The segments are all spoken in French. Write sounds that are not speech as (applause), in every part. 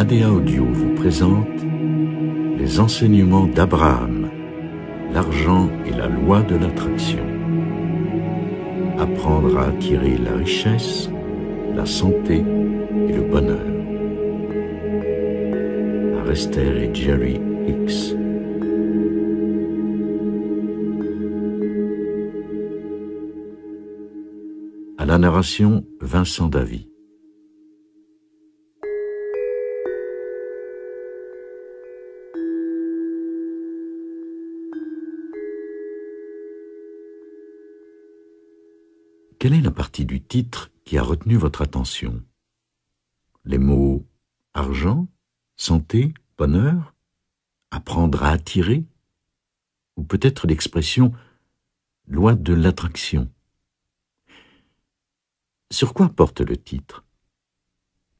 ADA Audio vous présente Les enseignements d'Abraham, l'argent et la loi de l'attraction. Apprendre à attirer la richesse, la santé et le bonheur. rester et Jerry Hicks. À la narration, Vincent Davy. quelle est la partie du titre qui a retenu votre attention Les mots argent, santé, bonheur, apprendre à attirer, ou peut-être l'expression loi de l'attraction. Sur quoi porte le titre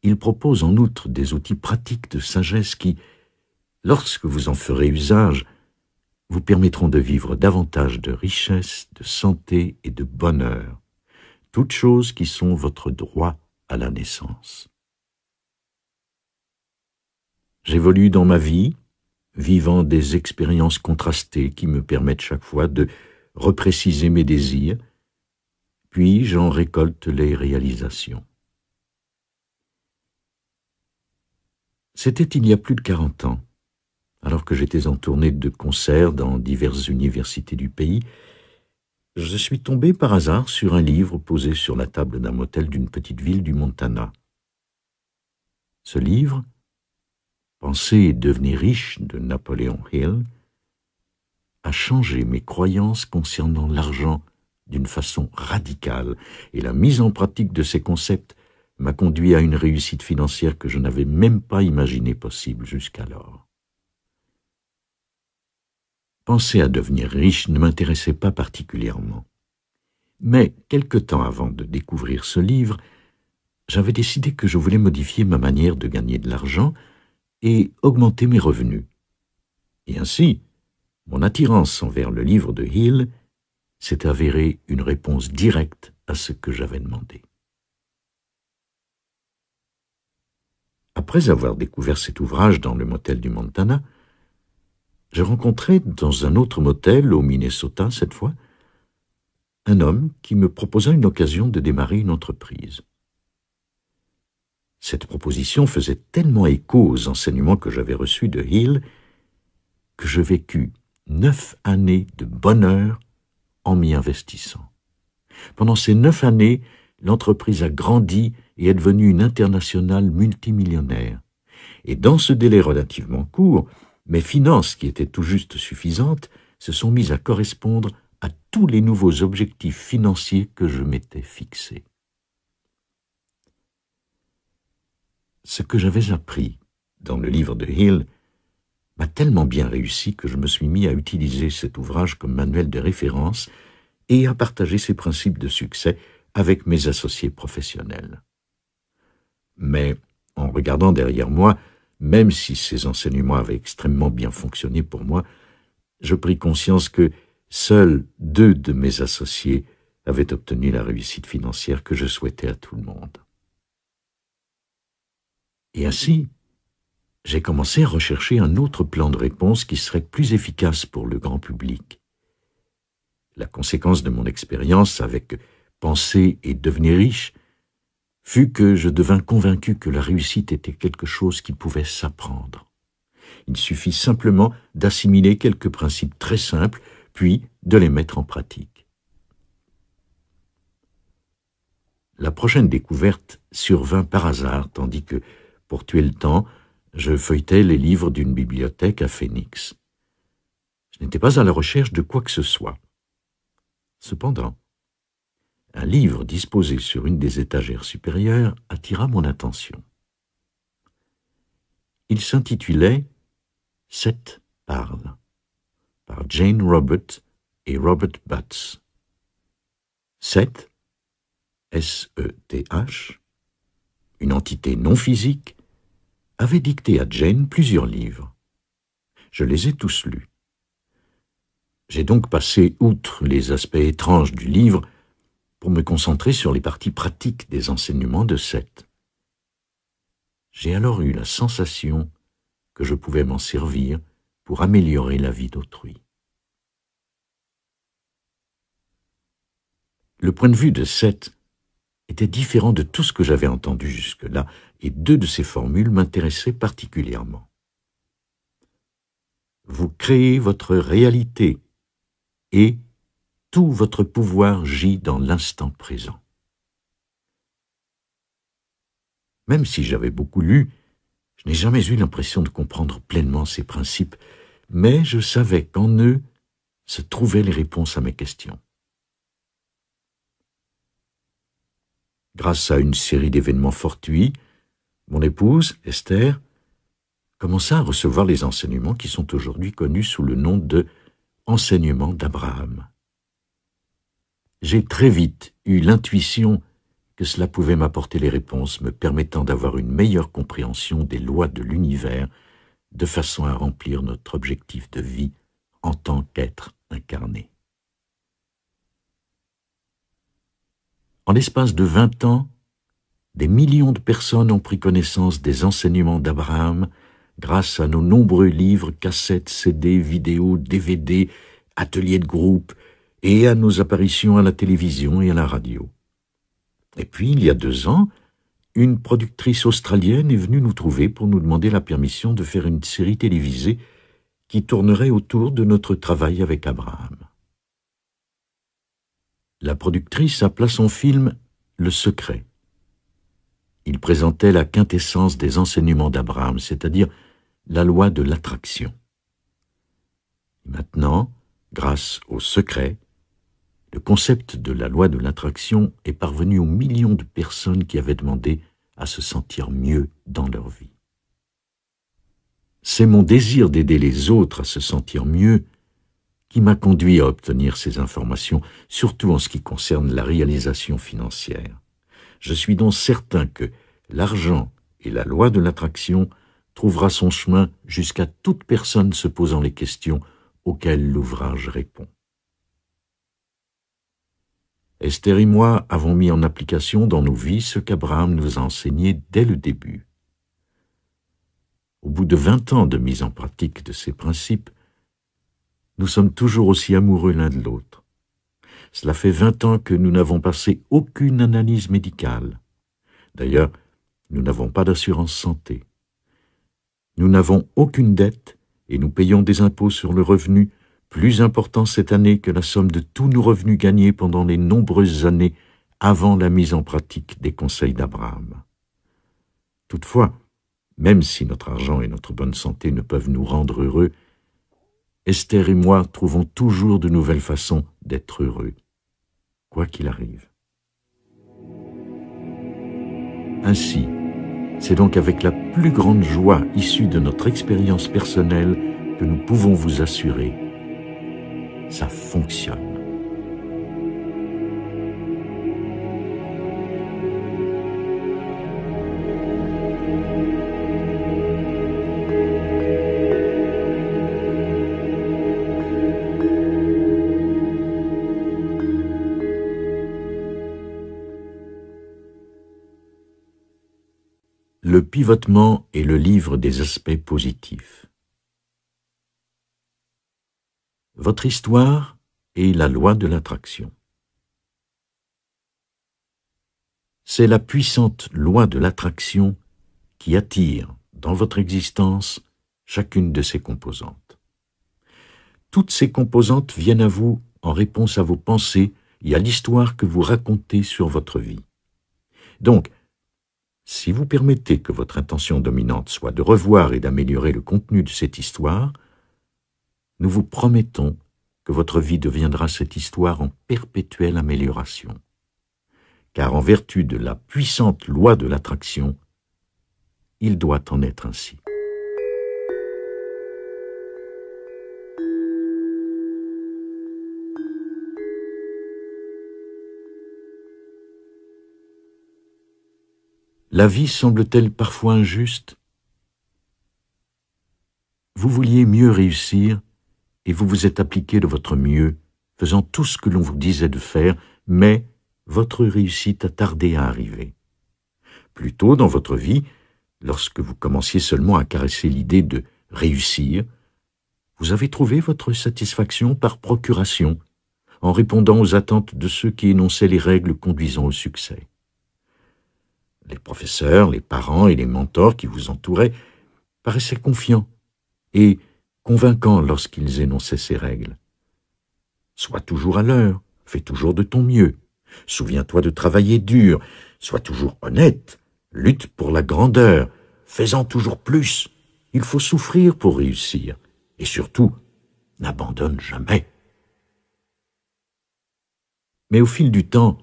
Il propose en outre des outils pratiques de sagesse qui, lorsque vous en ferez usage, vous permettront de vivre davantage de richesse, de santé et de bonheur toutes choses qui sont votre droit à la naissance. J'évolue dans ma vie, vivant des expériences contrastées qui me permettent chaque fois de repréciser mes désirs, puis j'en récolte les réalisations. C'était il y a plus de quarante ans, alors que j'étais en tournée de concerts dans diverses universités du pays je suis tombé par hasard sur un livre posé sur la table d'un motel d'une petite ville du Montana. Ce livre, Penser et devenir riche de Napoléon Hill, a changé mes croyances concernant l'argent d'une façon radicale, et la mise en pratique de ces concepts m'a conduit à une réussite financière que je n'avais même pas imaginée possible jusqu'alors penser à devenir riche ne m'intéressait pas particulièrement. Mais quelque temps avant de découvrir ce livre, j'avais décidé que je voulais modifier ma manière de gagner de l'argent et augmenter mes revenus. Et ainsi, mon attirance envers le livre de Hill s'est avérée une réponse directe à ce que j'avais demandé. Après avoir découvert cet ouvrage dans le motel du Montana, j'ai rencontré dans un autre motel au Minnesota cette fois un homme qui me proposa une occasion de démarrer une entreprise. Cette proposition faisait tellement écho aux enseignements que j'avais reçus de Hill que je vécus neuf années de bonheur en m'y investissant. Pendant ces neuf années, l'entreprise a grandi et est devenue une internationale multimillionnaire. Et dans ce délai relativement court, mes finances, qui étaient tout juste suffisantes, se sont mises à correspondre à tous les nouveaux objectifs financiers que je m'étais fixés. Ce que j'avais appris dans le livre de Hill m'a tellement bien réussi que je me suis mis à utiliser cet ouvrage comme manuel de référence et à partager ses principes de succès avec mes associés professionnels. Mais en regardant derrière moi, même si ces enseignements avaient extrêmement bien fonctionné pour moi, je pris conscience que seuls deux de mes associés avaient obtenu la réussite financière que je souhaitais à tout le monde. Et ainsi, j'ai commencé à rechercher un autre plan de réponse qui serait plus efficace pour le grand public. La conséquence de mon expérience avec Penser et devenir riche fut que je devins convaincu que la réussite était quelque chose qui pouvait s'apprendre. Il suffit simplement d'assimiler quelques principes très simples, puis de les mettre en pratique. La prochaine découverte survint par hasard, tandis que, pour tuer le temps, je feuilletais les livres d'une bibliothèque à Phoenix. Je n'étais pas à la recherche de quoi que ce soit. Cependant, un livre disposé sur une des étagères supérieures attira mon attention. Il s'intitulait Sept parle par Jane Robert et Robert Batts. Seth, e S-E-T-H, une entité non physique, avait dicté à Jane plusieurs livres. Je les ai tous lus. J'ai donc passé outre les aspects étranges du livre pour me concentrer sur les parties pratiques des enseignements de Seth. J'ai alors eu la sensation que je pouvais m'en servir pour améliorer la vie d'autrui. Le point de vue de Seth était différent de tout ce que j'avais entendu jusque-là, et deux de ses formules m'intéressaient particulièrement. Vous créez votre réalité et tout votre pouvoir gît dans l'instant présent. Même si j'avais beaucoup lu, je n'ai jamais eu l'impression de comprendre pleinement ces principes, mais je savais qu'en eux se trouvaient les réponses à mes questions. Grâce à une série d'événements fortuits, mon épouse, Esther, commença à recevoir les enseignements qui sont aujourd'hui connus sous le nom de enseignements d'Abraham. J'ai très vite eu l'intuition que cela pouvait m'apporter les réponses me permettant d'avoir une meilleure compréhension des lois de l'univers de façon à remplir notre objectif de vie en tant qu'être incarné. En l'espace de vingt ans, des millions de personnes ont pris connaissance des enseignements d'Abraham grâce à nos nombreux livres, cassettes, CD, vidéos, DVD, ateliers de groupe, et à nos apparitions à la télévision et à la radio. Et puis, il y a deux ans, une productrice australienne est venue nous trouver pour nous demander la permission de faire une série télévisée qui tournerait autour de notre travail avec Abraham. La productrice appela son film Le Secret. Il présentait la quintessence des enseignements d'Abraham, c'est-à-dire la loi de l'attraction. Maintenant, grâce au secret, le concept de la loi de l'attraction est parvenu aux millions de personnes qui avaient demandé à se sentir mieux dans leur vie. C'est mon désir d'aider les autres à se sentir mieux qui m'a conduit à obtenir ces informations, surtout en ce qui concerne la réalisation financière. Je suis donc certain que l'argent et la loi de l'attraction trouvera son chemin jusqu'à toute personne se posant les questions auxquelles l'ouvrage répond. Esther et moi avons mis en application dans nos vies ce qu'Abraham nous a enseigné dès le début. Au bout de vingt ans de mise en pratique de ces principes, nous sommes toujours aussi amoureux l'un de l'autre. Cela fait vingt ans que nous n'avons passé aucune analyse médicale. D'ailleurs, nous n'avons pas d'assurance santé. Nous n'avons aucune dette et nous payons des impôts sur le revenu plus important cette année que la somme de tous nos revenus gagnés pendant les nombreuses années avant la mise en pratique des conseils d'Abraham. Toutefois, même si notre argent et notre bonne santé ne peuvent nous rendre heureux, Esther et moi trouvons toujours de nouvelles façons d'être heureux, quoi qu'il arrive. Ainsi, c'est donc avec la plus grande joie issue de notre expérience personnelle que nous pouvons vous assurer ça fonctionne. Le pivotement est le livre des aspects positifs. Votre histoire et la loi de l'attraction. C'est la puissante loi de l'attraction qui attire dans votre existence chacune de ses composantes. Toutes ces composantes viennent à vous en réponse à vos pensées et à l'histoire que vous racontez sur votre vie. Donc, si vous permettez que votre intention dominante soit de revoir et d'améliorer le contenu de cette histoire, nous vous promettons que votre vie deviendra cette histoire en perpétuelle amélioration. Car en vertu de la puissante loi de l'attraction, il doit en être ainsi. La vie semble-t-elle parfois injuste Vous vouliez mieux réussir et vous vous êtes appliqué de votre mieux, faisant tout ce que l'on vous disait de faire, mais votre réussite a tardé à arriver. Plus tôt dans votre vie, lorsque vous commenciez seulement à caresser l'idée de réussir, vous avez trouvé votre satisfaction par procuration, en répondant aux attentes de ceux qui énonçaient les règles conduisant au succès. Les professeurs, les parents et les mentors qui vous entouraient paraissaient confiants, et convaincant lorsqu'ils énonçaient ces règles. Sois toujours à l'heure, fais toujours de ton mieux, souviens-toi de travailler dur, sois toujours honnête, lutte pour la grandeur, fais-en toujours plus. Il faut souffrir pour réussir, et surtout, n'abandonne jamais. Mais au fil du temps,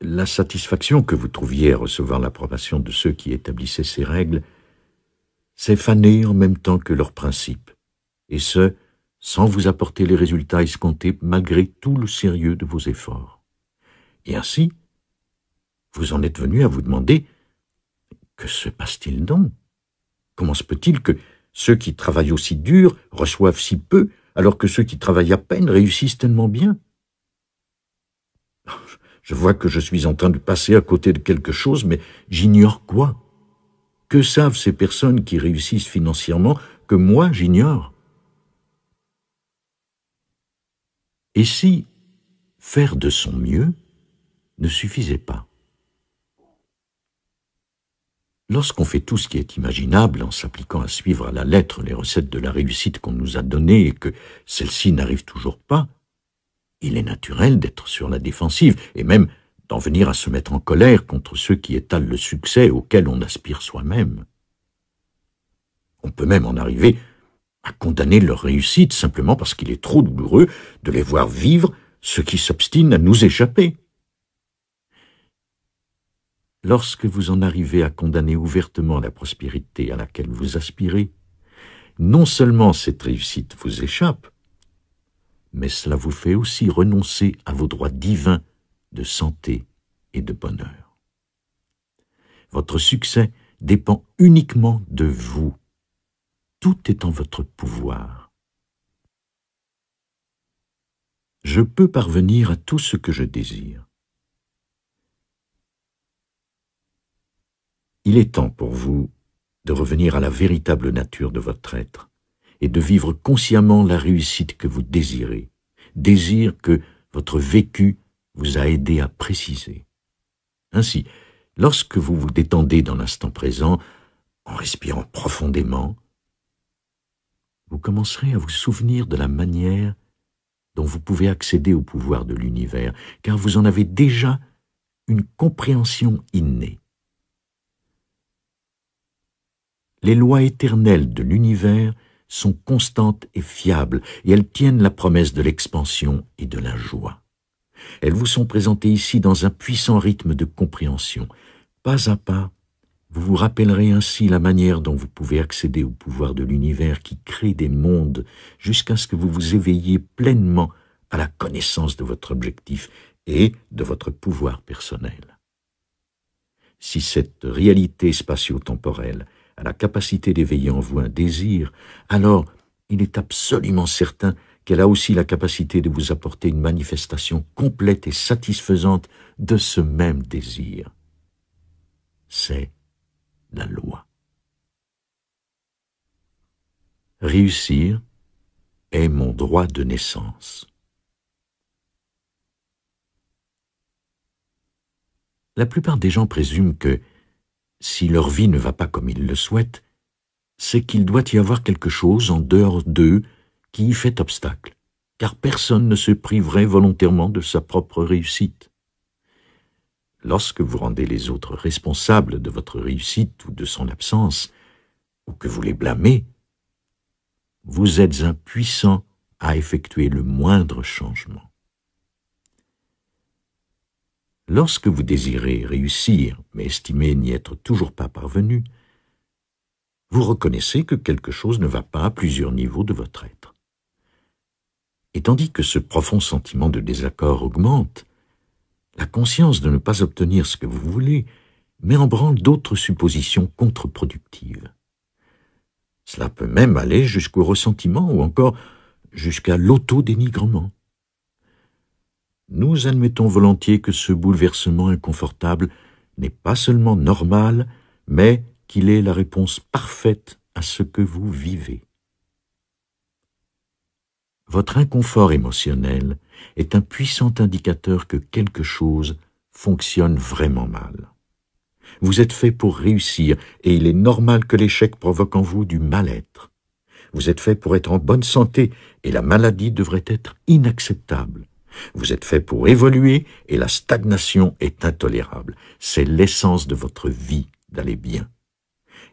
la satisfaction que vous trouviez à recevoir l'approbation de ceux qui établissaient ces règles s'est fanée en même temps que leurs principes et ce, sans vous apporter les résultats escomptés malgré tout le sérieux de vos efforts. Et ainsi, vous en êtes venu à vous demander que se passe-t-il donc Comment se peut-il que ceux qui travaillent aussi dur reçoivent si peu, alors que ceux qui travaillent à peine réussissent tellement bien (laughs) Je vois que je suis en train de passer à côté de quelque chose, mais j'ignore quoi. Que savent ces personnes qui réussissent financièrement que moi j'ignore Et si faire de son mieux ne suffisait pas Lorsqu'on fait tout ce qui est imaginable en s'appliquant à suivre à la lettre les recettes de la réussite qu'on nous a données et que celle-ci n'arrive toujours pas, il est naturel d'être sur la défensive et même d'en venir à se mettre en colère contre ceux qui étalent le succès auquel on aspire soi-même. On peut même en arriver à condamner leur réussite simplement parce qu'il est trop douloureux de les voir vivre ce qui s'obstine à nous échapper. Lorsque vous en arrivez à condamner ouvertement la prospérité à laquelle vous aspirez, non seulement cette réussite vous échappe, mais cela vous fait aussi renoncer à vos droits divins de santé et de bonheur. Votre succès dépend uniquement de vous tout est en votre pouvoir. Je peux parvenir à tout ce que je désire. Il est temps pour vous de revenir à la véritable nature de votre être et de vivre consciemment la réussite que vous désirez, désir que votre vécu vous a aidé à préciser. Ainsi, lorsque vous vous détendez dans l'instant présent, en respirant profondément, vous commencerez à vous souvenir de la manière dont vous pouvez accéder au pouvoir de l'univers, car vous en avez déjà une compréhension innée. Les lois éternelles de l'univers sont constantes et fiables, et elles tiennent la promesse de l'expansion et de la joie. Elles vous sont présentées ici dans un puissant rythme de compréhension. Pas à pas, vous vous rappellerez ainsi la manière dont vous pouvez accéder au pouvoir de l'univers qui crée des mondes jusqu'à ce que vous vous éveilliez pleinement à la connaissance de votre objectif et de votre pouvoir personnel. Si cette réalité spatio-temporelle a la capacité d'éveiller en vous un désir, alors il est absolument certain qu'elle a aussi la capacité de vous apporter une manifestation complète et satisfaisante de ce même désir. C'est la loi. Réussir est mon droit de naissance. La plupart des gens présument que, si leur vie ne va pas comme ils le souhaitent, c'est qu'il doit y avoir quelque chose en dehors d'eux qui y fait obstacle, car personne ne se priverait volontairement de sa propre réussite lorsque vous rendez les autres responsables de votre réussite ou de son absence, ou que vous les blâmez, vous êtes impuissant à effectuer le moindre changement. Lorsque vous désirez réussir, mais estimez n'y être toujours pas parvenu, vous reconnaissez que quelque chose ne va pas à plusieurs niveaux de votre être. Et tandis que ce profond sentiment de désaccord augmente, la conscience de ne pas obtenir ce que vous voulez met en branle d'autres suppositions contre-productives. Cela peut même aller jusqu'au ressentiment ou encore jusqu'à l'autodénigrement. Nous admettons volontiers que ce bouleversement inconfortable n'est pas seulement normal, mais qu'il est la réponse parfaite à ce que vous vivez. Votre inconfort émotionnel est un puissant indicateur que quelque chose fonctionne vraiment mal. Vous êtes fait pour réussir, et il est normal que l'échec provoque en vous du mal-être. Vous êtes fait pour être en bonne santé, et la maladie devrait être inacceptable. Vous êtes fait pour évoluer, et la stagnation est intolérable. C'est l'essence de votre vie d'aller bien.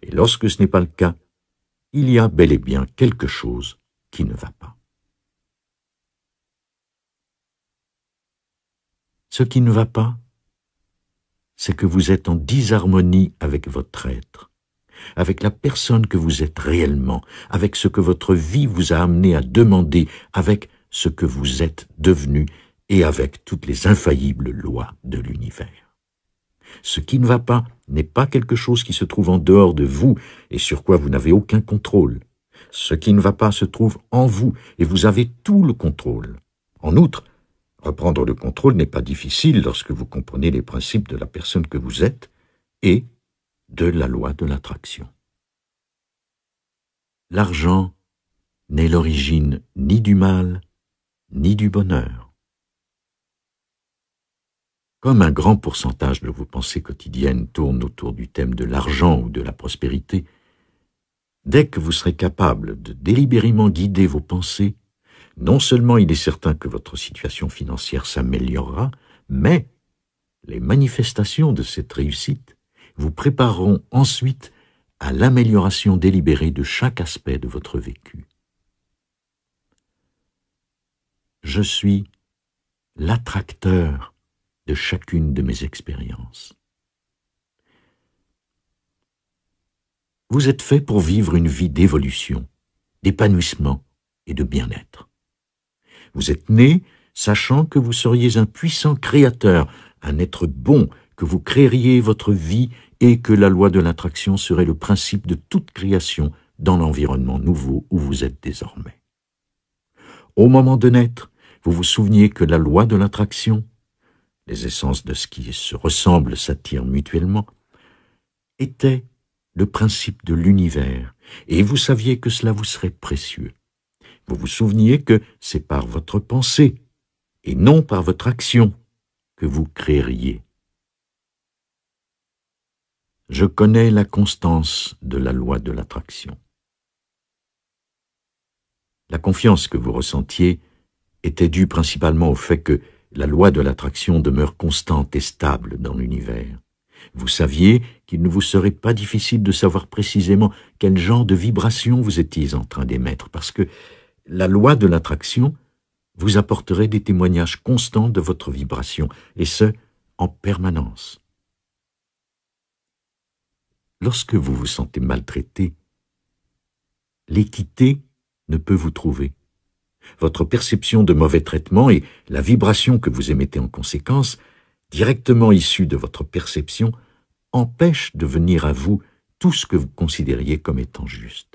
Et lorsque ce n'est pas le cas, il y a bel et bien quelque chose qui ne va pas. Ce qui ne va pas, c'est que vous êtes en disharmonie avec votre être, avec la personne que vous êtes réellement, avec ce que votre vie vous a amené à demander, avec ce que vous êtes devenu et avec toutes les infaillibles lois de l'univers. Ce qui ne va pas n'est pas quelque chose qui se trouve en dehors de vous et sur quoi vous n'avez aucun contrôle. Ce qui ne va pas se trouve en vous et vous avez tout le contrôle. En outre, Reprendre le contrôle n'est pas difficile lorsque vous comprenez les principes de la personne que vous êtes et de la loi de l'attraction. L'argent n'est l'origine ni du mal, ni du bonheur. Comme un grand pourcentage de vos pensées quotidiennes tourne autour du thème de l'argent ou de la prospérité, dès que vous serez capable de délibérément guider vos pensées non seulement il est certain que votre situation financière s'améliorera, mais les manifestations de cette réussite vous prépareront ensuite à l'amélioration délibérée de chaque aspect de votre vécu. Je suis l'attracteur de chacune de mes expériences. Vous êtes fait pour vivre une vie d'évolution, d'épanouissement et de bien-être. Vous êtes né sachant que vous seriez un puissant créateur, un être bon, que vous créeriez votre vie et que la loi de l'attraction serait le principe de toute création dans l'environnement nouveau où vous êtes désormais. Au moment de naître, vous vous souveniez que la loi de l'attraction, les essences de ce qui se ressemble s'attirent mutuellement, était le principe de l'univers, et vous saviez que cela vous serait précieux. Vous vous souveniez que c'est par votre pensée et non par votre action que vous créeriez. Je connais la constance de la loi de l'attraction. La confiance que vous ressentiez était due principalement au fait que la loi de l'attraction demeure constante et stable dans l'univers. Vous saviez qu'il ne vous serait pas difficile de savoir précisément quel genre de vibration vous étiez en train d'émettre, parce que la loi de l'attraction, vous apporterait des témoignages constants de votre vibration, et ce, en permanence. Lorsque vous vous sentez maltraité, l'équité ne peut vous trouver. Votre perception de mauvais traitement et la vibration que vous émettez en conséquence, directement issue de votre perception, empêchent de venir à vous tout ce que vous considériez comme étant juste.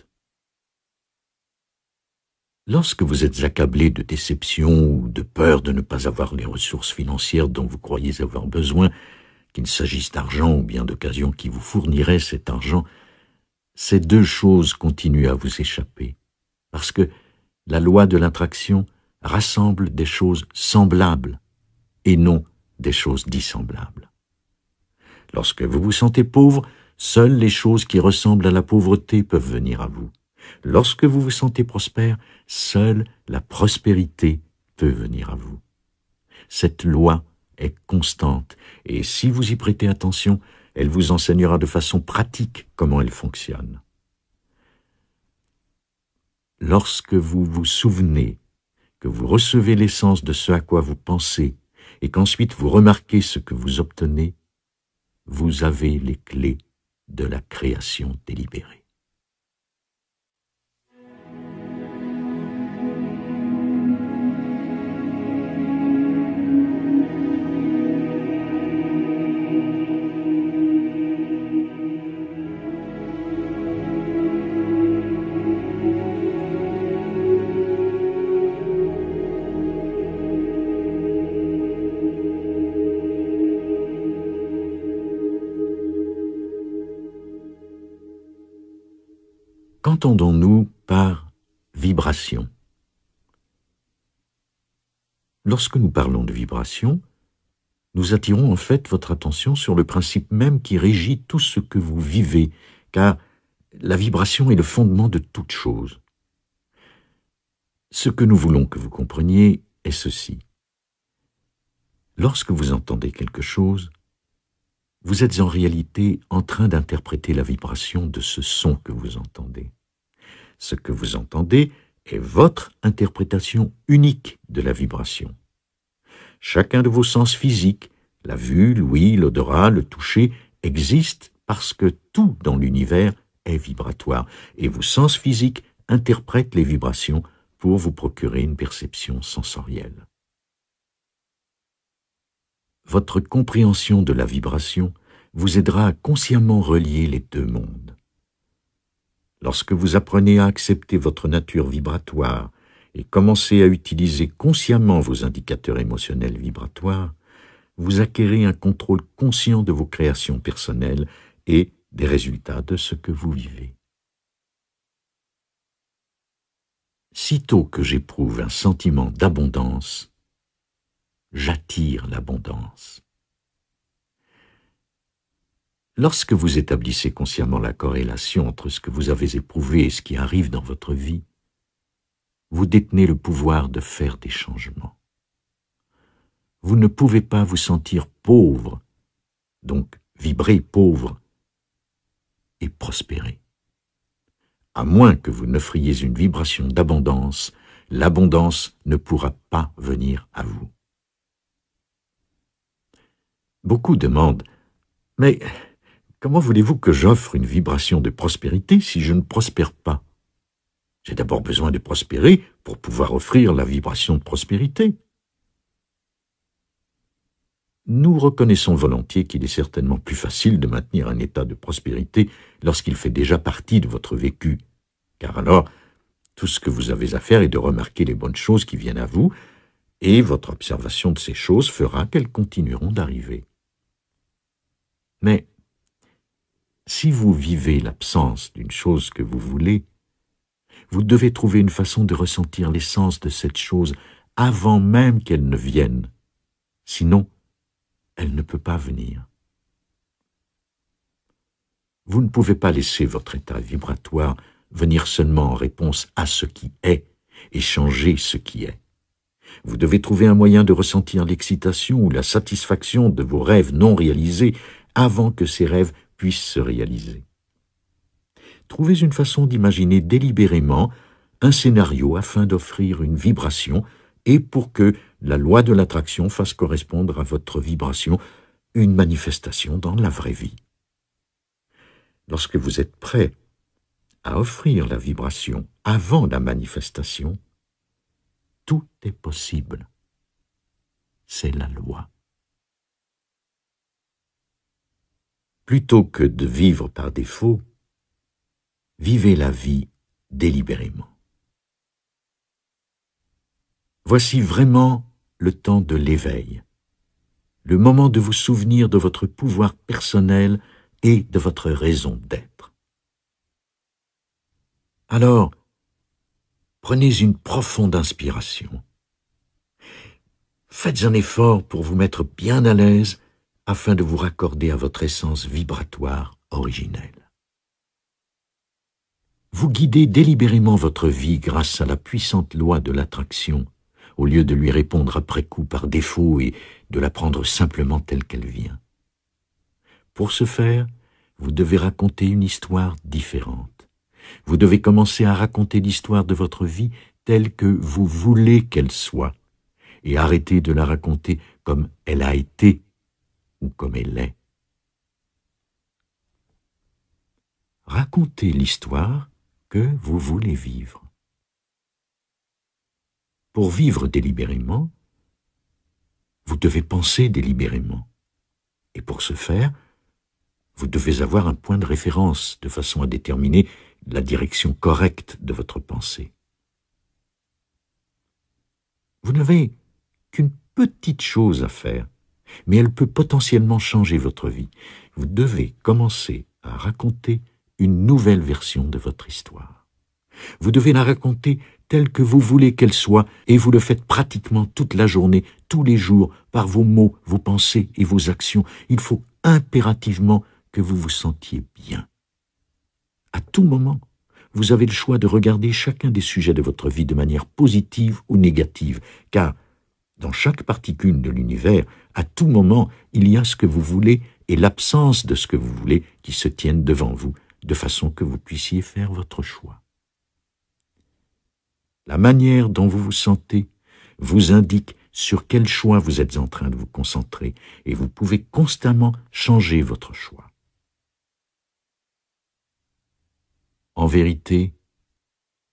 Lorsque vous êtes accablé de déception ou de peur de ne pas avoir les ressources financières dont vous croyez avoir besoin, qu'il s'agisse d'argent ou bien d'occasion qui vous fournirait cet argent, ces deux choses continuent à vous échapper, parce que la loi de l'attraction rassemble des choses semblables et non des choses dissemblables. Lorsque vous vous sentez pauvre, seules les choses qui ressemblent à la pauvreté peuvent venir à vous. Lorsque vous vous sentez prospère, seule la prospérité peut venir à vous. Cette loi est constante, et si vous y prêtez attention, elle vous enseignera de façon pratique comment elle fonctionne. Lorsque vous vous souvenez que vous recevez l'essence de ce à quoi vous pensez, et qu'ensuite vous remarquez ce que vous obtenez, vous avez les clés de la création délibérée. nous par vibration Lorsque nous parlons de vibration, nous attirons en fait votre attention sur le principe même qui régit tout ce que vous vivez, car la vibration est le fondement de toute chose. Ce que nous voulons que vous compreniez est ceci. Lorsque vous entendez quelque chose, vous êtes en réalité en train d'interpréter la vibration de ce son que vous entendez. Ce que vous entendez est votre interprétation unique de la vibration. Chacun de vos sens physiques, la vue, l'ouïe, l'odorat, le toucher, existe parce que tout dans l'univers est vibratoire, et vos sens physiques interprètent les vibrations pour vous procurer une perception sensorielle. Votre compréhension de la vibration vous aidera à consciemment relier les deux mondes. Lorsque vous apprenez à accepter votre nature vibratoire et commencez à utiliser consciemment vos indicateurs émotionnels vibratoires, vous acquérez un contrôle conscient de vos créations personnelles et des résultats de ce que vous vivez. Sitôt que j'éprouve un sentiment d'abondance, j'attire l'abondance. Lorsque vous établissez consciemment la corrélation entre ce que vous avez éprouvé et ce qui arrive dans votre vie, vous détenez le pouvoir de faire des changements. Vous ne pouvez pas vous sentir pauvre, donc vibrer pauvre, et prospérer. À moins que vous n'offriez une vibration d'abondance, l'abondance ne pourra pas venir à vous. Beaucoup demandent, mais Comment voulez-vous que j'offre une vibration de prospérité si je ne prospère pas J'ai d'abord besoin de prospérer pour pouvoir offrir la vibration de prospérité. Nous reconnaissons volontiers qu'il est certainement plus facile de maintenir un état de prospérité lorsqu'il fait déjà partie de votre vécu, car alors tout ce que vous avez à faire est de remarquer les bonnes choses qui viennent à vous, et votre observation de ces choses fera qu'elles continueront d'arriver. Mais si vous vivez l'absence d'une chose que vous voulez, vous devez trouver une façon de ressentir l'essence de cette chose avant même qu'elle ne vienne. Sinon, elle ne peut pas venir. Vous ne pouvez pas laisser votre état vibratoire venir seulement en réponse à ce qui est et changer ce qui est. Vous devez trouver un moyen de ressentir l'excitation ou la satisfaction de vos rêves non réalisés avant que ces rêves puisse se réaliser. Trouvez une façon d'imaginer délibérément un scénario afin d'offrir une vibration et pour que la loi de l'attraction fasse correspondre à votre vibration une manifestation dans la vraie vie. Lorsque vous êtes prêt à offrir la vibration avant la manifestation, tout est possible. C'est la loi. plutôt que de vivre par défaut, vivez la vie délibérément. Voici vraiment le temps de l'éveil, le moment de vous souvenir de votre pouvoir personnel et de votre raison d'être. Alors, prenez une profonde inspiration. Faites un effort pour vous mettre bien à l'aise afin de vous raccorder à votre essence vibratoire originelle. Vous guidez délibérément votre vie grâce à la puissante loi de l'attraction, au lieu de lui répondre après coup par défaut et de la prendre simplement telle qu'elle vient. Pour ce faire, vous devez raconter une histoire différente. Vous devez commencer à raconter l'histoire de votre vie telle que vous voulez qu'elle soit, et arrêter de la raconter comme elle a été ou comme elle est. Racontez l'histoire que vous voulez vivre. Pour vivre délibérément, vous devez penser délibérément. Et pour ce faire, vous devez avoir un point de référence de façon à déterminer la direction correcte de votre pensée. Vous n'avez qu'une petite chose à faire mais elle peut potentiellement changer votre vie. Vous devez commencer à raconter une nouvelle version de votre histoire. Vous devez la raconter telle que vous voulez qu'elle soit, et vous le faites pratiquement toute la journée, tous les jours, par vos mots, vos pensées et vos actions. Il faut impérativement que vous vous sentiez bien. À tout moment, vous avez le choix de regarder chacun des sujets de votre vie de manière positive ou négative, car dans chaque particule de l'univers, à tout moment, il y a ce que vous voulez et l'absence de ce que vous voulez qui se tiennent devant vous, de façon que vous puissiez faire votre choix. La manière dont vous vous sentez vous indique sur quel choix vous êtes en train de vous concentrer, et vous pouvez constamment changer votre choix. En vérité,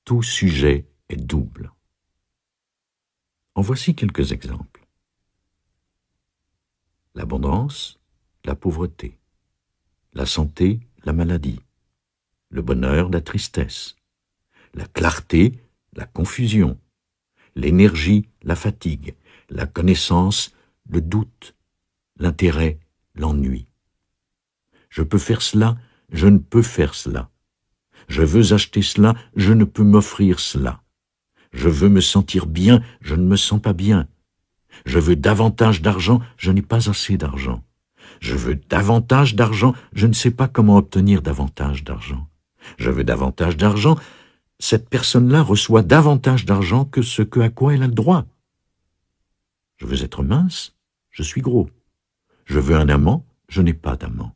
tout sujet est double. En voici quelques exemples. L'abondance, la pauvreté. La santé, la maladie. Le bonheur, la tristesse. La clarté, la confusion. L'énergie, la fatigue. La connaissance, le doute. L'intérêt, l'ennui. Je peux faire cela, je ne peux faire cela. Je veux acheter cela, je ne peux m'offrir cela. Je veux me sentir bien, je ne me sens pas bien. Je veux davantage d'argent, je n'ai pas assez d'argent. Je veux davantage d'argent, je ne sais pas comment obtenir davantage d'argent. Je veux davantage d'argent, cette personne-là reçoit davantage d'argent que ce que à quoi elle a le droit. Je veux être mince, je suis gros. Je veux un amant, je n'ai pas d'amant.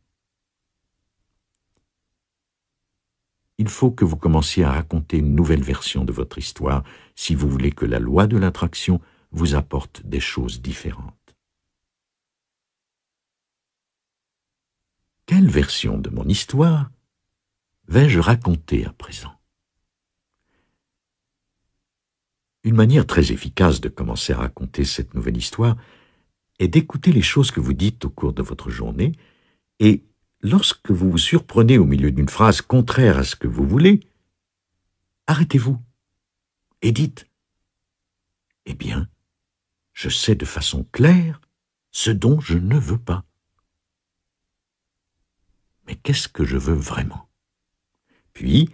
il faut que vous commenciez à raconter une nouvelle version de votre histoire si vous voulez que la loi de l'attraction vous apporte des choses différentes. Quelle version de mon histoire vais-je raconter à présent Une manière très efficace de commencer à raconter cette nouvelle histoire est d'écouter les choses que vous dites au cours de votre journée et lorsque vous vous surprenez au milieu d'une phrase contraire à ce que vous voulez, arrêtez-vous et dites Eh bien, je sais de façon claire ce dont je ne veux pas. Mais qu'est-ce que je veux vraiment Puis,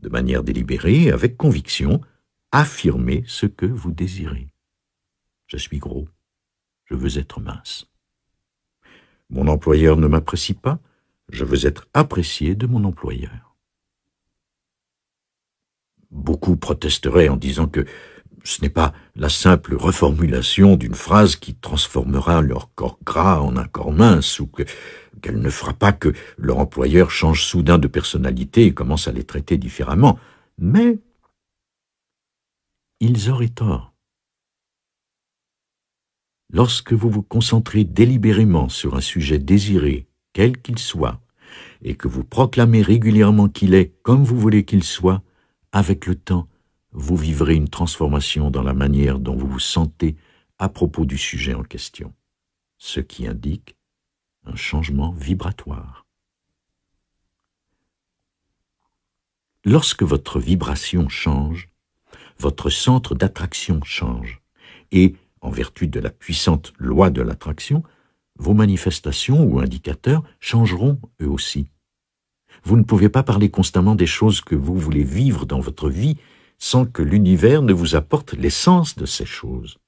de manière délibérée, avec conviction, affirmez ce que vous désirez. Je suis gros. Je veux être mince. Mon employeur ne m'apprécie pas. Je veux être apprécié de mon employeur. Beaucoup protesteraient en disant que ce n'est pas la simple reformulation d'une phrase qui transformera leur corps gras en un corps mince, ou qu'elle ne fera pas que leur employeur change soudain de personnalité et commence à les traiter différemment. Mais ils auraient tort. Lorsque vous vous concentrez délibérément sur un sujet désiré quel qu'il soit, et que vous proclamez régulièrement qu'il est comme vous voulez qu'il soit, avec le temps, vous vivrez une transformation dans la manière dont vous vous sentez à propos du sujet en question, ce qui indique un changement vibratoire. Lorsque votre vibration change, votre centre d'attraction change, et, en vertu de la puissante loi de l'attraction, vos manifestations ou indicateurs changeront eux aussi. Vous ne pouvez pas parler constamment des choses que vous voulez vivre dans votre vie sans que l'univers ne vous apporte l'essence de ces choses.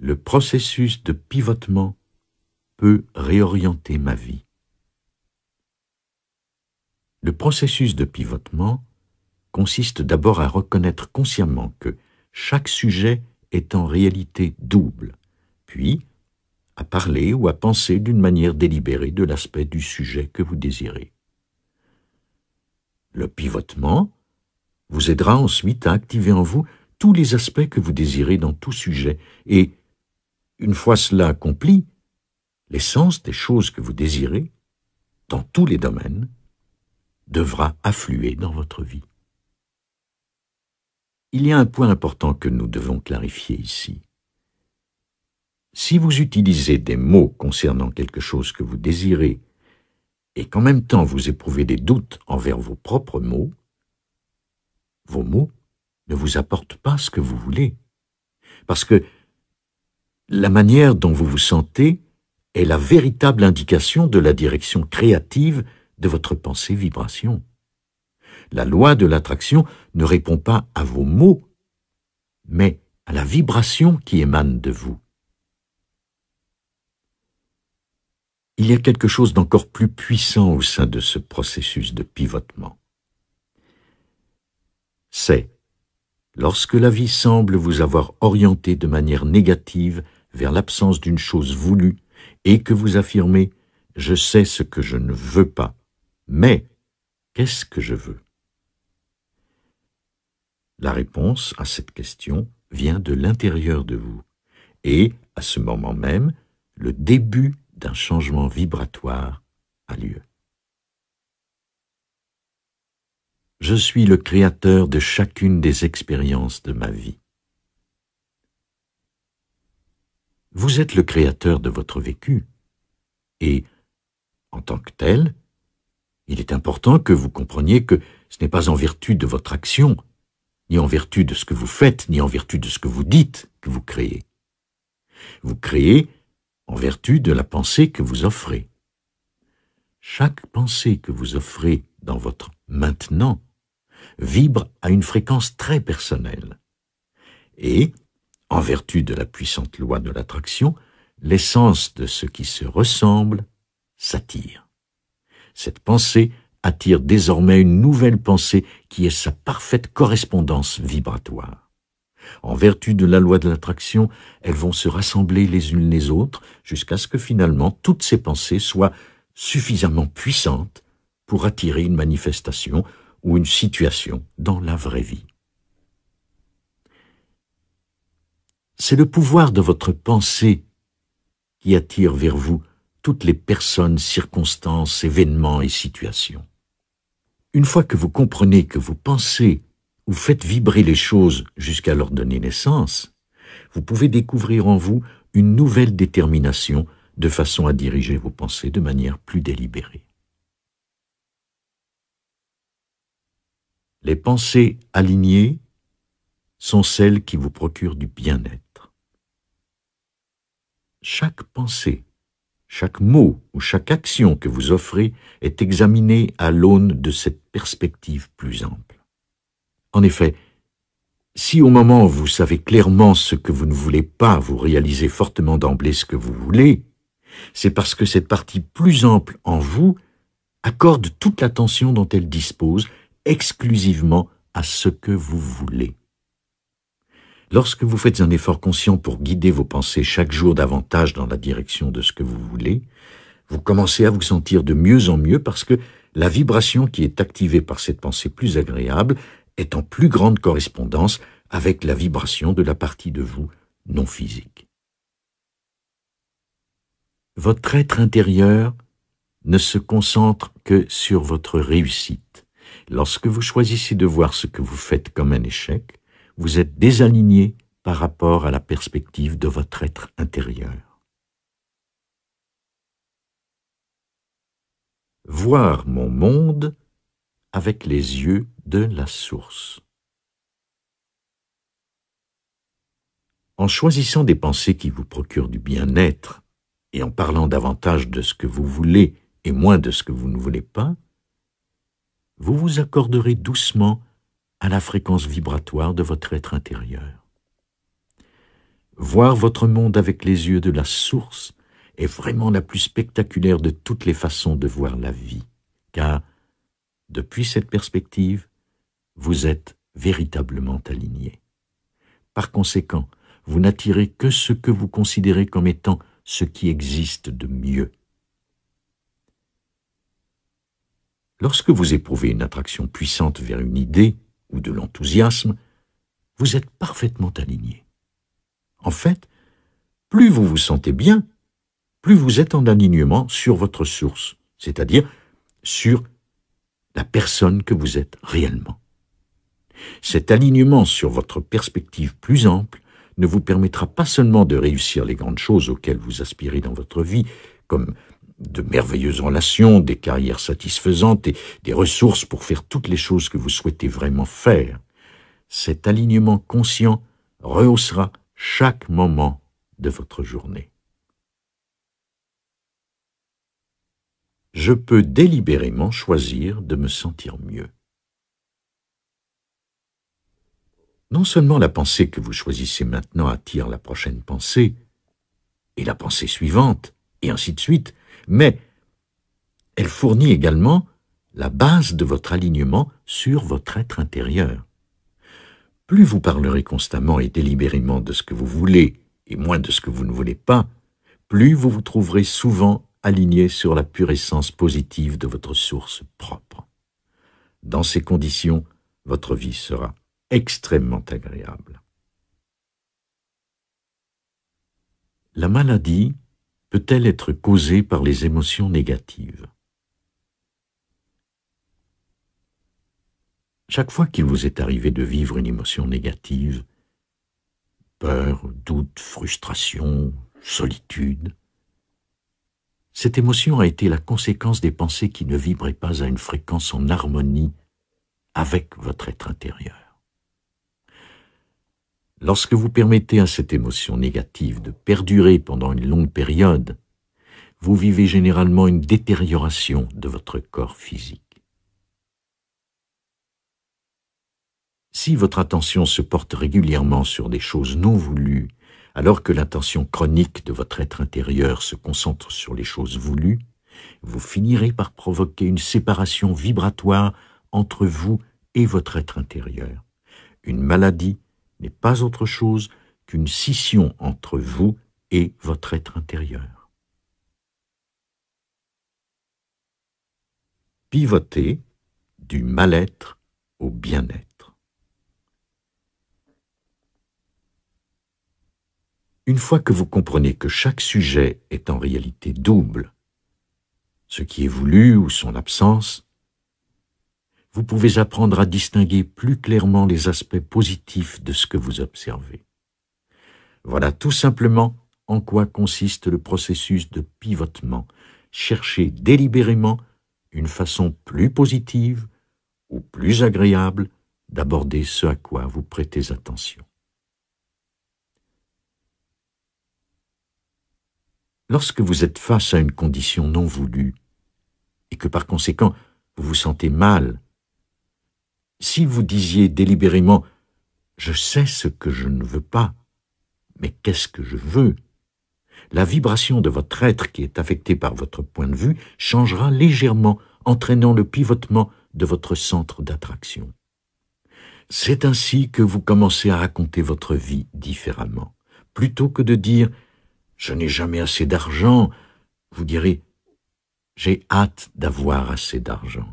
Le processus de pivotement peut réorienter ma vie. Le processus de pivotement consiste d'abord à reconnaître consciemment que chaque sujet est en réalité double, puis à parler ou à penser d'une manière délibérée de l'aspect du sujet que vous désirez. Le pivotement vous aidera ensuite à activer en vous tous les aspects que vous désirez dans tout sujet, et, une fois cela accompli, l'essence des choses que vous désirez, dans tous les domaines, devra affluer dans votre vie. Il y a un point important que nous devons clarifier ici. Si vous utilisez des mots concernant quelque chose que vous désirez, et qu'en même temps vous éprouvez des doutes envers vos propres mots, vos mots ne vous apportent pas ce que vous voulez, parce que la manière dont vous vous sentez est la véritable indication de la direction créative de votre pensée vibration. La loi de l'attraction ne répond pas à vos mots, mais à la vibration qui émane de vous. Il y a quelque chose d'encore plus puissant au sein de ce processus de pivotement. C'est, lorsque la vie semble vous avoir orienté de manière négative vers l'absence d'une chose voulue et que vous affirmez ⁇ Je sais ce que je ne veux pas ⁇ mais qu'est-ce que je veux La réponse à cette question vient de l'intérieur de vous, et, à ce moment même, le début d'un changement vibratoire a lieu. Je suis le créateur de chacune des expériences de ma vie. Vous êtes le créateur de votre vécu, et, en tant que tel, il est important que vous compreniez que ce n'est pas en vertu de votre action, ni en vertu de ce que vous faites, ni en vertu de ce que vous dites que vous créez. Vous créez en vertu de la pensée que vous offrez. Chaque pensée que vous offrez dans votre maintenant vibre à une fréquence très personnelle. Et, en vertu de la puissante loi de l'attraction, l'essence de ce qui se ressemble s'attire. Cette pensée attire désormais une nouvelle pensée qui est sa parfaite correspondance vibratoire. En vertu de la loi de l'attraction, elles vont se rassembler les unes les autres jusqu'à ce que finalement toutes ces pensées soient suffisamment puissantes pour attirer une manifestation ou une situation dans la vraie vie. C'est le pouvoir de votre pensée qui attire vers vous toutes les personnes, circonstances, événements et situations. Une fois que vous comprenez que vous pensez ou faites vibrer les choses jusqu'à leur donner naissance, vous pouvez découvrir en vous une nouvelle détermination de façon à diriger vos pensées de manière plus délibérée. Les pensées alignées sont celles qui vous procurent du bien-être. Chaque pensée chaque mot ou chaque action que vous offrez est examiné à l'aune de cette perspective plus ample. En effet, si au moment où vous savez clairement ce que vous ne voulez pas, vous réalisez fortement d'emblée ce que vous voulez, c'est parce que cette partie plus ample en vous accorde toute l'attention dont elle dispose exclusivement à ce que vous voulez. Lorsque vous faites un effort conscient pour guider vos pensées chaque jour davantage dans la direction de ce que vous voulez, vous commencez à vous sentir de mieux en mieux parce que la vibration qui est activée par cette pensée plus agréable est en plus grande correspondance avec la vibration de la partie de vous non physique. Votre être intérieur ne se concentre que sur votre réussite. Lorsque vous choisissez de voir ce que vous faites comme un échec, vous êtes désaligné par rapport à la perspective de votre être intérieur. Voir mon monde avec les yeux de la source. En choisissant des pensées qui vous procurent du bien-être, et en parlant davantage de ce que vous voulez et moins de ce que vous ne voulez pas, vous vous accorderez doucement à la fréquence vibratoire de votre être intérieur. Voir votre monde avec les yeux de la source est vraiment la plus spectaculaire de toutes les façons de voir la vie, car, depuis cette perspective, vous êtes véritablement aligné. Par conséquent, vous n'attirez que ce que vous considérez comme étant ce qui existe de mieux. Lorsque vous éprouvez une attraction puissante vers une idée, ou de l'enthousiasme, vous êtes parfaitement aligné. En fait, plus vous vous sentez bien, plus vous êtes en alignement sur votre source, c'est-à-dire sur la personne que vous êtes réellement. Cet alignement sur votre perspective plus ample ne vous permettra pas seulement de réussir les grandes choses auxquelles vous aspirez dans votre vie, comme de merveilleuses relations, des carrières satisfaisantes et des ressources pour faire toutes les choses que vous souhaitez vraiment faire, cet alignement conscient rehaussera chaque moment de votre journée. Je peux délibérément choisir de me sentir mieux. Non seulement la pensée que vous choisissez maintenant attire la prochaine pensée, et la pensée suivante, et ainsi de suite, mais elle fournit également la base de votre alignement sur votre être intérieur. Plus vous parlerez constamment et délibérément de ce que vous voulez et moins de ce que vous ne voulez pas, plus vous vous trouverez souvent aligné sur la pure essence positive de votre source propre. Dans ces conditions, votre vie sera extrêmement agréable. La maladie peut-elle être causée par les émotions négatives Chaque fois qu'il vous est arrivé de vivre une émotion négative, peur, doute, frustration, solitude, cette émotion a été la conséquence des pensées qui ne vibraient pas à une fréquence en harmonie avec votre être intérieur. Lorsque vous permettez à cette émotion négative de perdurer pendant une longue période, vous vivez généralement une détérioration de votre corps physique. Si votre attention se porte régulièrement sur des choses non voulues, alors que l'attention chronique de votre être intérieur se concentre sur les choses voulues, vous finirez par provoquer une séparation vibratoire entre vous et votre être intérieur, une maladie n'est pas autre chose qu'une scission entre vous et votre être intérieur. Pivoter du mal-être au bien-être. Une fois que vous comprenez que chaque sujet est en réalité double, ce qui est voulu ou son absence, vous pouvez apprendre à distinguer plus clairement les aspects positifs de ce que vous observez. Voilà tout simplement en quoi consiste le processus de pivotement. Chercher délibérément une façon plus positive ou plus agréable d'aborder ce à quoi vous prêtez attention. Lorsque vous êtes face à une condition non voulue, et que par conséquent vous vous sentez mal si vous disiez délibérément ⁇ Je sais ce que je ne veux pas, mais qu'est-ce que je veux ?⁇ La vibration de votre être qui est affectée par votre point de vue changera légèrement, entraînant le pivotement de votre centre d'attraction. C'est ainsi que vous commencez à raconter votre vie différemment. Plutôt que de dire ⁇ Je n'ai jamais assez d'argent ⁇ vous direz ⁇ J'ai hâte d'avoir assez d'argent ⁇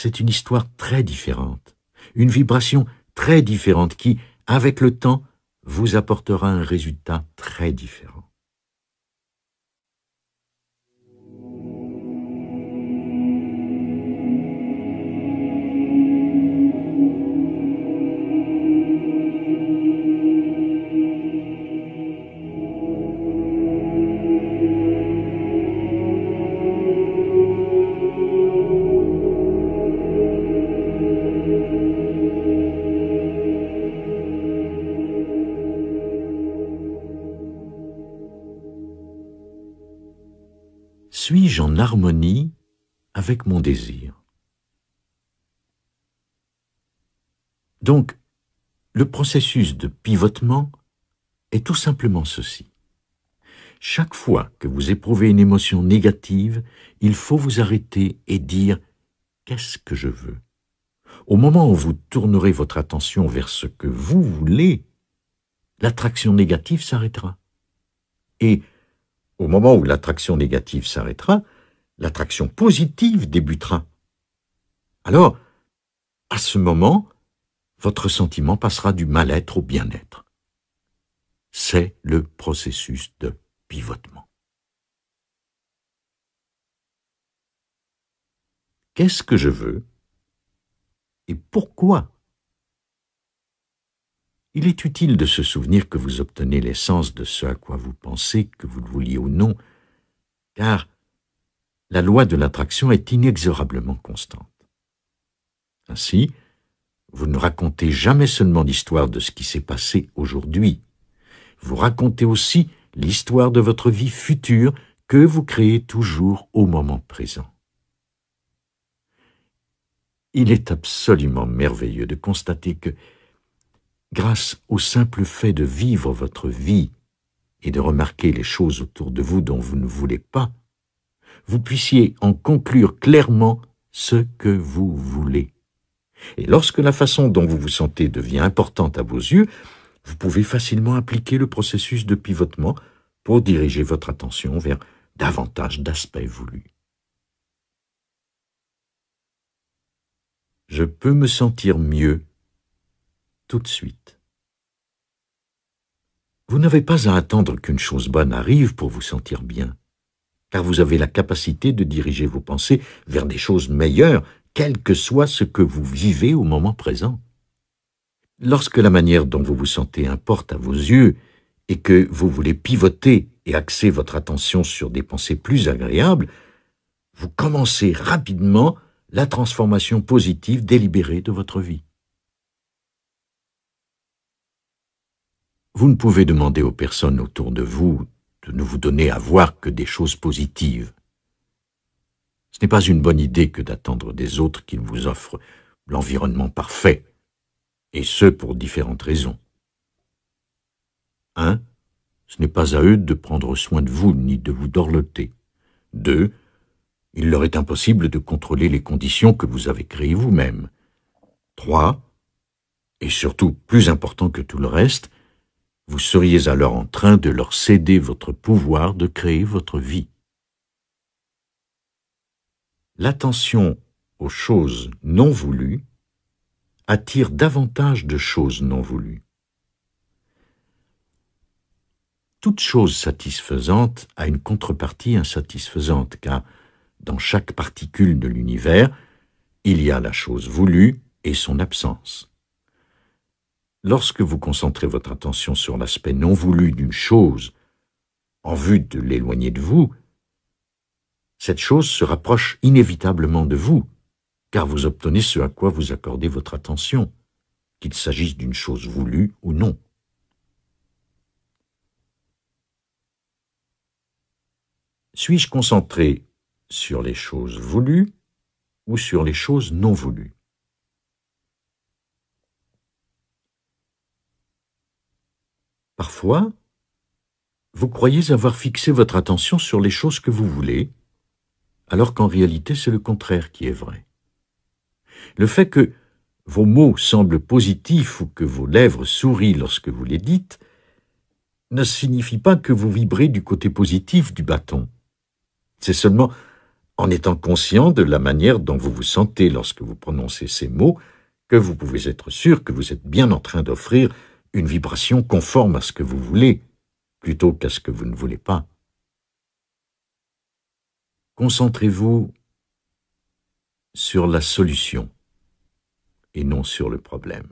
c'est une histoire très différente, une vibration très différente qui, avec le temps, vous apportera un résultat très différent. harmonie avec mon désir. Donc, le processus de pivotement est tout simplement ceci. Chaque fois que vous éprouvez une émotion négative, il faut vous arrêter et dire Qu'est-ce que je veux Au moment où vous tournerez votre attention vers ce que vous voulez, l'attraction négative s'arrêtera. Et au moment où l'attraction négative s'arrêtera, l'attraction positive débutera. Alors, à ce moment, votre sentiment passera du mal-être au bien-être. C'est le processus de pivotement. Qu'est-ce que je veux et pourquoi Il est utile de se souvenir que vous obtenez l'essence de ce à quoi vous pensez, que vous le vouliez ou non, car la loi de l'attraction est inexorablement constante. Ainsi, vous ne racontez jamais seulement l'histoire de ce qui s'est passé aujourd'hui, vous racontez aussi l'histoire de votre vie future que vous créez toujours au moment présent. Il est absolument merveilleux de constater que, grâce au simple fait de vivre votre vie et de remarquer les choses autour de vous dont vous ne voulez pas, vous puissiez en conclure clairement ce que vous voulez. Et lorsque la façon dont vous vous sentez devient importante à vos yeux, vous pouvez facilement appliquer le processus de pivotement pour diriger votre attention vers davantage d'aspects voulus. Je peux me sentir mieux tout de suite. Vous n'avez pas à attendre qu'une chose bonne arrive pour vous sentir bien car vous avez la capacité de diriger vos pensées vers des choses meilleures, quel que soit ce que vous vivez au moment présent. Lorsque la manière dont vous vous sentez importe à vos yeux, et que vous voulez pivoter et axer votre attention sur des pensées plus agréables, vous commencez rapidement la transformation positive délibérée de votre vie. Vous ne pouvez demander aux personnes autour de vous ne vous donner à voir que des choses positives. Ce n'est pas une bonne idée que d'attendre des autres qu'ils vous offrent l'environnement parfait, et ce pour différentes raisons. 1. Ce n'est pas à eux de prendre soin de vous ni de vous dorloter. 2. Il leur est impossible de contrôler les conditions que vous avez créées vous-même. 3. Et surtout, plus important que tout le reste, vous seriez alors en train de leur céder votre pouvoir de créer votre vie. L'attention aux choses non voulues attire davantage de choses non voulues. Toute chose satisfaisante a une contrepartie insatisfaisante, car dans chaque particule de l'univers, il y a la chose voulue et son absence. Lorsque vous concentrez votre attention sur l'aspect non voulu d'une chose en vue de l'éloigner de vous, cette chose se rapproche inévitablement de vous, car vous obtenez ce à quoi vous accordez votre attention, qu'il s'agisse d'une chose voulue ou non. Suis-je concentré sur les choses voulues ou sur les choses non voulues Parfois, vous croyez avoir fixé votre attention sur les choses que vous voulez, alors qu'en réalité c'est le contraire qui est vrai. Le fait que vos mots semblent positifs ou que vos lèvres sourient lorsque vous les dites ne signifie pas que vous vibrez du côté positif du bâton. C'est seulement en étant conscient de la manière dont vous vous sentez lorsque vous prononcez ces mots que vous pouvez être sûr que vous êtes bien en train d'offrir une vibration conforme à ce que vous voulez, plutôt qu'à ce que vous ne voulez pas. Concentrez-vous sur la solution et non sur le problème.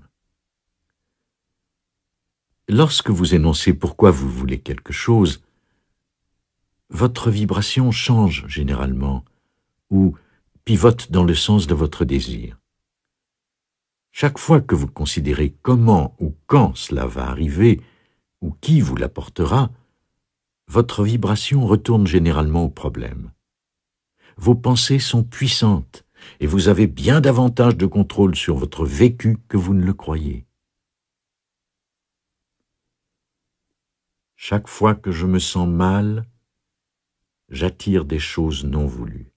Lorsque vous énoncez pourquoi vous voulez quelque chose, votre vibration change généralement ou pivote dans le sens de votre désir. Chaque fois que vous considérez comment ou quand cela va arriver, ou qui vous l'apportera, votre vibration retourne généralement au problème. Vos pensées sont puissantes, et vous avez bien davantage de contrôle sur votre vécu que vous ne le croyez. Chaque fois que je me sens mal, j'attire des choses non voulues.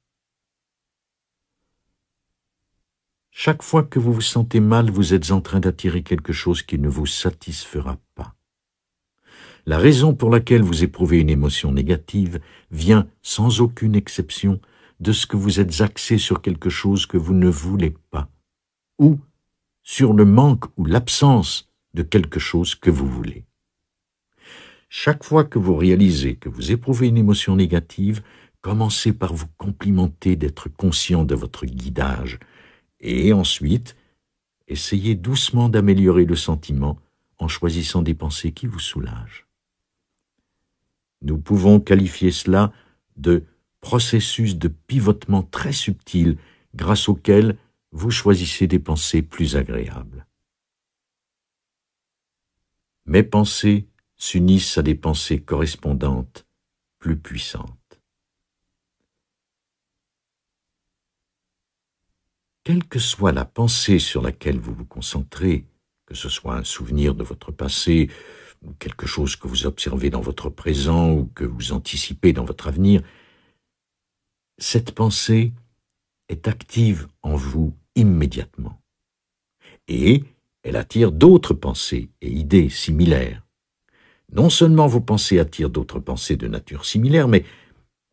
Chaque fois que vous vous sentez mal, vous êtes en train d'attirer quelque chose qui ne vous satisfera pas. La raison pour laquelle vous éprouvez une émotion négative vient, sans aucune exception, de ce que vous êtes axé sur quelque chose que vous ne voulez pas, ou sur le manque ou l'absence de quelque chose que vous voulez. Chaque fois que vous réalisez que vous éprouvez une émotion négative, commencez par vous complimenter d'être conscient de votre guidage, et ensuite, essayez doucement d'améliorer le sentiment en choisissant des pensées qui vous soulagent. Nous pouvons qualifier cela de processus de pivotement très subtil grâce auquel vous choisissez des pensées plus agréables. Mes pensées s'unissent à des pensées correspondantes plus puissantes. Quelle que soit la pensée sur laquelle vous vous concentrez, que ce soit un souvenir de votre passé, ou quelque chose que vous observez dans votre présent, ou que vous anticipez dans votre avenir, cette pensée est active en vous immédiatement. Et elle attire d'autres pensées et idées similaires. Non seulement vos pensées attirent d'autres pensées de nature similaire, mais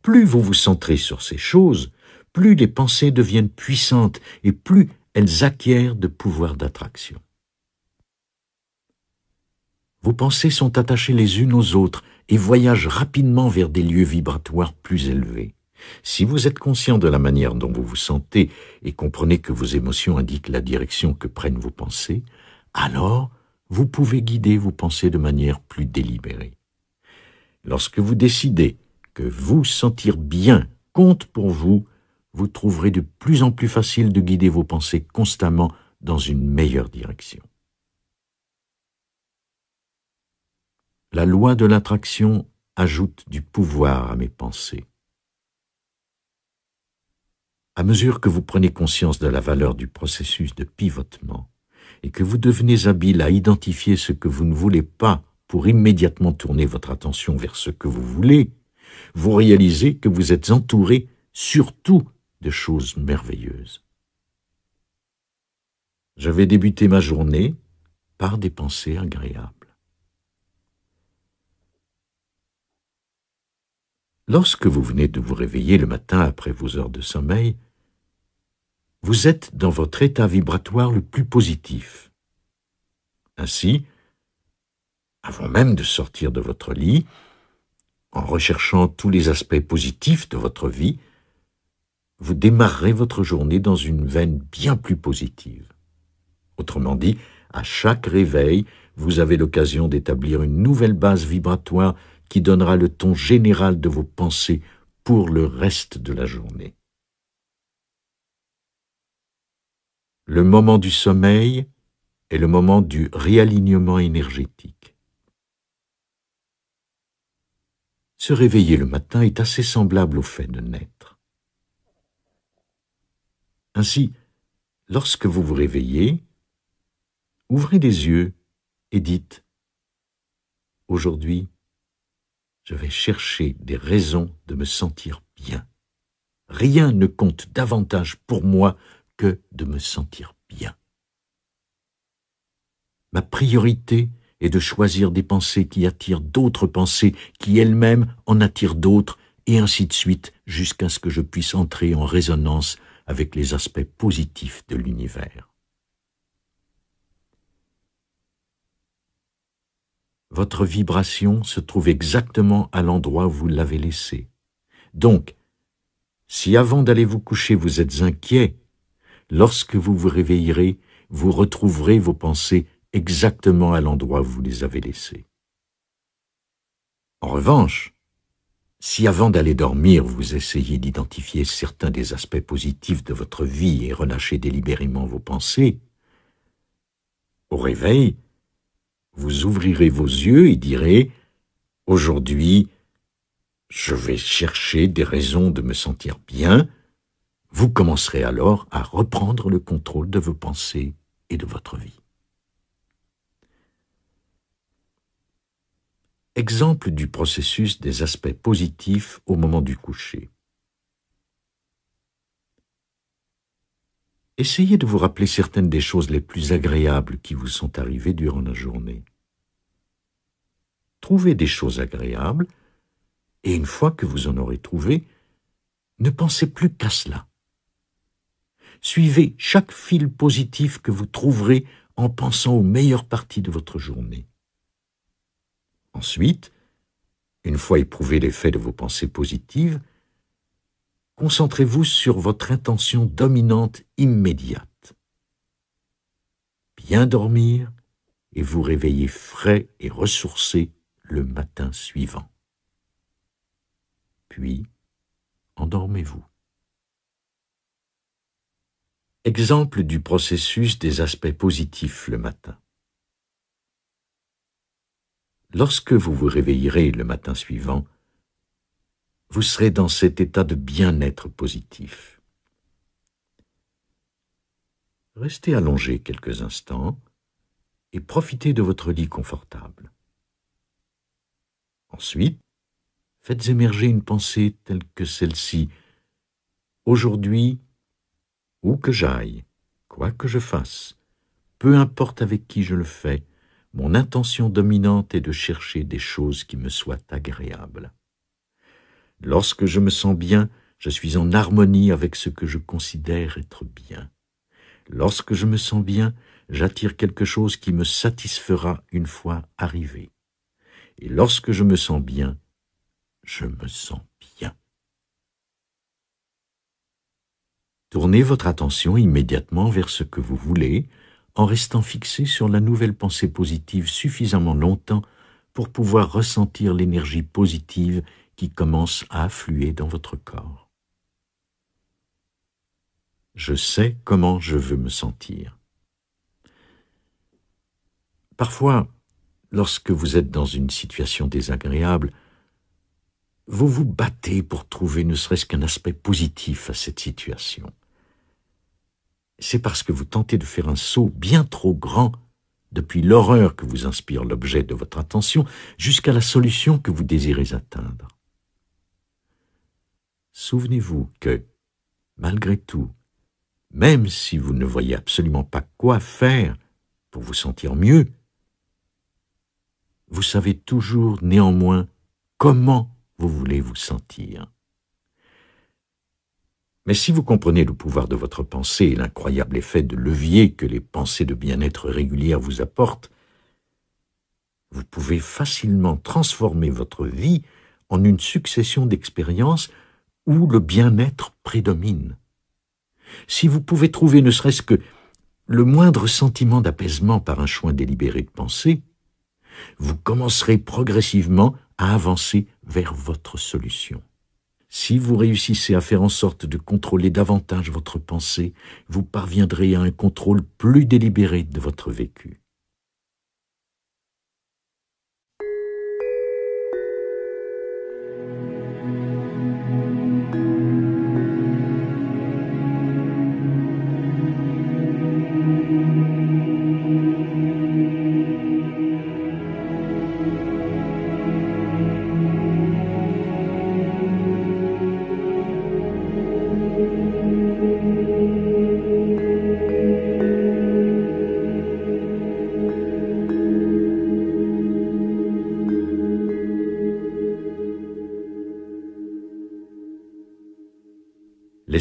plus vous vous centrez sur ces choses, plus les pensées deviennent puissantes et plus elles acquièrent de pouvoir d'attraction. Vos pensées sont attachées les unes aux autres et voyagent rapidement vers des lieux vibratoires plus élevés. Si vous êtes conscient de la manière dont vous vous sentez et comprenez que vos émotions indiquent la direction que prennent vos pensées, alors vous pouvez guider vos pensées de manière plus délibérée. Lorsque vous décidez que vous sentir bien compte pour vous, vous trouverez de plus en plus facile de guider vos pensées constamment dans une meilleure direction. La loi de l'attraction ajoute du pouvoir à mes pensées. À mesure que vous prenez conscience de la valeur du processus de pivotement et que vous devenez habile à identifier ce que vous ne voulez pas pour immédiatement tourner votre attention vers ce que vous voulez, vous réalisez que vous êtes entouré surtout choses merveilleuses. J'avais débuté ma journée par des pensées agréables. Lorsque vous venez de vous réveiller le matin après vos heures de sommeil, vous êtes dans votre état vibratoire le plus positif. Ainsi, avant même de sortir de votre lit, en recherchant tous les aspects positifs de votre vie, vous démarrerez votre journée dans une veine bien plus positive. Autrement dit, à chaque réveil, vous avez l'occasion d'établir une nouvelle base vibratoire qui donnera le ton général de vos pensées pour le reste de la journée. Le moment du sommeil est le moment du réalignement énergétique. Se réveiller le matin est assez semblable au fait de naître. Ainsi, lorsque vous vous réveillez, ouvrez les yeux et dites ⁇ Aujourd'hui, je vais chercher des raisons de me sentir bien. Rien ne compte davantage pour moi que de me sentir bien. Ma priorité est de choisir des pensées qui attirent d'autres pensées, qui elles-mêmes en attirent d'autres, et ainsi de suite, jusqu'à ce que je puisse entrer en résonance avec les aspects positifs de l'univers. Votre vibration se trouve exactement à l'endroit où vous l'avez laissée. Donc, si avant d'aller vous coucher vous êtes inquiet, lorsque vous vous réveillerez, vous retrouverez vos pensées exactement à l'endroit où vous les avez laissées. En revanche, si avant d'aller dormir, vous essayez d'identifier certains des aspects positifs de votre vie et relâchez délibérément vos pensées, au réveil, vous ouvrirez vos yeux et direz ⁇ Aujourd'hui, je vais chercher des raisons de me sentir bien ⁇ vous commencerez alors à reprendre le contrôle de vos pensées et de votre vie. exemple du processus des aspects positifs au moment du coucher. Essayez de vous rappeler certaines des choses les plus agréables qui vous sont arrivées durant la journée. Trouvez des choses agréables, et une fois que vous en aurez trouvé, ne pensez plus qu'à cela. Suivez chaque fil positif que vous trouverez en pensant aux meilleures parties de votre journée. Ensuite, une fois éprouvé l'effet de vos pensées positives, concentrez-vous sur votre intention dominante immédiate. Bien dormir et vous réveiller frais et ressourcé le matin suivant. Puis, endormez-vous. Exemple du processus des aspects positifs le matin lorsque vous vous réveillerez le matin suivant, vous serez dans cet état de bien-être positif. Restez allongé quelques instants et profitez de votre lit confortable. Ensuite, faites émerger une pensée telle que celle-ci. Aujourd'hui, où que j'aille, quoi que je fasse, peu importe avec qui je le fais, mon intention dominante est de chercher des choses qui me soient agréables. Lorsque je me sens bien, je suis en harmonie avec ce que je considère être bien. Lorsque je me sens bien, j'attire quelque chose qui me satisfera une fois arrivé. Et lorsque je me sens bien, je me sens bien. Tournez votre attention immédiatement vers ce que vous voulez, en restant fixé sur la nouvelle pensée positive suffisamment longtemps pour pouvoir ressentir l'énergie positive qui commence à affluer dans votre corps. Je sais comment je veux me sentir. Parfois, lorsque vous êtes dans une situation désagréable, vous vous battez pour trouver ne serait-ce qu'un aspect positif à cette situation c'est parce que vous tentez de faire un saut bien trop grand depuis l'horreur que vous inspire l'objet de votre attention jusqu'à la solution que vous désirez atteindre. Souvenez-vous que, malgré tout, même si vous ne voyez absolument pas quoi faire pour vous sentir mieux, vous savez toujours néanmoins comment vous voulez vous sentir. Mais si vous comprenez le pouvoir de votre pensée et l'incroyable effet de levier que les pensées de bien-être régulières vous apportent, vous pouvez facilement transformer votre vie en une succession d'expériences où le bien-être prédomine. Si vous pouvez trouver ne serait-ce que le moindre sentiment d'apaisement par un choix délibéré de pensée, vous commencerez progressivement à avancer vers votre solution. Si vous réussissez à faire en sorte de contrôler davantage votre pensée, vous parviendrez à un contrôle plus délibéré de votre vécu.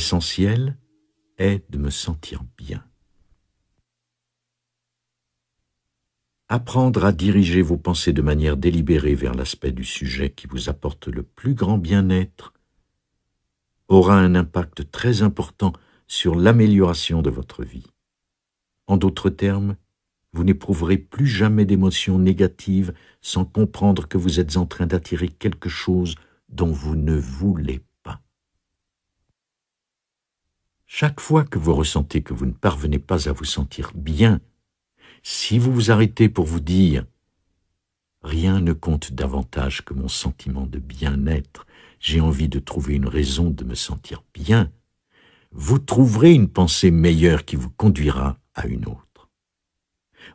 Essentiel est de me sentir bien. Apprendre à diriger vos pensées de manière délibérée vers l'aspect du sujet qui vous apporte le plus grand bien-être aura un impact très important sur l'amélioration de votre vie. En d'autres termes, vous n'éprouverez plus jamais d'émotions négatives sans comprendre que vous êtes en train d'attirer quelque chose dont vous ne voulez chaque fois que vous ressentez que vous ne parvenez pas à vous sentir bien, si vous vous arrêtez pour vous dire Rien ne compte davantage que mon sentiment de bien-être, j'ai envie de trouver une raison de me sentir bien, vous trouverez une pensée meilleure qui vous conduira à une autre.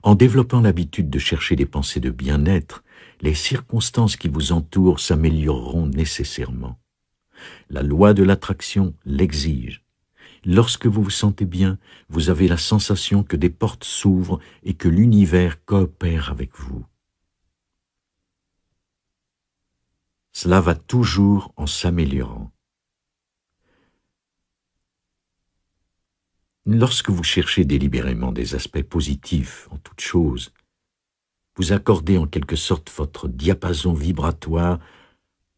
En développant l'habitude de chercher des pensées de bien-être, les circonstances qui vous entourent s'amélioreront nécessairement. La loi de l'attraction l'exige. Lorsque vous vous sentez bien, vous avez la sensation que des portes s'ouvrent et que l'univers coopère avec vous. Cela va toujours en s'améliorant. Lorsque vous cherchez délibérément des aspects positifs en toute chose, vous accordez en quelque sorte votre diapason vibratoire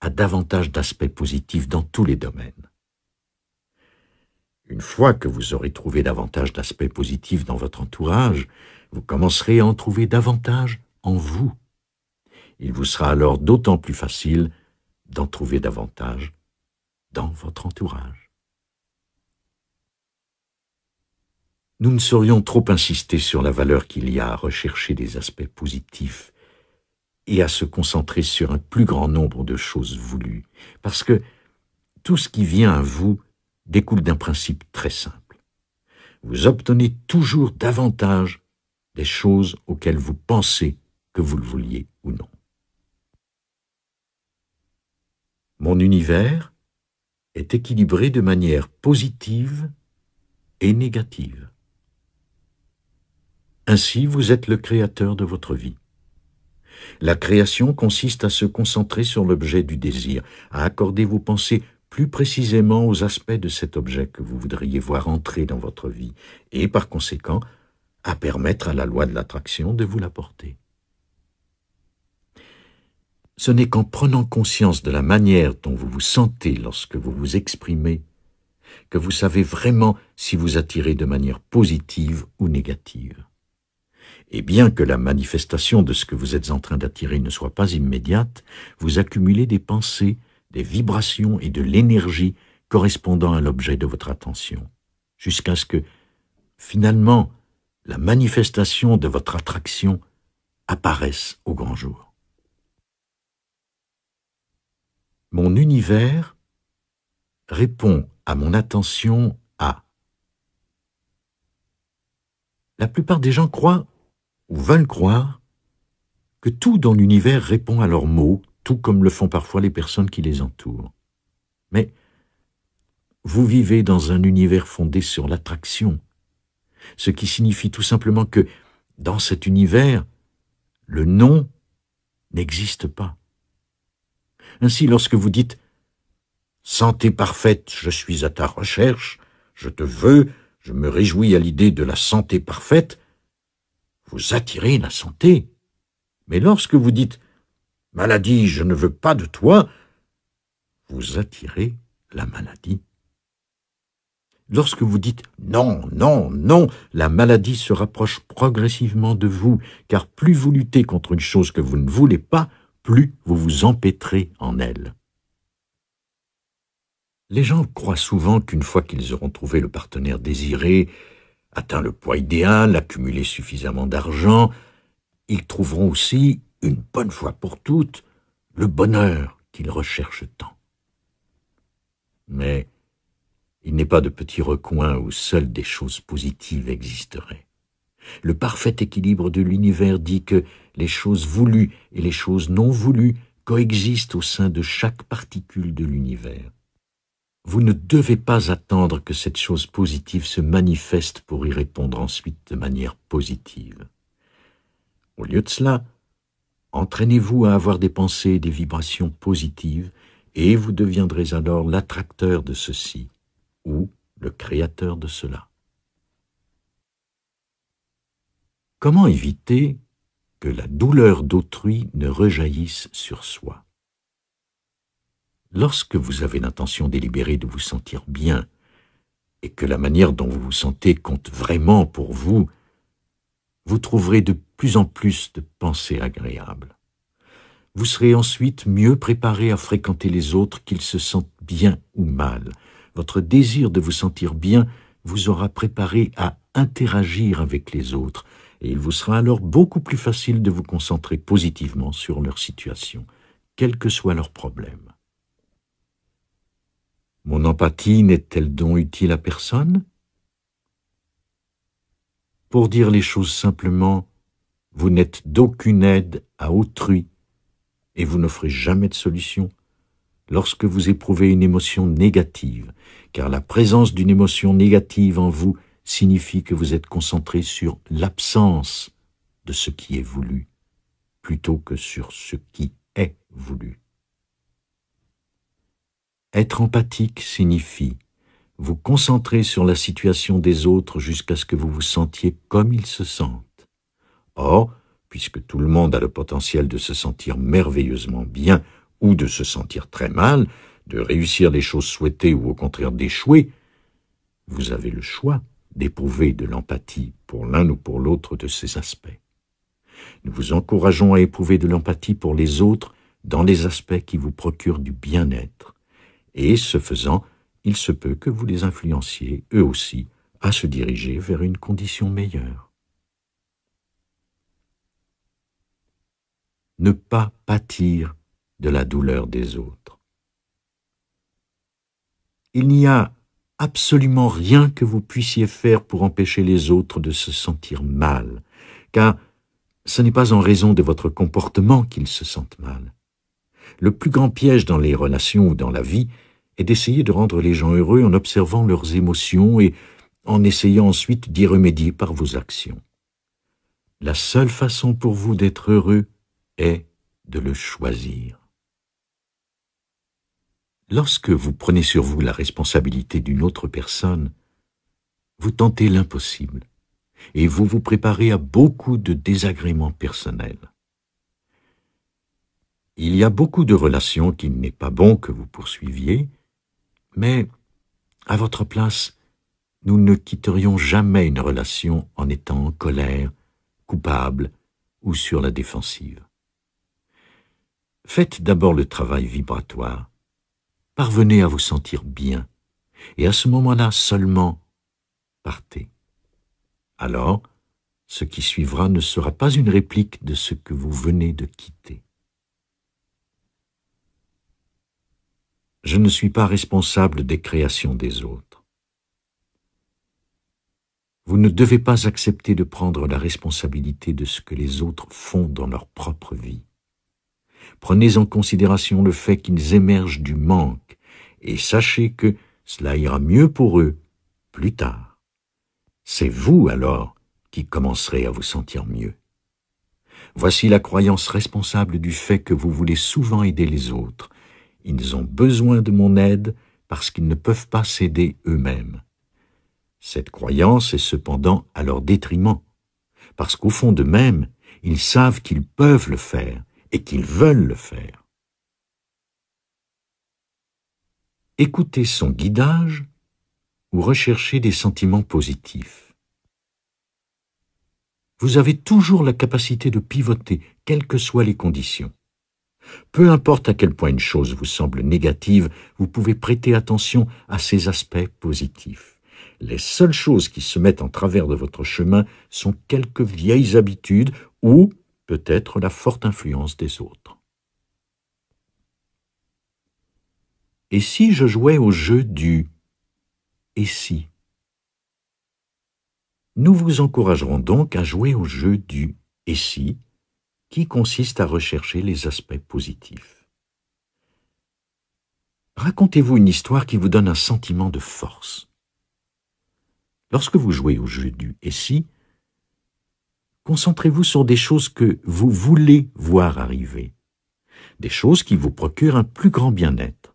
à davantage d'aspects positifs dans tous les domaines. Une fois que vous aurez trouvé davantage d'aspects positifs dans votre entourage, vous commencerez à en trouver davantage en vous. Il vous sera alors d'autant plus facile d'en trouver davantage dans votre entourage. Nous ne saurions trop insister sur la valeur qu'il y a à rechercher des aspects positifs et à se concentrer sur un plus grand nombre de choses voulues, parce que tout ce qui vient à vous découle d'un principe très simple. Vous obtenez toujours davantage des choses auxquelles vous pensez que vous le vouliez ou non. Mon univers est équilibré de manière positive et négative. Ainsi, vous êtes le créateur de votre vie. La création consiste à se concentrer sur l'objet du désir, à accorder vos pensées plus précisément aux aspects de cet objet que vous voudriez voir entrer dans votre vie, et par conséquent à permettre à la loi de l'attraction de vous l'apporter. Ce n'est qu'en prenant conscience de la manière dont vous vous sentez lorsque vous vous exprimez que vous savez vraiment si vous attirez de manière positive ou négative. Et bien que la manifestation de ce que vous êtes en train d'attirer ne soit pas immédiate, vous accumulez des pensées des vibrations et de l'énergie correspondant à l'objet de votre attention, jusqu'à ce que, finalement, la manifestation de votre attraction apparaisse au grand jour. Mon univers répond à mon attention à. La plupart des gens croient, ou veulent croire, que tout dans l'univers répond à leurs mots tout comme le font parfois les personnes qui les entourent. Mais vous vivez dans un univers fondé sur l'attraction, ce qui signifie tout simplement que dans cet univers, le non n'existe pas. Ainsi, lorsque vous dites ⁇ Santé parfaite, je suis à ta recherche, je te veux, je me réjouis à l'idée de la santé parfaite ⁇ vous attirez la santé. Mais lorsque vous dites Maladie, je ne veux pas de toi, vous attirez la maladie. Lorsque vous dites non, non, non, la maladie se rapproche progressivement de vous, car plus vous luttez contre une chose que vous ne voulez pas, plus vous vous empêtrez en elle. Les gens croient souvent qu'une fois qu'ils auront trouvé le partenaire désiré, atteint le poids idéal, accumulé suffisamment d'argent, ils trouveront aussi une bonne fois pour toutes, le bonheur qu'il recherche tant. Mais il n'est pas de petit recoin où seules des choses positives existeraient. Le parfait équilibre de l'univers dit que les choses voulues et les choses non voulues coexistent au sein de chaque particule de l'univers. Vous ne devez pas attendre que cette chose positive se manifeste pour y répondre ensuite de manière positive. Au lieu de cela, Entraînez-vous à avoir des pensées et des vibrations positives, et vous deviendrez alors l'attracteur de ceci ou le créateur de cela. Comment éviter que la douleur d'autrui ne rejaillisse sur soi Lorsque vous avez l'intention délibérée de vous sentir bien, et que la manière dont vous vous sentez compte vraiment pour vous, vous trouverez de plus en plus de pensées agréables. Vous serez ensuite mieux préparé à fréquenter les autres, qu'ils se sentent bien ou mal. Votre désir de vous sentir bien vous aura préparé à interagir avec les autres, et il vous sera alors beaucoup plus facile de vous concentrer positivement sur leur situation, quel que soit leur problème. Mon empathie n'est-elle donc utile à personne Pour dire les choses simplement, vous n'êtes d'aucune aide à autrui et vous n'offrez jamais de solution lorsque vous éprouvez une émotion négative, car la présence d'une émotion négative en vous signifie que vous êtes concentré sur l'absence de ce qui est voulu, plutôt que sur ce qui est voulu. Être empathique signifie vous concentrer sur la situation des autres jusqu'à ce que vous vous sentiez comme ils se sentent. Or, puisque tout le monde a le potentiel de se sentir merveilleusement bien ou de se sentir très mal, de réussir les choses souhaitées ou au contraire d'échouer, vous avez le choix d'éprouver de l'empathie pour l'un ou pour l'autre de ces aspects. Nous vous encourageons à éprouver de l'empathie pour les autres dans les aspects qui vous procurent du bien-être, et ce faisant, il se peut que vous les influenciez, eux aussi, à se diriger vers une condition meilleure. ne pas pâtir de la douleur des autres. Il n'y a absolument rien que vous puissiez faire pour empêcher les autres de se sentir mal, car ce n'est pas en raison de votre comportement qu'ils se sentent mal. Le plus grand piège dans les relations ou dans la vie est d'essayer de rendre les gens heureux en observant leurs émotions et en essayant ensuite d'y remédier par vos actions. La seule façon pour vous d'être heureux de le choisir. Lorsque vous prenez sur vous la responsabilité d'une autre personne, vous tentez l'impossible et vous vous préparez à beaucoup de désagréments personnels. Il y a beaucoup de relations qu'il n'est pas bon que vous poursuiviez, mais à votre place, nous ne quitterions jamais une relation en étant en colère, coupable ou sur la défensive. Faites d'abord le travail vibratoire. Parvenez à vous sentir bien. Et à ce moment-là seulement, partez. Alors, ce qui suivra ne sera pas une réplique de ce que vous venez de quitter. Je ne suis pas responsable des créations des autres. Vous ne devez pas accepter de prendre la responsabilité de ce que les autres font dans leur propre vie. Prenez en considération le fait qu'ils émergent du manque, et sachez que cela ira mieux pour eux plus tard. C'est vous alors qui commencerez à vous sentir mieux. Voici la croyance responsable du fait que vous voulez souvent aider les autres. Ils ont besoin de mon aide parce qu'ils ne peuvent pas s'aider eux-mêmes. Cette croyance est cependant à leur détriment, parce qu'au fond d'eux-mêmes, ils savent qu'ils peuvent le faire, et qu'ils veulent le faire. Écoutez son guidage ou recherchez des sentiments positifs. Vous avez toujours la capacité de pivoter, quelles que soient les conditions. Peu importe à quel point une chose vous semble négative, vous pouvez prêter attention à ses aspects positifs. Les seules choses qui se mettent en travers de votre chemin sont quelques vieilles habitudes ou peut-être la forte influence des autres. Et si je jouais au jeu du et si Nous vous encouragerons donc à jouer au jeu du et si qui consiste à rechercher les aspects positifs. Racontez-vous une histoire qui vous donne un sentiment de force. Lorsque vous jouez au jeu du et si, Concentrez-vous sur des choses que vous voulez voir arriver, des choses qui vous procurent un plus grand bien-être.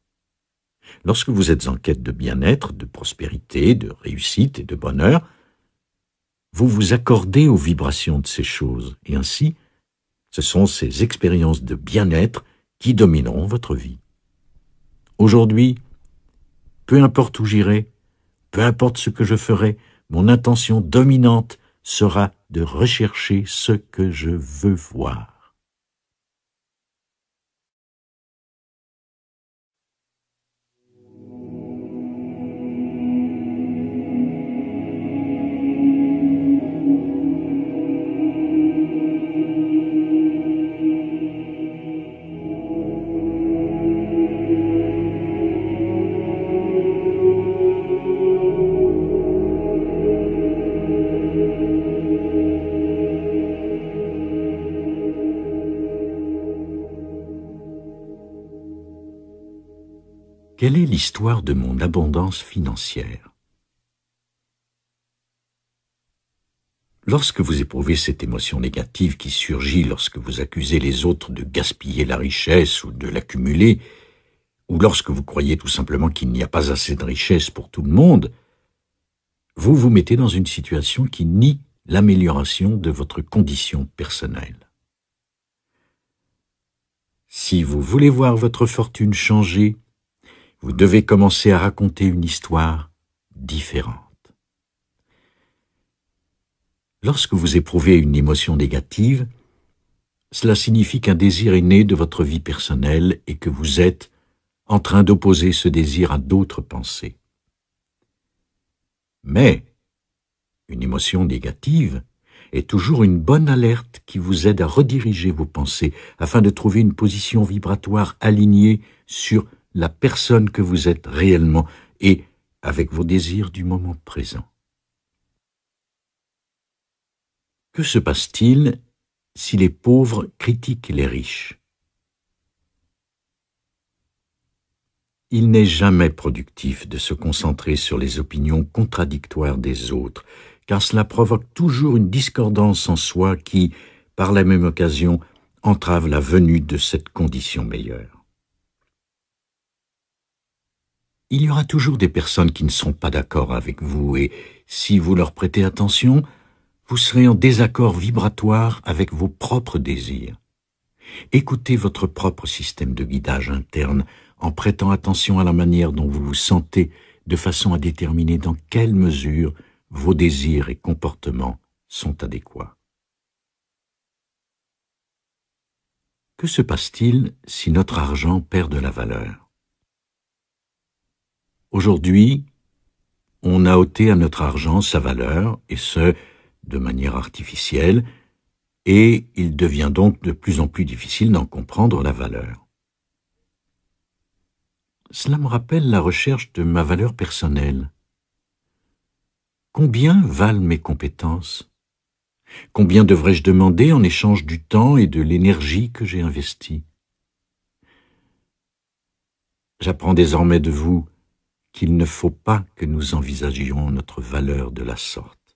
Lorsque vous êtes en quête de bien-être, de prospérité, de réussite et de bonheur, vous vous accordez aux vibrations de ces choses, et ainsi, ce sont ces expériences de bien-être qui domineront votre vie. Aujourd'hui, peu importe où j'irai, peu importe ce que je ferai, mon intention dominante sera de rechercher ce que je veux voir. Quelle est l'histoire de mon abondance financière Lorsque vous éprouvez cette émotion négative qui surgit lorsque vous accusez les autres de gaspiller la richesse ou de l'accumuler, ou lorsque vous croyez tout simplement qu'il n'y a pas assez de richesse pour tout le monde, vous vous mettez dans une situation qui nie l'amélioration de votre condition personnelle. Si vous voulez voir votre fortune changer, vous devez commencer à raconter une histoire différente. Lorsque vous éprouvez une émotion négative, cela signifie qu'un désir est né de votre vie personnelle et que vous êtes en train d'opposer ce désir à d'autres pensées. Mais une émotion négative est toujours une bonne alerte qui vous aide à rediriger vos pensées afin de trouver une position vibratoire alignée sur la personne que vous êtes réellement et avec vos désirs du moment présent. Que se passe-t-il si les pauvres critiquent les riches Il n'est jamais productif de se concentrer sur les opinions contradictoires des autres, car cela provoque toujours une discordance en soi qui, par la même occasion, entrave la venue de cette condition meilleure. Il y aura toujours des personnes qui ne sont pas d'accord avec vous et, si vous leur prêtez attention, vous serez en désaccord vibratoire avec vos propres désirs. Écoutez votre propre système de guidage interne en prêtant attention à la manière dont vous vous sentez de façon à déterminer dans quelle mesure vos désirs et comportements sont adéquats. Que se passe-t-il si notre argent perd de la valeur Aujourd'hui, on a ôté à notre argent sa valeur, et ce, de manière artificielle, et il devient donc de plus en plus difficile d'en comprendre la valeur. Cela me rappelle la recherche de ma valeur personnelle. Combien valent mes compétences Combien devrais-je demander en échange du temps et de l'énergie que j'ai investi J'apprends désormais de vous qu'il ne faut pas que nous envisagions notre valeur de la sorte.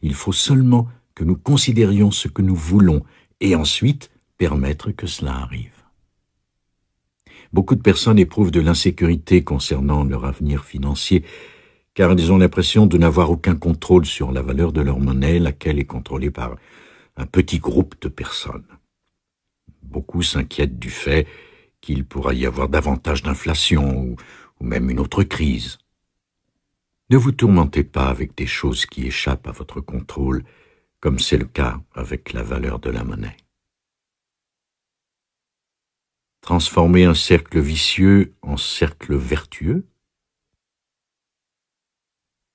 Il faut seulement que nous considérions ce que nous voulons et ensuite permettre que cela arrive. Beaucoup de personnes éprouvent de l'insécurité concernant leur avenir financier car elles ont l'impression de n'avoir aucun contrôle sur la valeur de leur monnaie, laquelle est contrôlée par un petit groupe de personnes. Beaucoup s'inquiètent du fait qu'il pourra y avoir davantage d'inflation ou, ou même une autre crise. Ne vous tourmentez pas avec des choses qui échappent à votre contrôle, comme c'est le cas avec la valeur de la monnaie. Transformer un cercle vicieux en cercle vertueux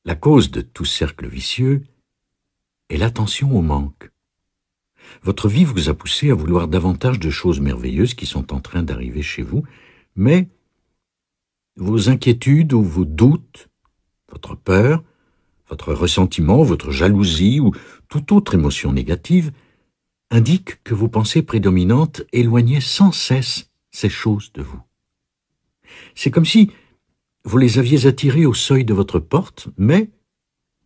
La cause de tout cercle vicieux est l'attention au manque. Votre vie vous a poussé à vouloir davantage de choses merveilleuses qui sont en train d'arriver chez vous, mais vos inquiétudes ou vos doutes, votre peur, votre ressentiment, votre jalousie ou toute autre émotion négative indiquent que vos pensées prédominantes éloignaient sans cesse ces choses de vous. C'est comme si vous les aviez attirées au seuil de votre porte, mais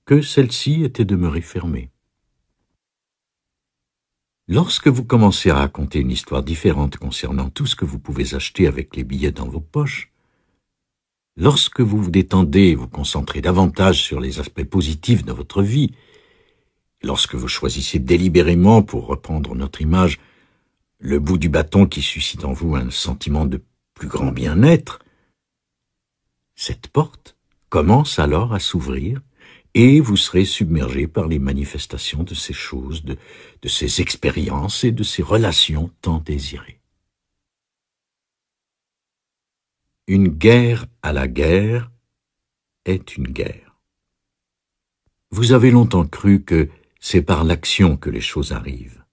que celle-ci était demeurée fermée. Lorsque vous commencez à raconter une histoire différente concernant tout ce que vous pouvez acheter avec les billets dans vos poches, Lorsque vous vous détendez et vous concentrez davantage sur les aspects positifs de votre vie, lorsque vous choisissez délibérément, pour reprendre notre image, le bout du bâton qui suscite en vous un sentiment de plus grand bien-être, cette porte commence alors à s'ouvrir et vous serez submergé par les manifestations de ces choses, de, de ces expériences et de ces relations tant désirées. Une guerre à la guerre est une guerre. Vous avez longtemps cru que c'est par l'action que les choses arrivent.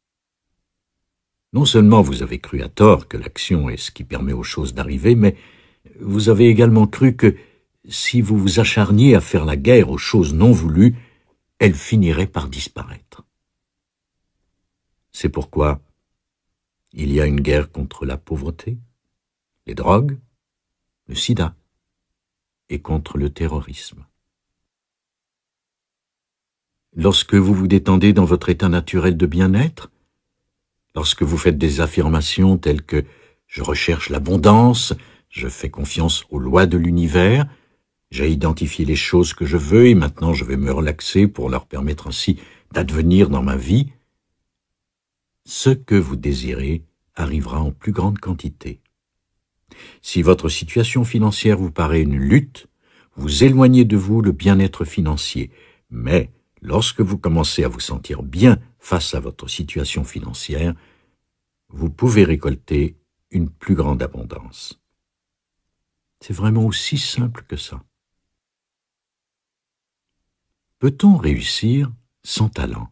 Non seulement vous avez cru à tort que l'action est ce qui permet aux choses d'arriver, mais vous avez également cru que si vous vous acharniez à faire la guerre aux choses non voulues, elles finiraient par disparaître. C'est pourquoi il y a une guerre contre la pauvreté, les drogues, le sida et contre le terrorisme. Lorsque vous vous détendez dans votre état naturel de bien-être, lorsque vous faites des affirmations telles que ⁇ Je recherche l'abondance ⁇ je fais confiance aux lois de l'univers, j'ai identifié les choses que je veux et maintenant je vais me relaxer pour leur permettre ainsi d'advenir dans ma vie, ce que vous désirez arrivera en plus grande quantité. Si votre situation financière vous paraît une lutte, vous éloignez de vous le bien-être financier. Mais lorsque vous commencez à vous sentir bien face à votre situation financière, vous pouvez récolter une plus grande abondance. C'est vraiment aussi simple que ça. Peut-on réussir sans talent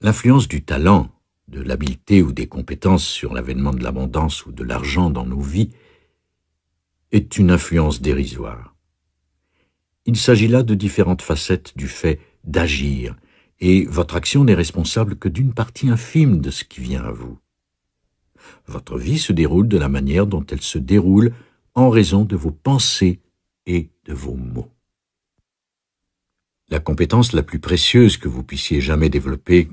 L'influence du talent de l'habileté ou des compétences sur l'avènement de l'abondance ou de l'argent dans nos vies, est une influence dérisoire. Il s'agit là de différentes facettes du fait d'agir, et votre action n'est responsable que d'une partie infime de ce qui vient à vous. Votre vie se déroule de la manière dont elle se déroule en raison de vos pensées et de vos mots. La compétence la plus précieuse que vous puissiez jamais développer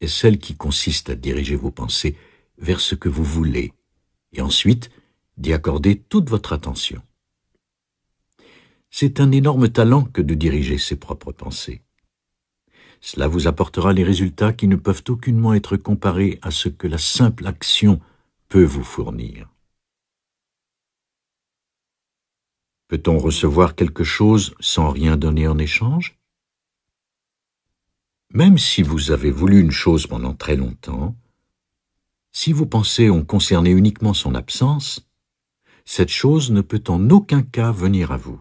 est celle qui consiste à diriger vos pensées vers ce que vous voulez, et ensuite d'y accorder toute votre attention. C'est un énorme talent que de diriger ses propres pensées. Cela vous apportera les résultats qui ne peuvent aucunement être comparés à ce que la simple action peut vous fournir. Peut-on recevoir quelque chose sans rien donner en échange même si vous avez voulu une chose pendant très longtemps, si vos pensées ont concerné uniquement son absence, cette chose ne peut en aucun cas venir à vous.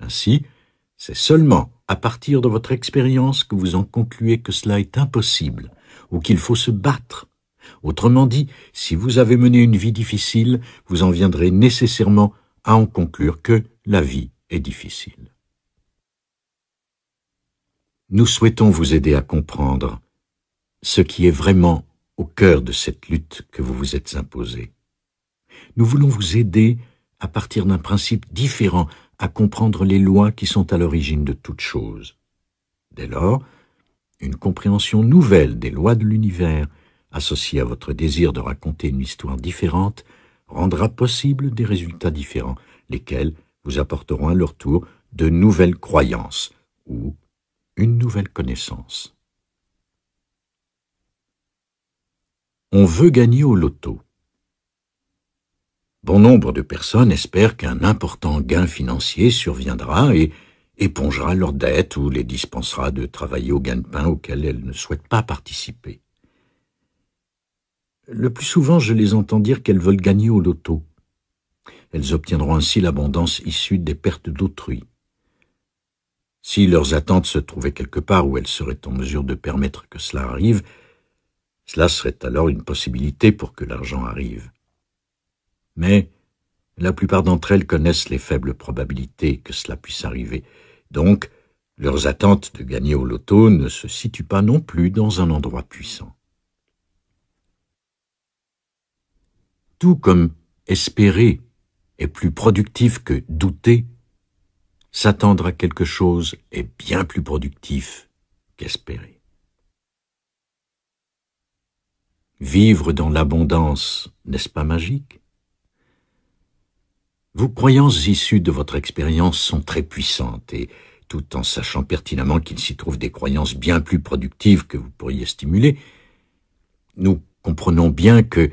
Ainsi, c'est seulement à partir de votre expérience que vous en concluez que cela est impossible ou qu'il faut se battre. Autrement dit, si vous avez mené une vie difficile, vous en viendrez nécessairement à en conclure que la vie est difficile nous souhaitons vous aider à comprendre ce qui est vraiment au cœur de cette lutte que vous vous êtes imposée. Nous voulons vous aider à partir d'un principe différent à comprendre les lois qui sont à l'origine de toute chose. Dès lors, une compréhension nouvelle des lois de l'univers, associée à votre désir de raconter une histoire différente, rendra possible des résultats différents, lesquels vous apporteront à leur tour de nouvelles croyances ou une nouvelle connaissance. On veut gagner au loto. Bon nombre de personnes espèrent qu'un important gain financier surviendra et épongera leurs dettes ou les dispensera de travailler au de pain auquel elles ne souhaitent pas participer. Le plus souvent, je les entends dire qu'elles veulent gagner au loto. Elles obtiendront ainsi l'abondance issue des pertes d'autrui. Si leurs attentes se trouvaient quelque part où elles seraient en mesure de permettre que cela arrive, cela serait alors une possibilité pour que l'argent arrive. Mais la plupart d'entre elles connaissent les faibles probabilités que cela puisse arriver, donc leurs attentes de gagner au loto ne se situent pas non plus dans un endroit puissant. Tout comme espérer est plus productif que douter, s'attendre à quelque chose est bien plus productif qu'espérer. Vivre dans l'abondance, n'est-ce pas magique Vos croyances issues de votre expérience sont très puissantes et, tout en sachant pertinemment qu'il s'y trouve des croyances bien plus productives que vous pourriez stimuler, nous comprenons bien que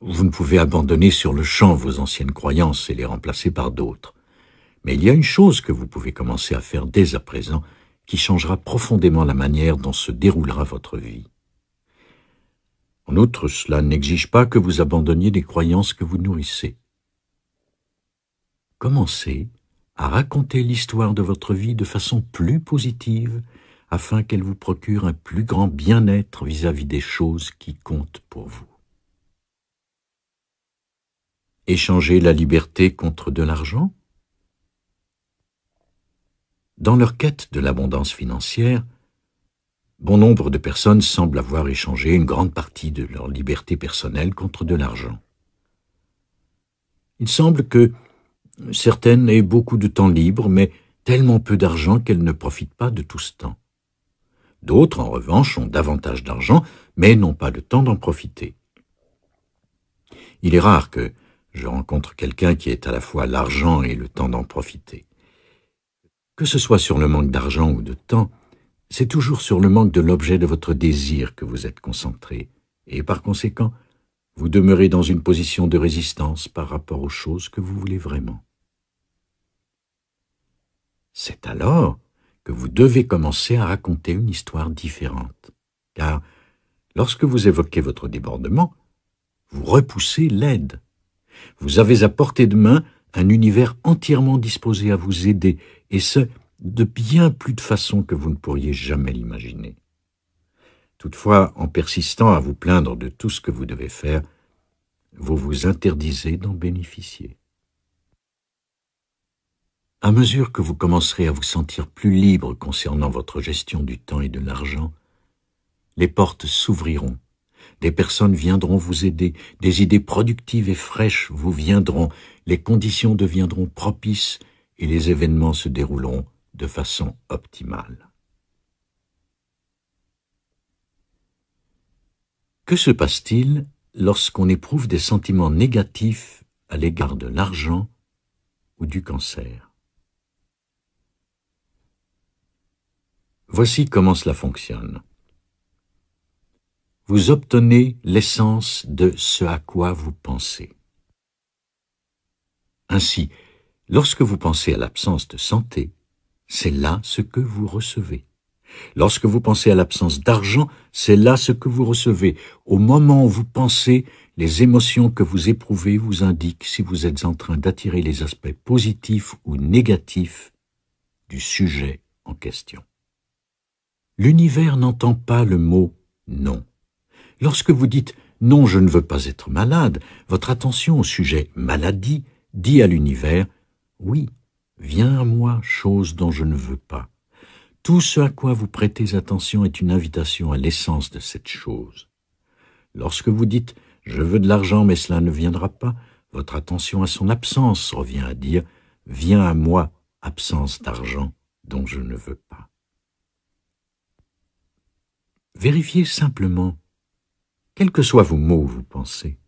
vous ne pouvez abandonner sur le champ vos anciennes croyances et les remplacer par d'autres. Mais il y a une chose que vous pouvez commencer à faire dès à présent qui changera profondément la manière dont se déroulera votre vie. En outre, cela n'exige pas que vous abandonniez des croyances que vous nourrissez. Commencez à raconter l'histoire de votre vie de façon plus positive afin qu'elle vous procure un plus grand bien-être vis-à-vis des choses qui comptent pour vous. Échanger la liberté contre de l'argent dans leur quête de l'abondance financière, bon nombre de personnes semblent avoir échangé une grande partie de leur liberté personnelle contre de l'argent. Il semble que certaines aient beaucoup de temps libre, mais tellement peu d'argent qu'elles ne profitent pas de tout ce temps. D'autres, en revanche, ont davantage d'argent, mais n'ont pas le temps d'en profiter. Il est rare que je rencontre quelqu'un qui ait à la fois l'argent et le temps d'en profiter. Que ce soit sur le manque d'argent ou de temps, c'est toujours sur le manque de l'objet de votre désir que vous êtes concentré, et par conséquent, vous demeurez dans une position de résistance par rapport aux choses que vous voulez vraiment. C'est alors que vous devez commencer à raconter une histoire différente, car lorsque vous évoquez votre débordement, vous repoussez l'aide. Vous avez à portée de main un univers entièrement disposé à vous aider, et ce, de bien plus de façons que vous ne pourriez jamais l'imaginer. Toutefois, en persistant à vous plaindre de tout ce que vous devez faire, vous vous interdisez d'en bénéficier. À mesure que vous commencerez à vous sentir plus libre concernant votre gestion du temps et de l'argent, les portes s'ouvriront des personnes viendront vous aider, des idées productives et fraîches vous viendront, les conditions deviendront propices et les événements se dérouleront de façon optimale. Que se passe-t-il lorsqu'on éprouve des sentiments négatifs à l'égard de l'argent ou du cancer Voici comment cela fonctionne vous obtenez l'essence de ce à quoi vous pensez. Ainsi, lorsque vous pensez à l'absence de santé, c'est là ce que vous recevez. Lorsque vous pensez à l'absence d'argent, c'est là ce que vous recevez. Au moment où vous pensez, les émotions que vous éprouvez vous indiquent si vous êtes en train d'attirer les aspects positifs ou négatifs du sujet en question. L'univers n'entend pas le mot non. Lorsque vous dites non, je ne veux pas être malade, votre attention au sujet maladie dit à l'univers oui, viens à moi, chose dont je ne veux pas. Tout ce à quoi vous prêtez attention est une invitation à l'essence de cette chose. Lorsque vous dites je veux de l'argent mais cela ne viendra pas, votre attention à son absence revient à dire viens à moi, absence d'argent dont je ne veux pas. Vérifiez simplement quels que soient vos mots, vous pensez,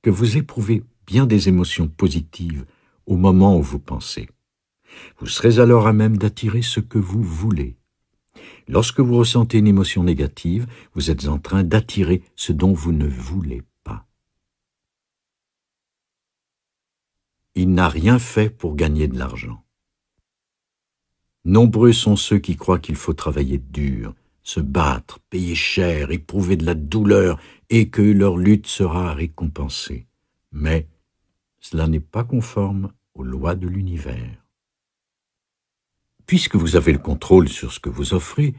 que vous éprouvez bien des émotions positives au moment où vous pensez. Vous serez alors à même d'attirer ce que vous voulez. Lorsque vous ressentez une émotion négative, vous êtes en train d'attirer ce dont vous ne voulez pas. Il n'a rien fait pour gagner de l'argent. Nombreux sont ceux qui croient qu'il faut travailler dur, se battre, payer cher, éprouver de la douleur, et que leur lutte sera récompensée. Mais cela n'est pas conforme aux lois de l'univers. Puisque vous avez le contrôle sur ce que vous offrez,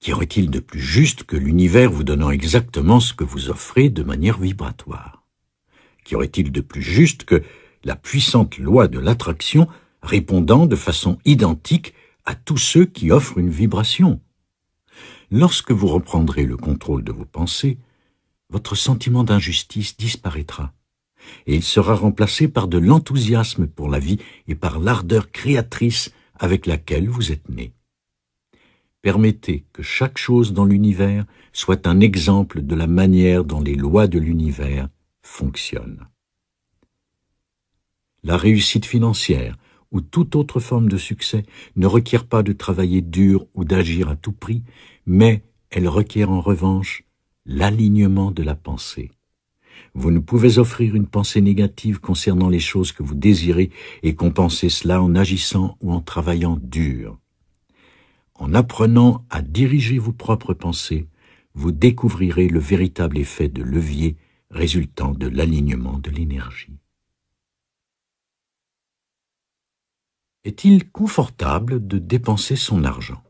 Qu'y aurait-il de plus juste que l'univers vous donnant exactement ce que vous offrez de manière vibratoire Qu'y aurait-il de plus juste que la puissante loi de l'attraction répondant de façon identique à tous ceux qui offrent une vibration Lorsque vous reprendrez le contrôle de vos pensées, votre sentiment d'injustice disparaîtra, et il sera remplacé par de l'enthousiasme pour la vie et par l'ardeur créatrice avec laquelle vous êtes né. Permettez que chaque chose dans l'univers soit un exemple de la manière dont les lois de l'univers fonctionnent. La réussite financière ou toute autre forme de succès ne requiert pas de travailler dur ou d'agir à tout prix, mais elle requiert en revanche l'alignement de la pensée. Vous ne pouvez offrir une pensée négative concernant les choses que vous désirez et compenser cela en agissant ou en travaillant dur. En apprenant à diriger vos propres pensées, vous découvrirez le véritable effet de levier résultant de l'alignement de l'énergie. Est-il confortable de dépenser son argent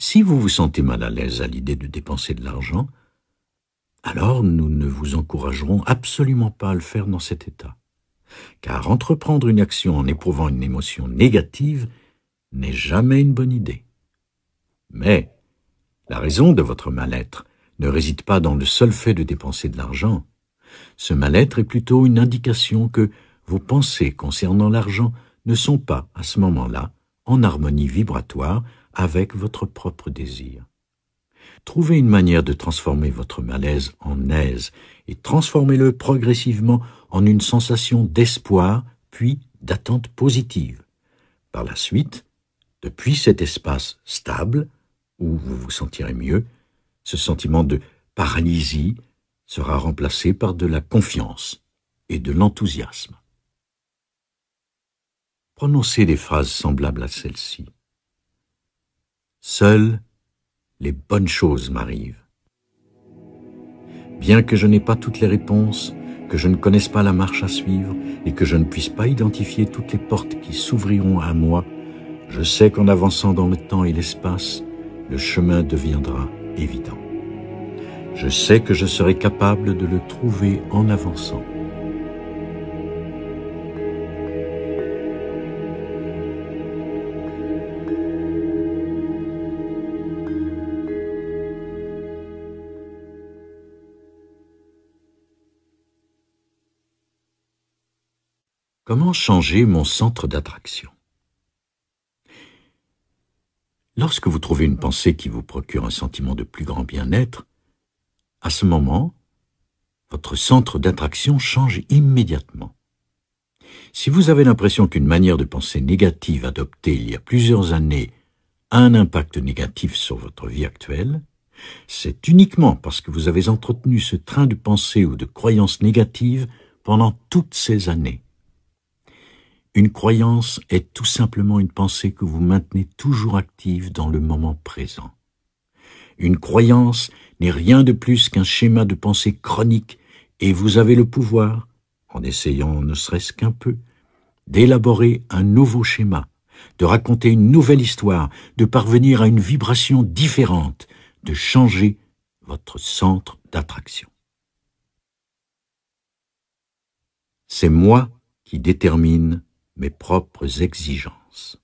Si vous vous sentez mal à l'aise à l'idée de dépenser de l'argent, alors nous ne vous encouragerons absolument pas à le faire dans cet état. Car entreprendre une action en éprouvant une émotion négative n'est jamais une bonne idée. Mais la raison de votre mal-être ne réside pas dans le seul fait de dépenser de l'argent. Ce mal-être est plutôt une indication que vos pensées concernant l'argent ne sont pas, à ce moment-là, en harmonie vibratoire avec votre propre désir. Trouvez une manière de transformer votre malaise en aise et transformez-le progressivement en une sensation d'espoir puis d'attente positive. Par la suite, depuis cet espace stable où vous vous sentirez mieux, ce sentiment de paralysie sera remplacé par de la confiance et de l'enthousiasme. Prononcez des phrases semblables à celles ci Seules les bonnes choses m'arrivent. Bien que je n'ai pas toutes les réponses, que je ne connaisse pas la marche à suivre et que je ne puisse pas identifier toutes les portes qui s'ouvriront à moi, je sais qu'en avançant dans le temps et l'espace, le chemin deviendra évident. Je sais que je serai capable de le trouver en avançant. Comment changer mon centre d'attraction Lorsque vous trouvez une pensée qui vous procure un sentiment de plus grand bien-être, à ce moment, votre centre d'attraction change immédiatement. Si vous avez l'impression qu'une manière de penser négative adoptée il y a plusieurs années a un impact négatif sur votre vie actuelle, c'est uniquement parce que vous avez entretenu ce train de pensée ou de croyances négative pendant toutes ces années. Une croyance est tout simplement une pensée que vous maintenez toujours active dans le moment présent. Une croyance n'est rien de plus qu'un schéma de pensée chronique et vous avez le pouvoir, en essayant ne serait-ce qu'un peu, d'élaborer un nouveau schéma, de raconter une nouvelle histoire, de parvenir à une vibration différente, de changer votre centre d'attraction. C'est moi qui détermine mes propres exigences.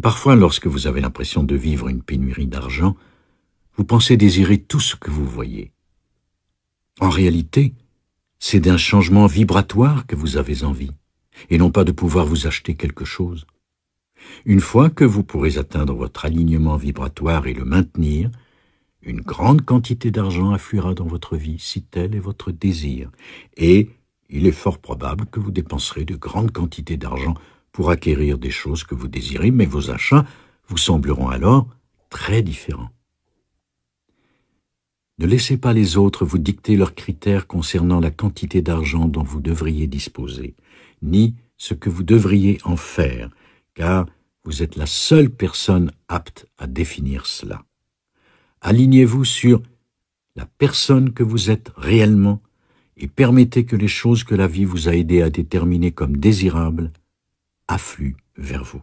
Parfois, lorsque vous avez l'impression de vivre une pénurie d'argent, vous pensez désirer tout ce que vous voyez. En réalité, c'est d'un changement vibratoire que vous avez envie, et non pas de pouvoir vous acheter quelque chose. Une fois que vous pourrez atteindre votre alignement vibratoire et le maintenir, une grande quantité d'argent affluera dans votre vie si tel est votre désir, et il est fort probable que vous dépenserez de grandes quantités d'argent pour acquérir des choses que vous désirez, mais vos achats vous sembleront alors très différents. Ne laissez pas les autres vous dicter leurs critères concernant la quantité d'argent dont vous devriez disposer, ni ce que vous devriez en faire, car vous êtes la seule personne apte à définir cela. Alignez-vous sur la personne que vous êtes réellement et permettez que les choses que la vie vous a aidé à déterminer comme désirables affluent vers vous.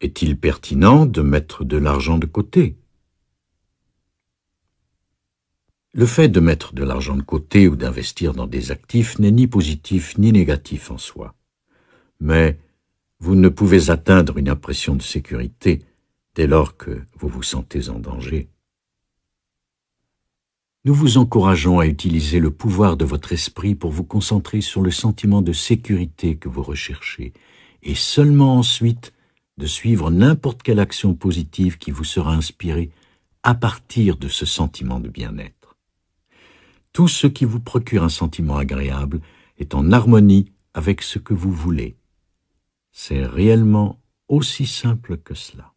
Est-il pertinent de mettre de l'argent de côté Le fait de mettre de l'argent de côté ou d'investir dans des actifs n'est ni positif ni négatif en soi. Mais vous ne pouvez atteindre une impression de sécurité dès lors que vous vous sentez en danger. Nous vous encourageons à utiliser le pouvoir de votre esprit pour vous concentrer sur le sentiment de sécurité que vous recherchez, et seulement ensuite de suivre n'importe quelle action positive qui vous sera inspirée à partir de ce sentiment de bien-être. Tout ce qui vous procure un sentiment agréable est en harmonie avec ce que vous voulez. C'est réellement aussi simple que cela.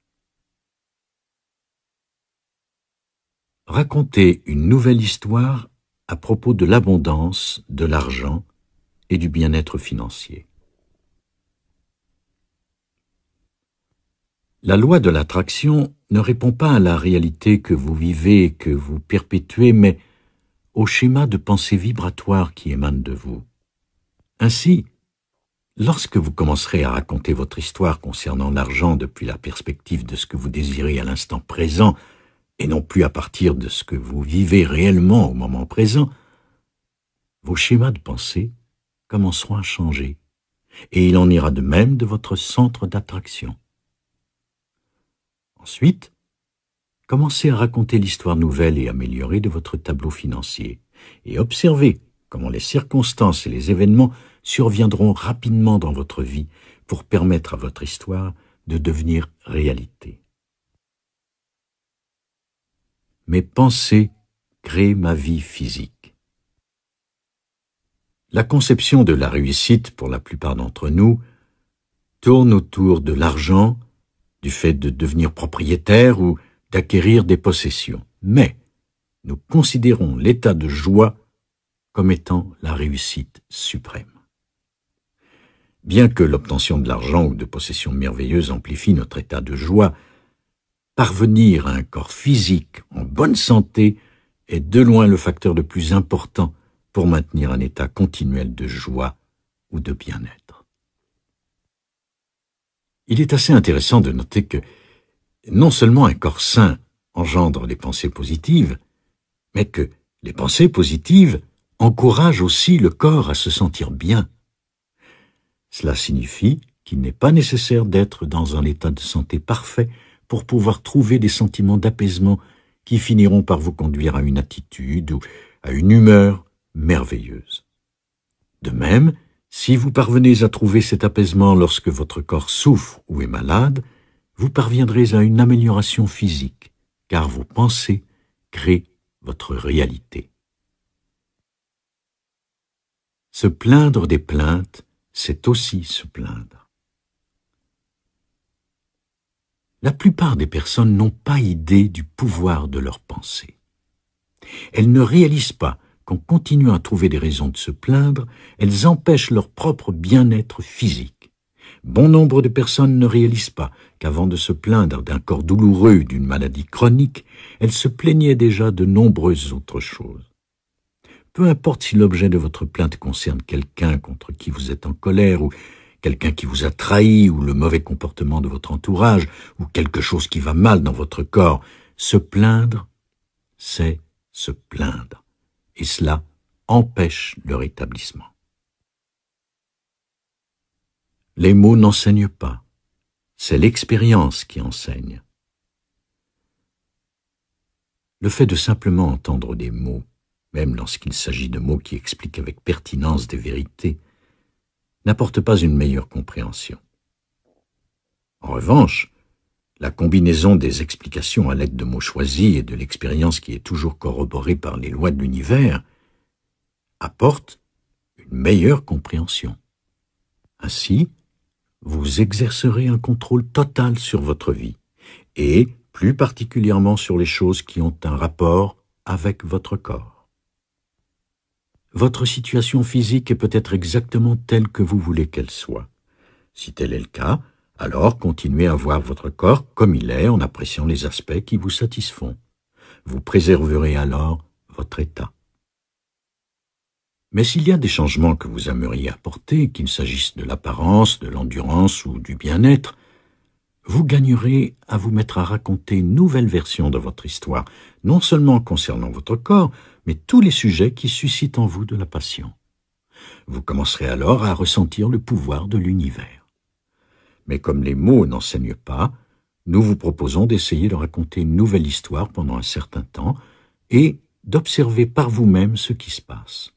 raconter une nouvelle histoire à propos de l'abondance, de l'argent et du bien-être financier. La loi de l'attraction ne répond pas à la réalité que vous vivez, que vous perpétuez, mais au schéma de pensée vibratoire qui émane de vous. Ainsi, lorsque vous commencerez à raconter votre histoire concernant l'argent depuis la perspective de ce que vous désirez à l'instant présent, et non plus à partir de ce que vous vivez réellement au moment présent, vos schémas de pensée commenceront à changer, et il en ira de même de votre centre d'attraction. Ensuite, commencez à raconter l'histoire nouvelle et améliorée de votre tableau financier, et observez comment les circonstances et les événements surviendront rapidement dans votre vie pour permettre à votre histoire de devenir réalité mes pensées créent ma vie physique. La conception de la réussite, pour la plupart d'entre nous, tourne autour de l'argent, du fait de devenir propriétaire ou d'acquérir des possessions. Mais nous considérons l'état de joie comme étant la réussite suprême. Bien que l'obtention de l'argent ou de possessions merveilleuses amplifie notre état de joie, Parvenir à un corps physique en bonne santé est de loin le facteur le plus important pour maintenir un état continuel de joie ou de bien-être. Il est assez intéressant de noter que non seulement un corps sain engendre les pensées positives, mais que les pensées positives encouragent aussi le corps à se sentir bien. Cela signifie qu'il n'est pas nécessaire d'être dans un état de santé parfait pour pouvoir trouver des sentiments d'apaisement qui finiront par vous conduire à une attitude ou à une humeur merveilleuse. De même, si vous parvenez à trouver cet apaisement lorsque votre corps souffre ou est malade, vous parviendrez à une amélioration physique, car vos pensées créent votre réalité. Se plaindre des plaintes, c'est aussi se plaindre. la plupart des personnes n'ont pas idée du pouvoir de leur pensée. Elles ne réalisent pas qu'en continuant à trouver des raisons de se plaindre, elles empêchent leur propre bien-être physique. Bon nombre de personnes ne réalisent pas qu'avant de se plaindre d'un corps douloureux, d'une maladie chronique, elles se plaignaient déjà de nombreuses autres choses. Peu importe si l'objet de votre plainte concerne quelqu'un contre qui vous êtes en colère ou quelqu'un qui vous a trahi, ou le mauvais comportement de votre entourage, ou quelque chose qui va mal dans votre corps. Se plaindre, c'est se plaindre. Et cela empêche le rétablissement. Les mots n'enseignent pas, c'est l'expérience qui enseigne. Le fait de simplement entendre des mots, même lorsqu'il s'agit de mots qui expliquent avec pertinence des vérités, n'apporte pas une meilleure compréhension. En revanche, la combinaison des explications à l'aide de mots choisis et de l'expérience qui est toujours corroborée par les lois de l'univers apporte une meilleure compréhension. Ainsi, vous exercerez un contrôle total sur votre vie, et plus particulièrement sur les choses qui ont un rapport avec votre corps. Votre situation physique est peut-être exactement telle que vous voulez qu'elle soit. Si tel est le cas, alors continuez à voir votre corps comme il est en appréciant les aspects qui vous satisfont. Vous préserverez alors votre état. Mais s'il y a des changements que vous aimeriez apporter, qu'il s'agisse de l'apparence, de l'endurance ou du bien-être, vous gagnerez à vous mettre à raconter une nouvelle version de votre histoire, non seulement concernant votre corps, mais tous les sujets qui suscitent en vous de la passion. Vous commencerez alors à ressentir le pouvoir de l'univers. Mais comme les mots n'enseignent pas, nous vous proposons d'essayer de raconter une nouvelle histoire pendant un certain temps et d'observer par vous-même ce qui se passe.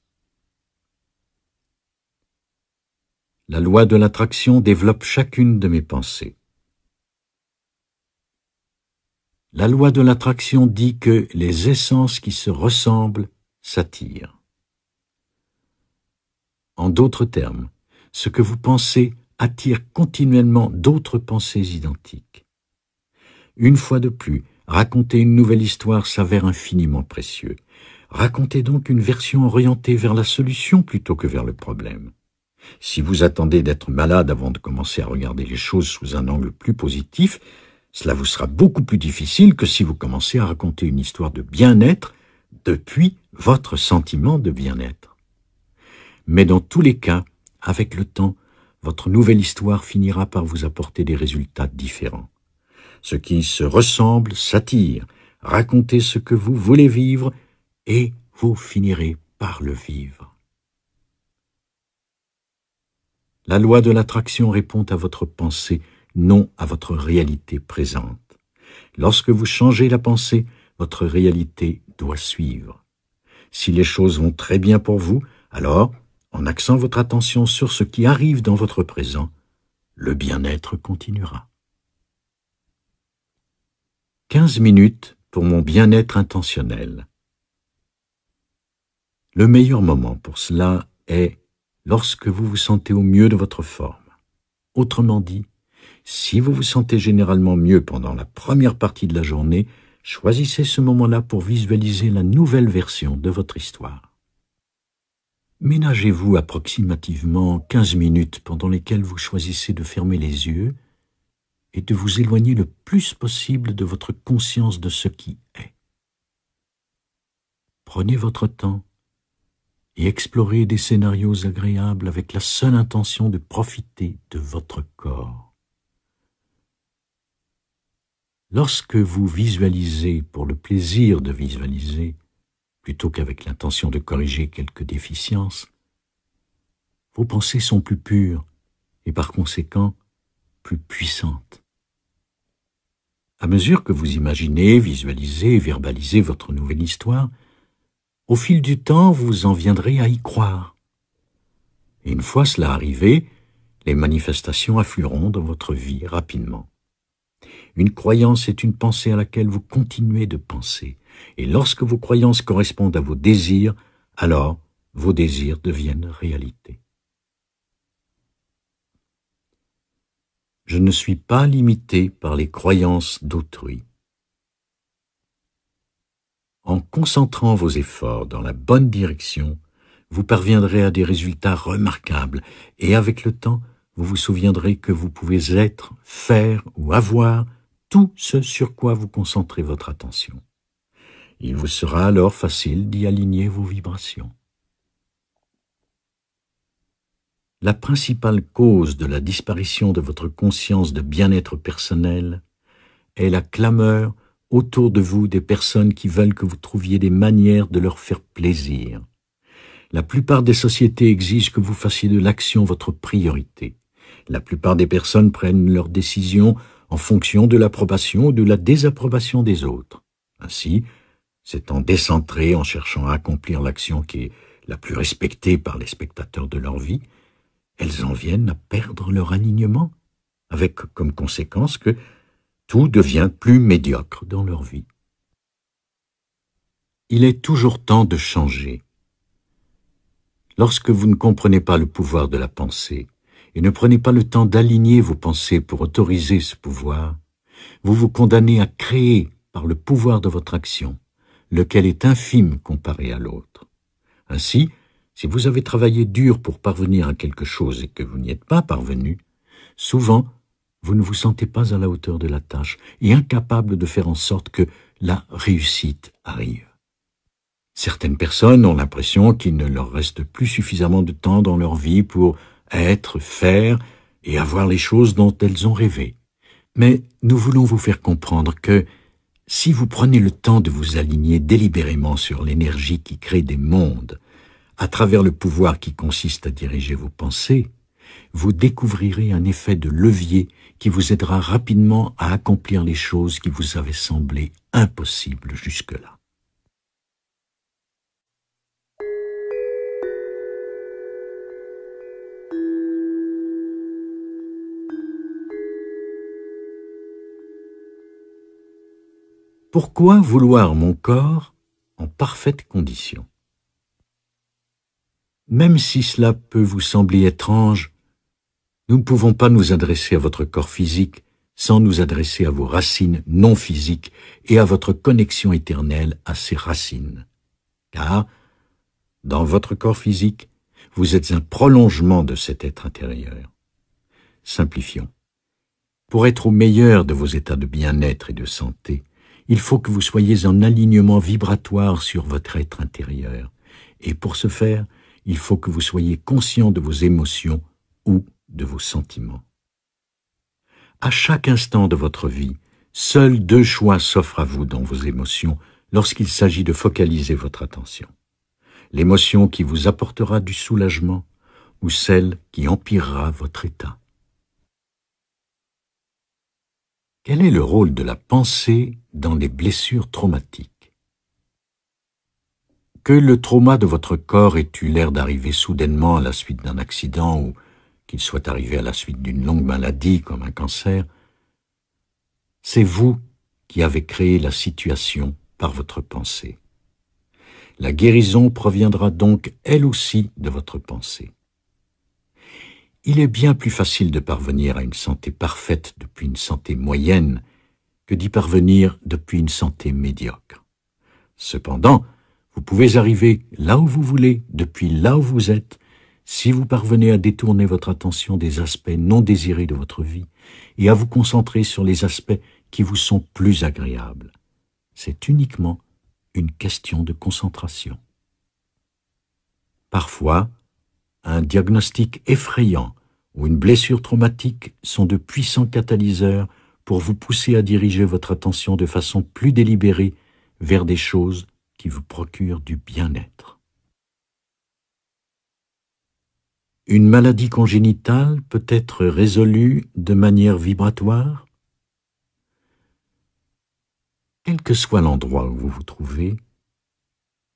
La loi de l'attraction développe chacune de mes pensées. La loi de l'attraction dit que les essences qui se ressemblent s'attirent. En d'autres termes, ce que vous pensez attire continuellement d'autres pensées identiques. Une fois de plus, raconter une nouvelle histoire s'avère infiniment précieux. Racontez donc une version orientée vers la solution plutôt que vers le problème. Si vous attendez d'être malade avant de commencer à regarder les choses sous un angle plus positif, cela vous sera beaucoup plus difficile que si vous commencez à raconter une histoire de bien-être depuis votre sentiment de bien-être. Mais dans tous les cas, avec le temps, votre nouvelle histoire finira par vous apporter des résultats différents. Ce qui se ressemble s'attire, racontez ce que vous voulez vivre et vous finirez par le vivre. La loi de l'attraction répond à votre pensée non à votre réalité présente. Lorsque vous changez la pensée, votre réalité doit suivre. Si les choses vont très bien pour vous, alors, en axant votre attention sur ce qui arrive dans votre présent, le bien-être continuera. 15 minutes pour mon bien-être intentionnel. Le meilleur moment pour cela est lorsque vous vous sentez au mieux de votre forme. Autrement dit, si vous vous sentez généralement mieux pendant la première partie de la journée, choisissez ce moment-là pour visualiser la nouvelle version de votre histoire. Ménagez-vous approximativement 15 minutes pendant lesquelles vous choisissez de fermer les yeux et de vous éloigner le plus possible de votre conscience de ce qui est. Prenez votre temps et explorez des scénarios agréables avec la seule intention de profiter de votre corps. Lorsque vous visualisez pour le plaisir de visualiser, plutôt qu'avec l'intention de corriger quelques déficiences, vos pensées sont plus pures et par conséquent plus puissantes. À mesure que vous imaginez, visualisez, verbalisez votre nouvelle histoire, au fil du temps vous en viendrez à y croire. Et une fois cela arrivé, les manifestations afflueront dans votre vie rapidement. Une croyance est une pensée à laquelle vous continuez de penser, et lorsque vos croyances correspondent à vos désirs, alors vos désirs deviennent réalité. Je ne suis pas limité par les croyances d'autrui. En concentrant vos efforts dans la bonne direction, vous parviendrez à des résultats remarquables et avec le temps, vous vous souviendrez que vous pouvez être, faire ou avoir tout ce sur quoi vous concentrez votre attention. Il vous sera alors facile d'y aligner vos vibrations. La principale cause de la disparition de votre conscience de bien-être personnel est la clameur autour de vous des personnes qui veulent que vous trouviez des manières de leur faire plaisir. La plupart des sociétés exigent que vous fassiez de l'action votre priorité. La plupart des personnes prennent leurs décisions en fonction de l'approbation ou de la désapprobation des autres. Ainsi, s'étant décentrées en cherchant à accomplir l'action qui est la plus respectée par les spectateurs de leur vie, elles en viennent à perdre leur alignement, avec comme conséquence que tout devient plus médiocre dans leur vie. Il est toujours temps de changer. Lorsque vous ne comprenez pas le pouvoir de la pensée, et ne prenez pas le temps d'aligner vos pensées pour autoriser ce pouvoir, vous vous condamnez à créer par le pouvoir de votre action, lequel est infime comparé à l'autre. Ainsi, si vous avez travaillé dur pour parvenir à quelque chose et que vous n'y êtes pas parvenu, souvent vous ne vous sentez pas à la hauteur de la tâche et incapable de faire en sorte que la réussite arrive. Certaines personnes ont l'impression qu'il ne leur reste plus suffisamment de temps dans leur vie pour être, faire et avoir les choses dont elles ont rêvé. Mais nous voulons vous faire comprendre que, si vous prenez le temps de vous aligner délibérément sur l'énergie qui crée des mondes, à travers le pouvoir qui consiste à diriger vos pensées, vous découvrirez un effet de levier qui vous aidera rapidement à accomplir les choses qui vous avaient semblé impossibles jusque-là. Pourquoi vouloir mon corps en parfaite condition Même si cela peut vous sembler étrange, nous ne pouvons pas nous adresser à votre corps physique sans nous adresser à vos racines non physiques et à votre connexion éternelle à ces racines. Car, dans votre corps physique, vous êtes un prolongement de cet être intérieur. Simplifions. Pour être au meilleur de vos états de bien-être et de santé, il faut que vous soyez en alignement vibratoire sur votre être intérieur. Et pour ce faire, il faut que vous soyez conscient de vos émotions ou de vos sentiments. À chaque instant de votre vie, seuls deux choix s'offrent à vous dans vos émotions lorsqu'il s'agit de focaliser votre attention. L'émotion qui vous apportera du soulagement ou celle qui empirera votre état. Quel est le rôle de la pensée dans les blessures traumatiques Que le trauma de votre corps ait eu l'air d'arriver soudainement à la suite d'un accident ou qu'il soit arrivé à la suite d'une longue maladie comme un cancer, c'est vous qui avez créé la situation par votre pensée. La guérison proviendra donc elle aussi de votre pensée. Il est bien plus facile de parvenir à une santé parfaite depuis une santé moyenne que d'y parvenir depuis une santé médiocre. Cependant, vous pouvez arriver là où vous voulez, depuis là où vous êtes, si vous parvenez à détourner votre attention des aspects non désirés de votre vie et à vous concentrer sur les aspects qui vous sont plus agréables. C'est uniquement une question de concentration. Parfois, un diagnostic effrayant ou une blessure traumatique sont de puissants catalyseurs pour vous pousser à diriger votre attention de façon plus délibérée vers des choses qui vous procurent du bien-être. Une maladie congénitale peut être résolue de manière vibratoire Quel que soit l'endroit où vous vous trouvez,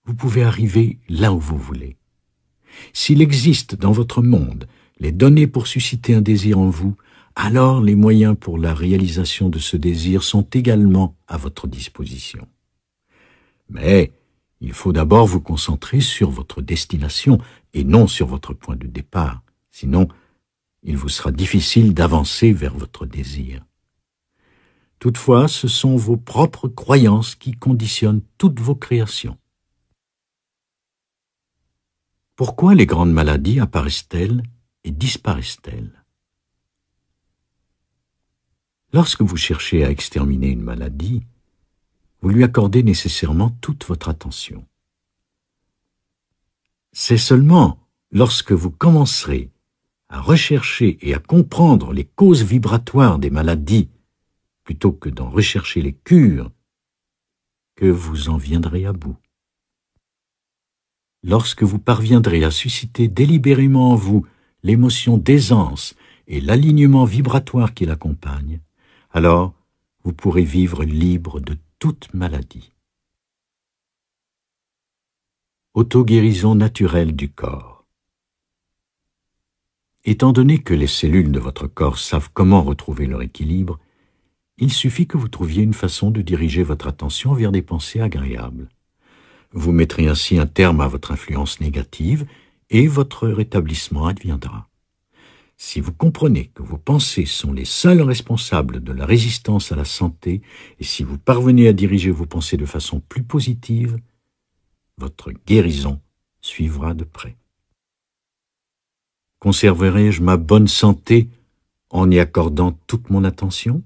vous pouvez arriver là où vous voulez. S'il existe dans votre monde les données pour susciter un désir en vous, alors les moyens pour la réalisation de ce désir sont également à votre disposition. Mais il faut d'abord vous concentrer sur votre destination et non sur votre point de départ, sinon il vous sera difficile d'avancer vers votre désir. Toutefois, ce sont vos propres croyances qui conditionnent toutes vos créations. Pourquoi les grandes maladies apparaissent-elles et disparaissent-elles Lorsque vous cherchez à exterminer une maladie, vous lui accordez nécessairement toute votre attention. C'est seulement lorsque vous commencerez à rechercher et à comprendre les causes vibratoires des maladies, plutôt que d'en rechercher les cures, que vous en viendrez à bout. Lorsque vous parviendrez à susciter délibérément en vous l'émotion d'aisance et l'alignement vibratoire qui l'accompagne, alors vous pourrez vivre libre de toute maladie. Autoguérison naturelle du corps. Étant donné que les cellules de votre corps savent comment retrouver leur équilibre, il suffit que vous trouviez une façon de diriger votre attention vers des pensées agréables. Vous mettrez ainsi un terme à votre influence négative et votre rétablissement adviendra. Si vous comprenez que vos pensées sont les seules responsables de la résistance à la santé, et si vous parvenez à diriger vos pensées de façon plus positive, votre guérison suivra de près. Conserverai-je ma bonne santé en y accordant toute mon attention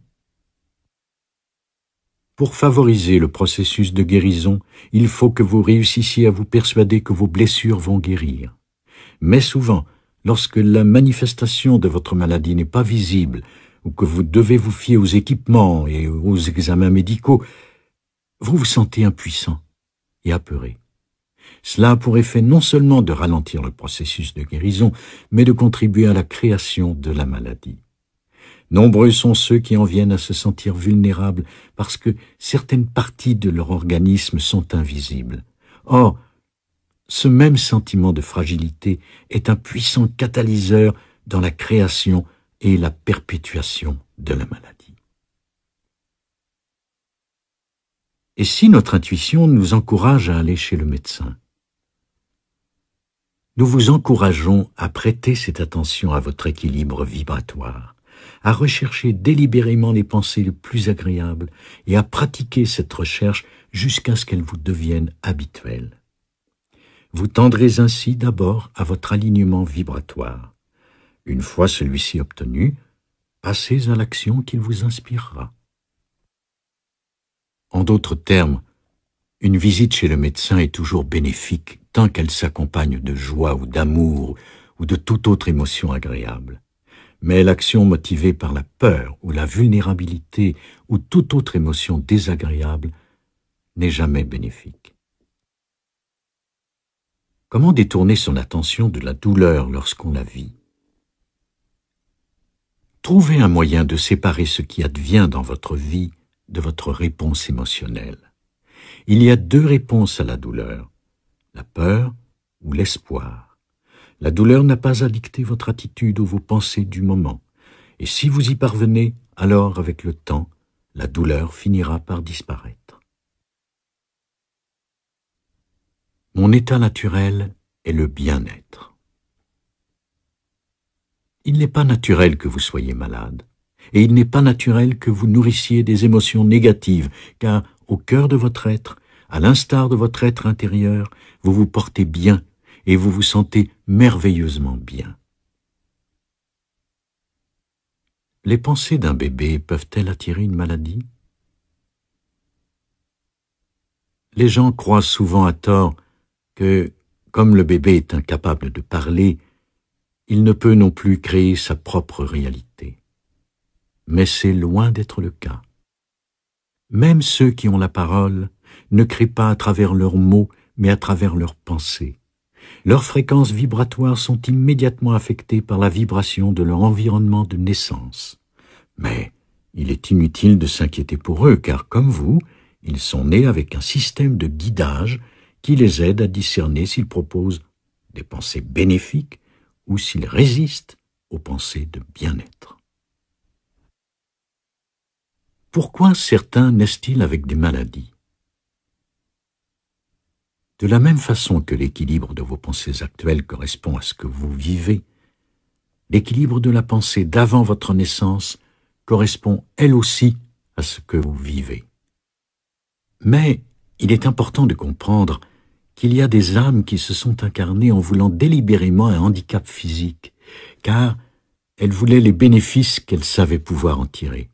Pour favoriser le processus de guérison, il faut que vous réussissiez à vous persuader que vos blessures vont guérir. Mais souvent, lorsque la manifestation de votre maladie n'est pas visible, ou que vous devez vous fier aux équipements et aux examens médicaux, vous vous sentez impuissant et apeuré. Cela a pour effet non seulement de ralentir le processus de guérison, mais de contribuer à la création de la maladie. Nombreux sont ceux qui en viennent à se sentir vulnérables parce que certaines parties de leur organisme sont invisibles. Or, ce même sentiment de fragilité est un puissant catalyseur dans la création et la perpétuation de la maladie. Et si notre intuition nous encourage à aller chez le médecin Nous vous encourageons à prêter cette attention à votre équilibre vibratoire, à rechercher délibérément les pensées les plus agréables et à pratiquer cette recherche jusqu'à ce qu'elles vous devienne habituelle. Vous tendrez ainsi d'abord à votre alignement vibratoire. Une fois celui-ci obtenu, passez à l'action qu'il vous inspirera. En d'autres termes, une visite chez le médecin est toujours bénéfique tant qu'elle s'accompagne de joie ou d'amour ou de toute autre émotion agréable. Mais l'action motivée par la peur ou la vulnérabilité ou toute autre émotion désagréable n'est jamais bénéfique. Comment détourner son attention de la douleur lorsqu'on la vit Trouvez un moyen de séparer ce qui advient dans votre vie de votre réponse émotionnelle. Il y a deux réponses à la douleur, la peur ou l'espoir. La douleur n'a pas à dicter votre attitude ou vos pensées du moment, et si vous y parvenez, alors avec le temps, la douleur finira par disparaître. Mon état naturel est le bien-être. Il n'est pas naturel que vous soyez malade, et il n'est pas naturel que vous nourrissiez des émotions négatives, car au cœur de votre être, à l'instar de votre être intérieur, vous vous portez bien et vous vous sentez merveilleusement bien. Les pensées d'un bébé peuvent-elles attirer une maladie Les gens croient souvent à tort comme le bébé est incapable de parler, il ne peut non plus créer sa propre réalité. Mais c'est loin d'être le cas. Même ceux qui ont la parole ne créent pas à travers leurs mots, mais à travers leurs pensées. Leurs fréquences vibratoires sont immédiatement affectées par la vibration de leur environnement de naissance. Mais il est inutile de s'inquiéter pour eux, car comme vous, ils sont nés avec un système de guidage qui les aide à discerner s'ils proposent des pensées bénéfiques ou s'ils résistent aux pensées de bien-être. Pourquoi certains naissent-ils avec des maladies De la même façon que l'équilibre de vos pensées actuelles correspond à ce que vous vivez, l'équilibre de la pensée d'avant votre naissance correspond elle aussi à ce que vous vivez. Mais il est important de comprendre qu'il y a des âmes qui se sont incarnées en voulant délibérément un handicap physique, car elles voulaient les bénéfices qu'elles savaient pouvoir en tirer.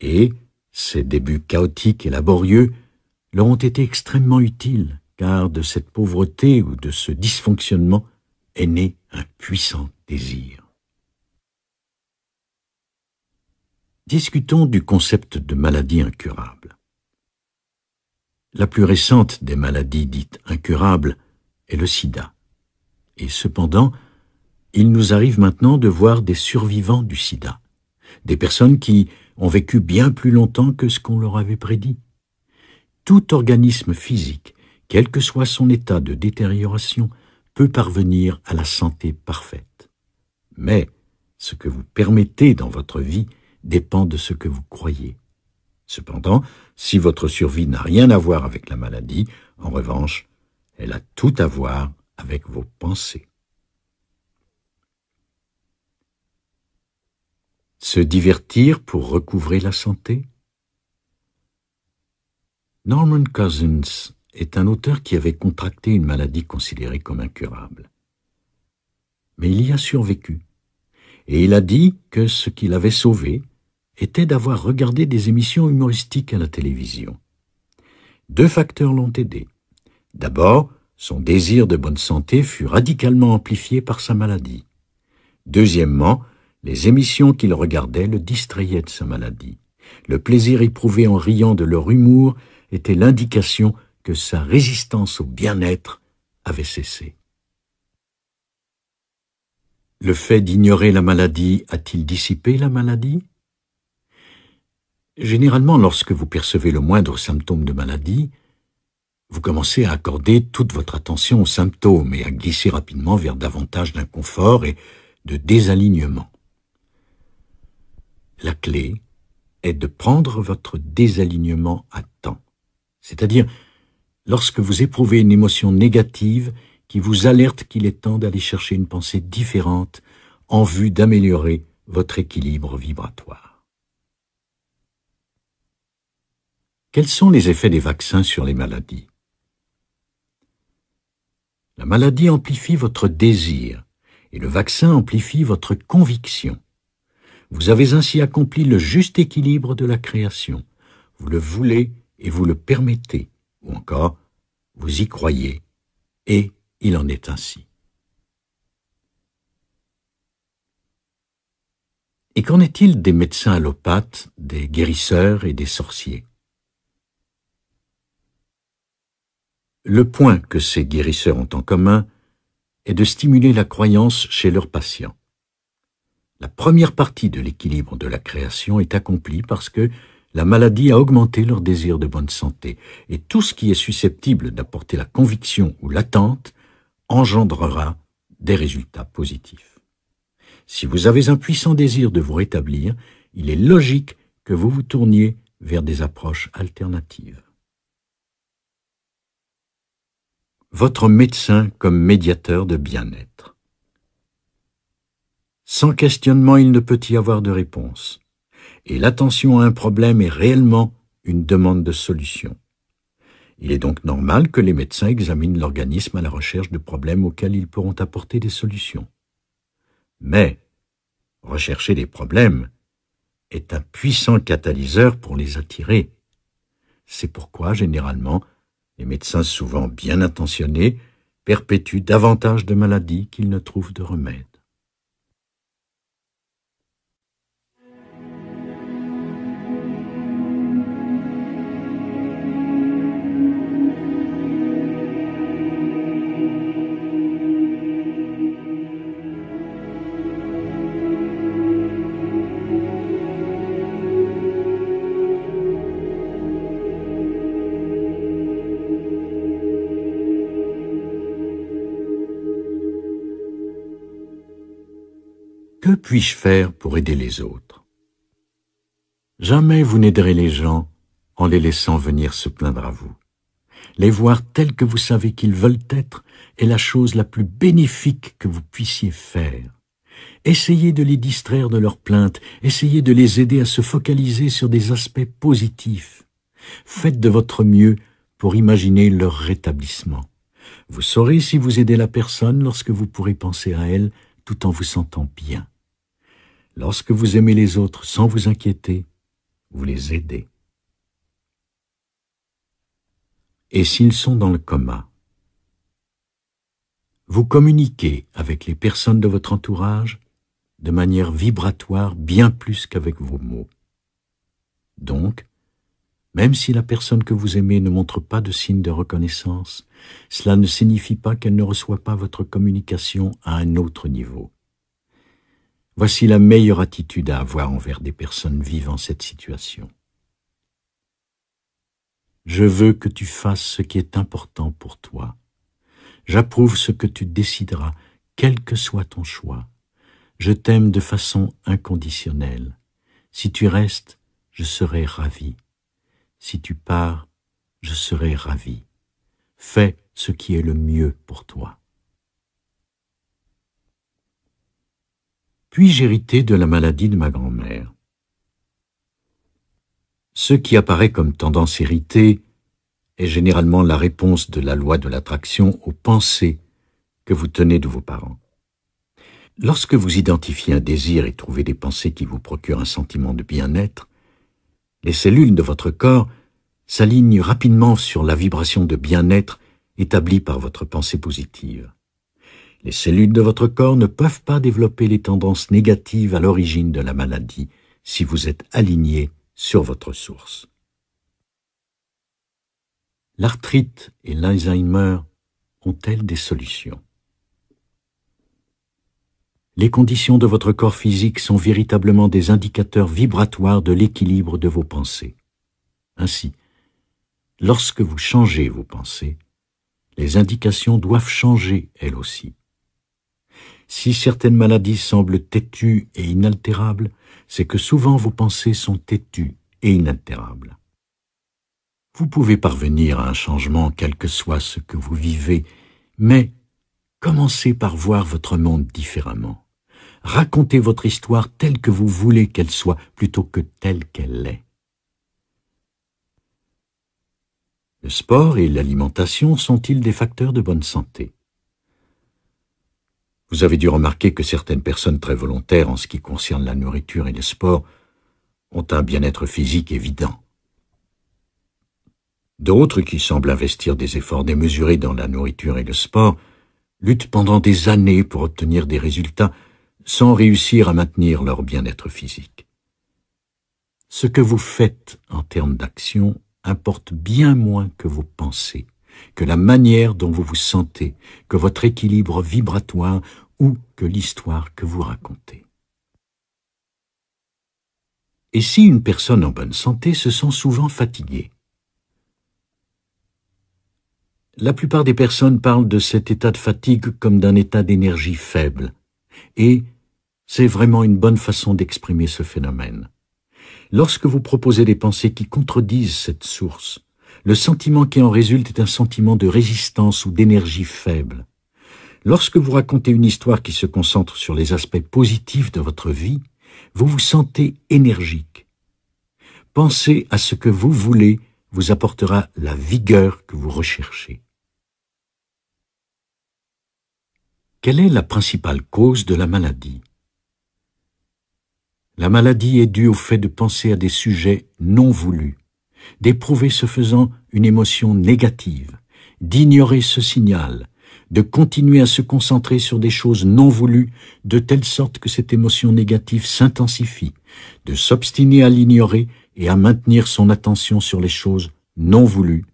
Et ces débuts chaotiques et laborieux leur ont été extrêmement utiles, car de cette pauvreté ou de ce dysfonctionnement est né un puissant désir. Discutons du concept de maladie incurable. La plus récente des maladies dites incurables est le sida. Et cependant, il nous arrive maintenant de voir des survivants du sida, des personnes qui ont vécu bien plus longtemps que ce qu'on leur avait prédit. Tout organisme physique, quel que soit son état de détérioration, peut parvenir à la santé parfaite. Mais ce que vous permettez dans votre vie dépend de ce que vous croyez. Cependant, si votre survie n'a rien à voir avec la maladie, en revanche, elle a tout à voir avec vos pensées. Se divertir pour recouvrer la santé Norman Cousins est un auteur qui avait contracté une maladie considérée comme incurable. Mais il y a survécu, et il a dit que ce qu'il avait sauvé, était d'avoir regardé des émissions humoristiques à la télévision. Deux facteurs l'ont aidé. D'abord, son désir de bonne santé fut radicalement amplifié par sa maladie. Deuxièmement, les émissions qu'il regardait le distrayaient de sa maladie. Le plaisir éprouvé en riant de leur humour était l'indication que sa résistance au bien-être avait cessé. Le fait d'ignorer la maladie a-t-il dissipé la maladie Généralement, lorsque vous percevez le moindre symptôme de maladie, vous commencez à accorder toute votre attention aux symptômes et à glisser rapidement vers davantage d'inconfort et de désalignement. La clé est de prendre votre désalignement à temps, c'est-à-dire lorsque vous éprouvez une émotion négative qui vous alerte qu'il est temps d'aller chercher une pensée différente en vue d'améliorer votre équilibre vibratoire. Quels sont les effets des vaccins sur les maladies La maladie amplifie votre désir et le vaccin amplifie votre conviction. Vous avez ainsi accompli le juste équilibre de la création. Vous le voulez et vous le permettez, ou encore, vous y croyez, et il en est ainsi. Et qu'en est-il des médecins allopathes, des guérisseurs et des sorciers Le point que ces guérisseurs ont en commun est de stimuler la croyance chez leurs patients. La première partie de l'équilibre de la création est accomplie parce que la maladie a augmenté leur désir de bonne santé, et tout ce qui est susceptible d'apporter la conviction ou l'attente engendrera des résultats positifs. Si vous avez un puissant désir de vous rétablir, il est logique que vous vous tourniez vers des approches alternatives. votre médecin comme médiateur de bien-être. Sans questionnement, il ne peut y avoir de réponse, et l'attention à un problème est réellement une demande de solution. Il est donc normal que les médecins examinent l'organisme à la recherche de problèmes auxquels ils pourront apporter des solutions. Mais rechercher des problèmes est un puissant catalyseur pour les attirer. C'est pourquoi, généralement, les médecins, souvent bien intentionnés, perpétuent davantage de maladies qu'ils ne trouvent de remède. puis-je faire pour aider les autres Jamais vous n'aiderez les gens en les laissant venir se plaindre à vous. Les voir tels que vous savez qu'ils veulent être est la chose la plus bénéfique que vous puissiez faire. Essayez de les distraire de leurs plaintes, essayez de les aider à se focaliser sur des aspects positifs. Faites de votre mieux pour imaginer leur rétablissement. Vous saurez si vous aidez la personne lorsque vous pourrez penser à elle tout en vous sentant bien. Lorsque vous aimez les autres sans vous inquiéter, vous les aidez. Et s'ils sont dans le coma Vous communiquez avec les personnes de votre entourage de manière vibratoire bien plus qu'avec vos mots. Donc, même si la personne que vous aimez ne montre pas de signe de reconnaissance, cela ne signifie pas qu'elle ne reçoit pas votre communication à un autre niveau. Voici la meilleure attitude à avoir envers des personnes vivant cette situation. Je veux que tu fasses ce qui est important pour toi. J'approuve ce que tu décideras, quel que soit ton choix. Je t'aime de façon inconditionnelle. Si tu restes, je serai ravi. Si tu pars, je serai ravi. Fais ce qui est le mieux pour toi. Puis-je hériter de la maladie de ma grand-mère Ce qui apparaît comme tendance héritée est généralement la réponse de la loi de l'attraction aux pensées que vous tenez de vos parents. Lorsque vous identifiez un désir et trouvez des pensées qui vous procurent un sentiment de bien-être, les cellules de votre corps s'alignent rapidement sur la vibration de bien-être établie par votre pensée positive. Les cellules de votre corps ne peuvent pas développer les tendances négatives à l'origine de la maladie si vous êtes aligné sur votre source. L'arthrite et l'Alzheimer ont-elles des solutions Les conditions de votre corps physique sont véritablement des indicateurs vibratoires de l'équilibre de vos pensées. Ainsi, lorsque vous changez vos pensées, les indications doivent changer elles aussi. Si certaines maladies semblent têtues et inaltérables, c'est que souvent vos pensées sont têtues et inaltérables. Vous pouvez parvenir à un changement quel que soit ce que vous vivez, mais commencez par voir votre monde différemment. Racontez votre histoire telle que vous voulez qu'elle soit plutôt que telle qu'elle est. Le sport et l'alimentation sont-ils des facteurs de bonne santé vous avez dû remarquer que certaines personnes très volontaires en ce qui concerne la nourriture et le sport ont un bien-être physique évident. D'autres qui semblent investir des efforts démesurés dans la nourriture et le sport luttent pendant des années pour obtenir des résultats sans réussir à maintenir leur bien-être physique. Ce que vous faites en termes d'action importe bien moins que vos pensées que la manière dont vous vous sentez, que votre équilibre vibratoire ou que l'histoire que vous racontez. Et si une personne en bonne santé se sent souvent fatiguée La plupart des personnes parlent de cet état de fatigue comme d'un état d'énergie faible, et c'est vraiment une bonne façon d'exprimer ce phénomène. Lorsque vous proposez des pensées qui contredisent cette source, le sentiment qui en résulte est un sentiment de résistance ou d'énergie faible. Lorsque vous racontez une histoire qui se concentre sur les aspects positifs de votre vie, vous vous sentez énergique. Pensez à ce que vous voulez vous apportera la vigueur que vous recherchez. Quelle est la principale cause de la maladie La maladie est due au fait de penser à des sujets non voulus d'éprouver ce faisant une émotion négative, d'ignorer ce signal, de continuer à se concentrer sur des choses non voulues, de telle sorte que cette émotion négative s'intensifie, de s'obstiner à l'ignorer et à maintenir son attention sur les choses non voulues,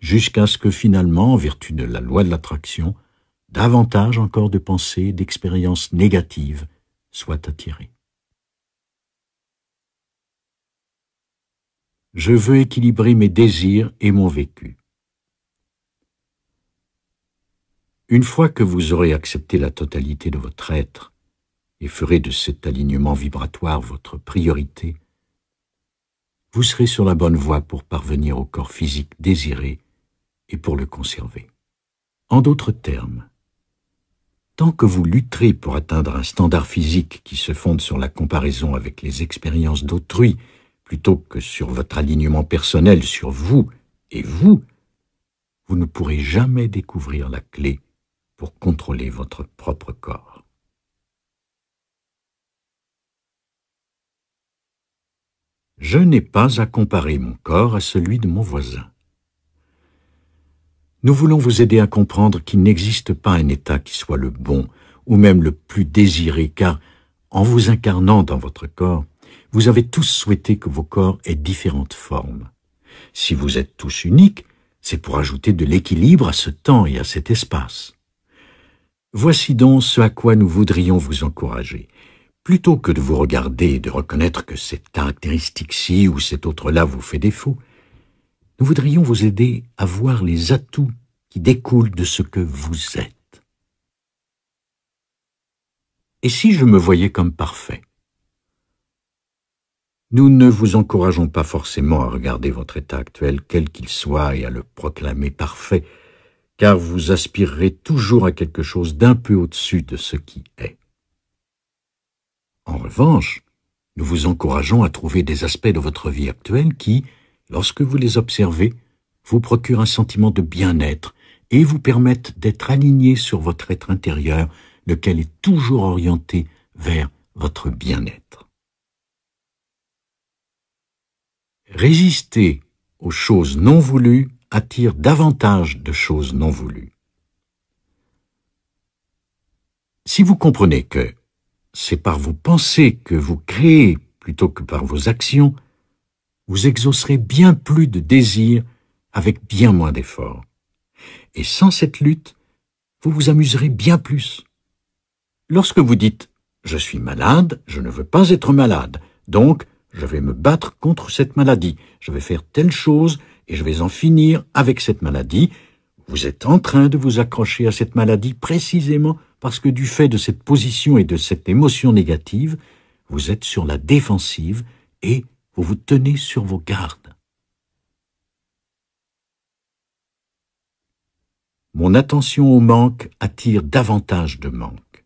jusqu'à ce que finalement, en vertu de la loi de l'attraction, davantage encore de pensées et d'expériences négatives soient attirées. je veux équilibrer mes désirs et mon vécu. Une fois que vous aurez accepté la totalité de votre être et ferez de cet alignement vibratoire votre priorité, vous serez sur la bonne voie pour parvenir au corps physique désiré et pour le conserver. En d'autres termes, tant que vous lutterez pour atteindre un standard physique qui se fonde sur la comparaison avec les expériences d'autrui plutôt que sur votre alignement personnel, sur vous et vous, vous ne pourrez jamais découvrir la clé pour contrôler votre propre corps. Je n'ai pas à comparer mon corps à celui de mon voisin. Nous voulons vous aider à comprendre qu'il n'existe pas un état qui soit le bon ou même le plus désiré, car en vous incarnant dans votre corps, vous avez tous souhaité que vos corps aient différentes formes. Si vous êtes tous uniques, c'est pour ajouter de l'équilibre à ce temps et à cet espace. Voici donc ce à quoi nous voudrions vous encourager. Plutôt que de vous regarder et de reconnaître que cette caractéristique-ci ou cette autre-là vous fait défaut, nous voudrions vous aider à voir les atouts qui découlent de ce que vous êtes. Et si je me voyais comme parfait nous ne vous encourageons pas forcément à regarder votre état actuel, quel qu'il soit, et à le proclamer parfait, car vous aspirerez toujours à quelque chose d'un peu au-dessus de ce qui est. En revanche, nous vous encourageons à trouver des aspects de votre vie actuelle qui, lorsque vous les observez, vous procurent un sentiment de bien-être et vous permettent d'être aligné sur votre être intérieur, lequel est toujours orienté vers votre bien-être. Résister aux choses non voulues attire davantage de choses non voulues. Si vous comprenez que c'est par vos pensées que vous créez plutôt que par vos actions, vous exaucerez bien plus de désirs avec bien moins d'efforts. Et sans cette lutte, vous vous amuserez bien plus. Lorsque vous dites ⁇ Je suis malade, je ne veux pas être malade, donc je vais me battre contre cette maladie, je vais faire telle chose et je vais en finir avec cette maladie. Vous êtes en train de vous accrocher à cette maladie précisément parce que du fait de cette position et de cette émotion négative, vous êtes sur la défensive et vous vous tenez sur vos gardes. Mon attention au manque attire davantage de manque.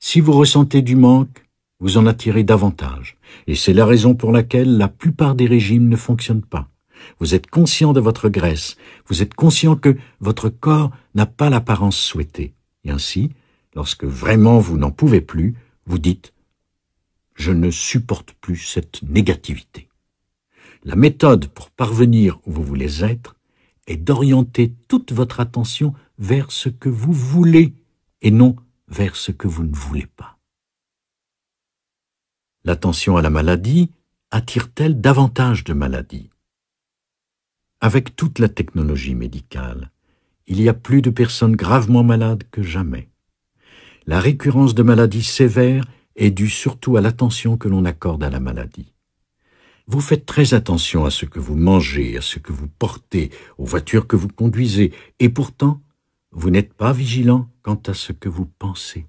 Si vous ressentez du manque, vous en attirez davantage, et c'est la raison pour laquelle la plupart des régimes ne fonctionnent pas. Vous êtes conscient de votre graisse, vous êtes conscient que votre corps n'a pas l'apparence souhaitée, et ainsi, lorsque vraiment vous n'en pouvez plus, vous dites « je ne supporte plus cette négativité ». La méthode pour parvenir où vous voulez être est d'orienter toute votre attention vers ce que vous voulez et non vers ce que vous ne voulez pas. L'attention à la maladie attire-t-elle davantage de maladies Avec toute la technologie médicale, il y a plus de personnes gravement malades que jamais. La récurrence de maladies sévères est due surtout à l'attention que l'on accorde à la maladie. Vous faites très attention à ce que vous mangez, à ce que vous portez, aux voitures que vous conduisez, et pourtant, vous n'êtes pas vigilant quant à ce que vous pensez.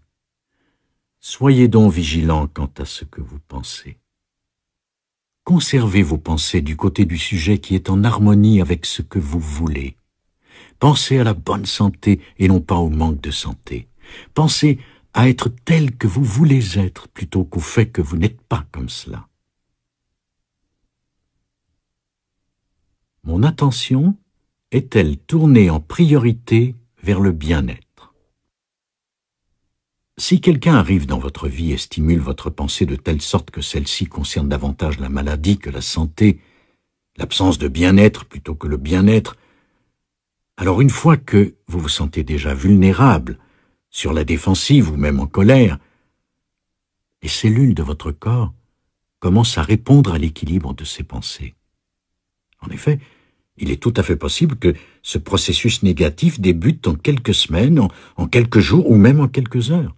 Soyez donc vigilants quant à ce que vous pensez. Conservez vos pensées du côté du sujet qui est en harmonie avec ce que vous voulez. Pensez à la bonne santé et non pas au manque de santé. Pensez à être tel que vous voulez être plutôt qu'au fait que vous n'êtes pas comme cela. Mon attention est-elle tournée en priorité vers le bien-être si quelqu'un arrive dans votre vie et stimule votre pensée de telle sorte que celle-ci concerne davantage la maladie que la santé, l'absence de bien-être plutôt que le bien-être, alors une fois que vous vous sentez déjà vulnérable, sur la défensive ou même en colère, les cellules de votre corps commencent à répondre à l'équilibre de ces pensées. En effet, il est tout à fait possible que ce processus négatif débute en quelques semaines, en, quelques jours ou même en quelques heures.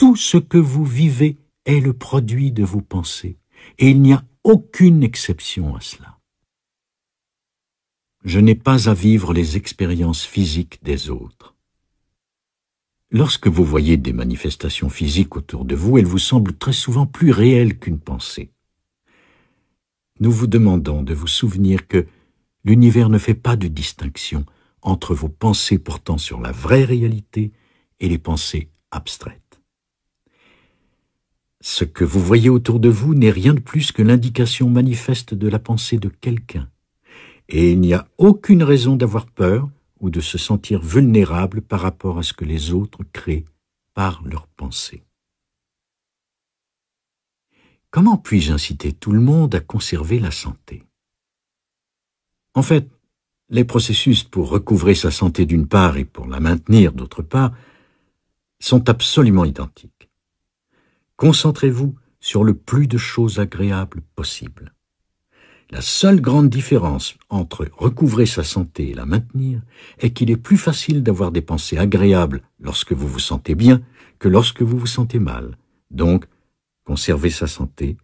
Tout ce que vous vivez est le produit de vos pensées, et il n'y a aucune exception à cela. Je n'ai pas à vivre les expériences physiques des autres. Lorsque vous voyez des manifestations physiques autour de vous, elles vous semblent très souvent plus réelles qu'une pensée. Nous vous demandons de vous souvenir que l'univers ne fait pas de distinction entre vos pensées portant sur la vraie réalité et les pensées abstraites. Ce que vous voyez autour de vous n'est rien de plus que l'indication manifeste de la pensée de quelqu'un, et il n'y a aucune raison d'avoir peur ou de se sentir vulnérable par rapport à ce que les autres créent par leur pensée. Comment puis-je inciter tout le monde à conserver la santé En fait, les processus pour recouvrer sa santé d'une part et pour la maintenir d'autre part sont absolument identiques. Concentrez-vous sur le plus de choses agréables possibles. La seule grande différence entre recouvrer sa santé et la maintenir est qu'il est plus facile d'avoir des pensées agréables lorsque vous vous sentez bien que lorsque vous vous sentez mal. Donc, conserver sa santé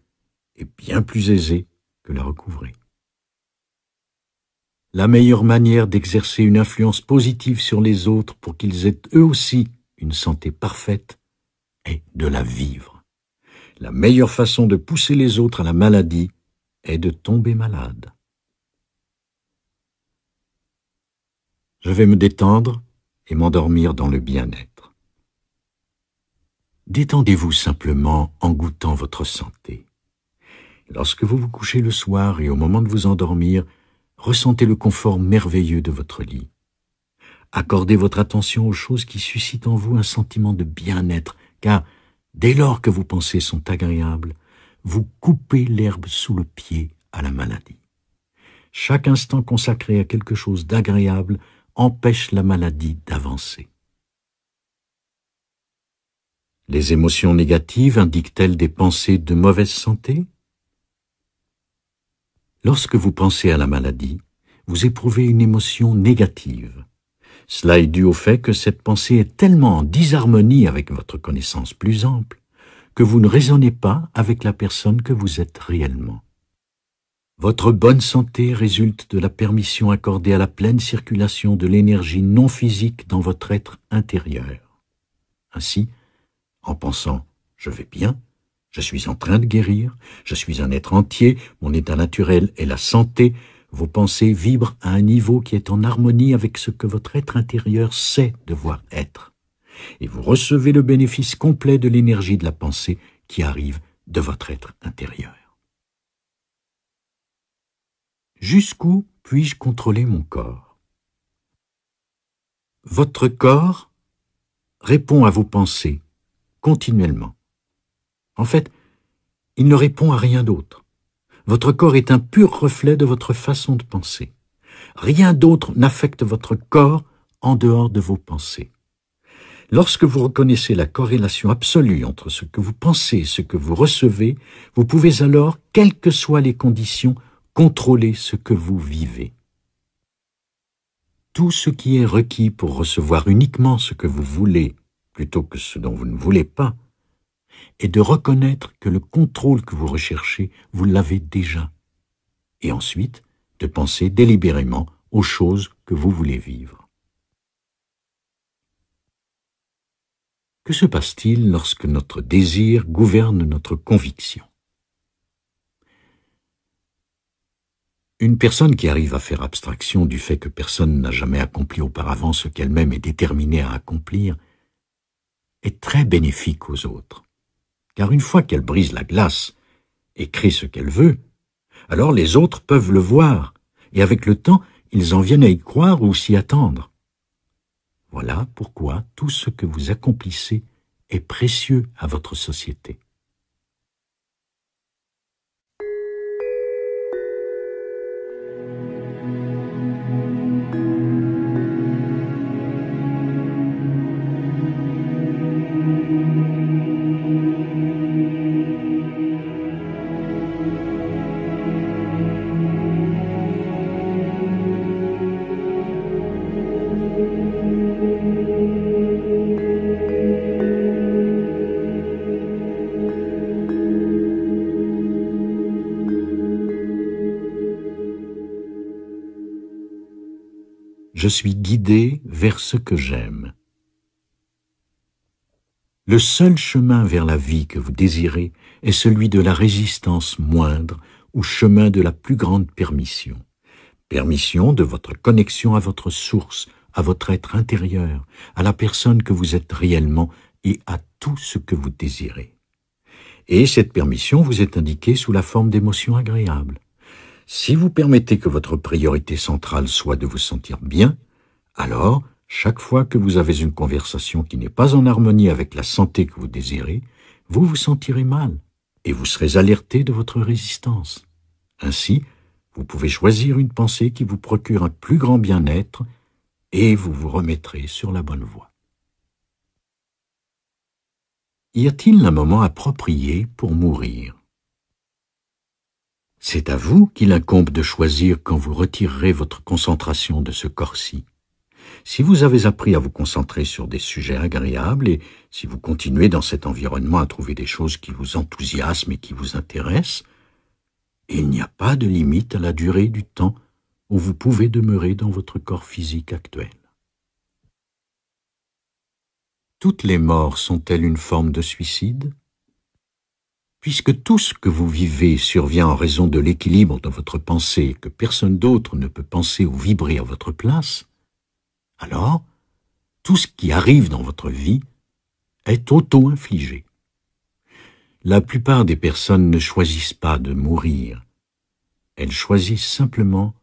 est bien plus aisé que la recouvrer. La meilleure manière d'exercer une influence positive sur les autres pour qu'ils aient eux aussi une santé parfaite est de la vivre la meilleure façon de pousser les autres à la maladie est de tomber malade. Je vais me détendre et m'endormir dans le bien-être. Détendez-vous simplement en goûtant votre santé. Lorsque vous vous couchez le soir et au moment de vous endormir, ressentez le confort merveilleux de votre lit. Accordez votre attention aux choses qui suscitent en vous un sentiment de bien-être, car Dès lors que vos pensées sont agréables, vous coupez l'herbe sous le pied à la maladie. Chaque instant consacré à quelque chose d'agréable empêche la maladie d'avancer. Les émotions négatives indiquent-elles des pensées de mauvaise santé Lorsque vous pensez à la maladie, vous éprouvez une émotion négative. Cela est dû au fait que cette pensée est tellement en disharmonie avec votre connaissance plus ample que vous ne raisonnez pas avec la personne que vous êtes réellement. Votre bonne santé résulte de la permission accordée à la pleine circulation de l'énergie non physique dans votre être intérieur. Ainsi, en pensant ⁇ Je vais bien, je suis en train de guérir, je suis un être entier, mon état naturel est la santé, vos pensées vibrent à un niveau qui est en harmonie avec ce que votre être intérieur sait devoir être. Et vous recevez le bénéfice complet de l'énergie de la pensée qui arrive de votre être intérieur. Jusqu'où puis-je contrôler mon corps Votre corps répond à vos pensées continuellement. En fait, il ne répond à rien d'autre. Votre corps est un pur reflet de votre façon de penser. Rien d'autre n'affecte votre corps en dehors de vos pensées. Lorsque vous reconnaissez la corrélation absolue entre ce que vous pensez et ce que vous recevez, vous pouvez alors, quelles que soient les conditions, contrôler ce que vous vivez. Tout ce qui est requis pour recevoir uniquement ce que vous voulez plutôt que ce dont vous ne voulez pas et de reconnaître que le contrôle que vous recherchez, vous l'avez déjà. Et ensuite, de penser délibérément aux choses que vous voulez vivre. Que se passe-t-il lorsque notre désir gouverne notre conviction Une personne qui arrive à faire abstraction du fait que personne n'a jamais accompli auparavant ce qu'elle-même est déterminée à accomplir est très bénéfique aux autres car une fois qu'elle brise la glace et crée ce qu'elle veut, alors les autres peuvent le voir, et avec le temps, ils en viennent à y croire ou s'y attendre. Voilà pourquoi tout ce que vous accomplissez est précieux à votre société. je suis guidé vers ce que j'aime. Le seul chemin vers la vie que vous désirez est celui de la résistance moindre ou chemin de la plus grande permission. Permission de votre connexion à votre source, à votre être intérieur, à la personne que vous êtes réellement et à tout ce que vous désirez. Et cette permission vous est indiquée sous la forme d'émotions agréables. Si vous permettez que votre priorité centrale soit de vous sentir bien, alors, chaque fois que vous avez une conversation qui n'est pas en harmonie avec la santé que vous désirez, vous vous sentirez mal et vous serez alerté de votre résistance. Ainsi, vous pouvez choisir une pensée qui vous procure un plus grand bien-être et vous vous remettrez sur la bonne voie. Y a-t-il un moment approprié pour mourir c'est à vous qu'il incombe de choisir quand vous retirerez votre concentration de ce corps-ci. Si vous avez appris à vous concentrer sur des sujets agréables et si vous continuez dans cet environnement à trouver des choses qui vous enthousiasment et qui vous intéressent, il n'y a pas de limite à la durée du temps où vous pouvez demeurer dans votre corps physique actuel. Toutes les morts sont-elles une forme de suicide puisque tout ce que vous vivez survient en raison de l'équilibre dans votre pensée que personne d'autre ne peut penser ou vibrer à votre place, alors tout ce qui arrive dans votre vie est auto-infligé. La plupart des personnes ne choisissent pas de mourir, elles choisissent simplement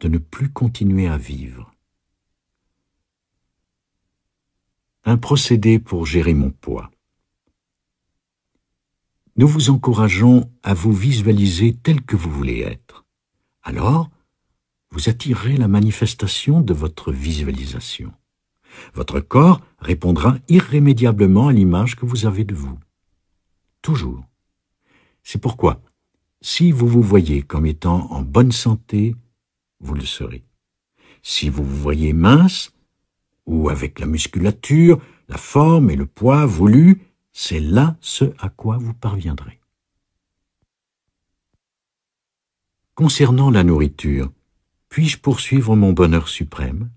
de ne plus continuer à vivre. Un procédé pour gérer mon poids nous vous encourageons à vous visualiser tel que vous voulez être. Alors, vous attirez la manifestation de votre visualisation. Votre corps répondra irrémédiablement à l'image que vous avez de vous. Toujours. C'est pourquoi, si vous vous voyez comme étant en bonne santé, vous le serez. Si vous vous voyez mince, ou avec la musculature, la forme et le poids voulus, c'est là ce à quoi vous parviendrez. Concernant la nourriture, puis-je poursuivre mon bonheur suprême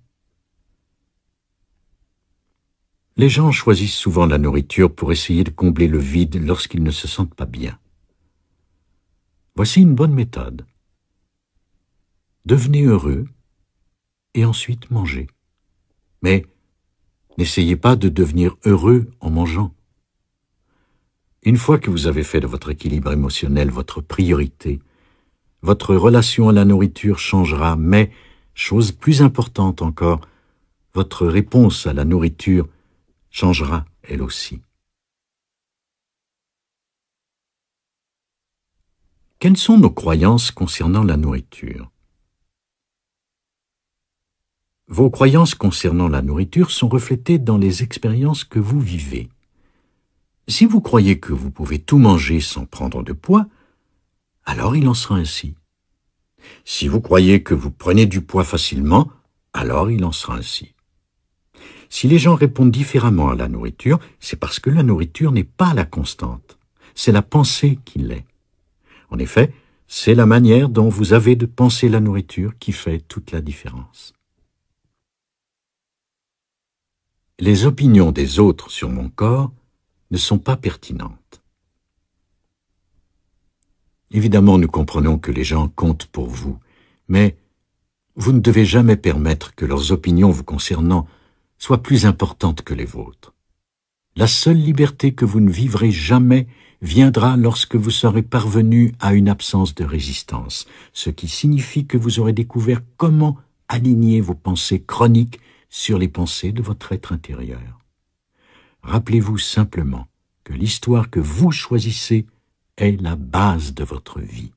Les gens choisissent souvent la nourriture pour essayer de combler le vide lorsqu'ils ne se sentent pas bien. Voici une bonne méthode. Devenez heureux et ensuite mangez. Mais n'essayez pas de devenir heureux en mangeant. Une fois que vous avez fait de votre équilibre émotionnel votre priorité, votre relation à la nourriture changera, mais, chose plus importante encore, votre réponse à la nourriture changera elle aussi. Quelles sont nos croyances concernant la nourriture Vos croyances concernant la nourriture sont reflétées dans les expériences que vous vivez. Si vous croyez que vous pouvez tout manger sans prendre de poids, alors il en sera ainsi. Si vous croyez que vous prenez du poids facilement, alors il en sera ainsi. Si les gens répondent différemment à la nourriture, c'est parce que la nourriture n'est pas la constante, c'est la pensée qui l'est. En effet, c'est la manière dont vous avez de penser la nourriture qui fait toute la différence. Les opinions des autres sur mon corps ne sont pas pertinentes. Évidemment, nous comprenons que les gens comptent pour vous, mais vous ne devez jamais permettre que leurs opinions vous concernant soient plus importantes que les vôtres. La seule liberté que vous ne vivrez jamais viendra lorsque vous serez parvenu à une absence de résistance, ce qui signifie que vous aurez découvert comment aligner vos pensées chroniques sur les pensées de votre être intérieur. Rappelez-vous simplement que l'histoire que vous choisissez est la base de votre vie.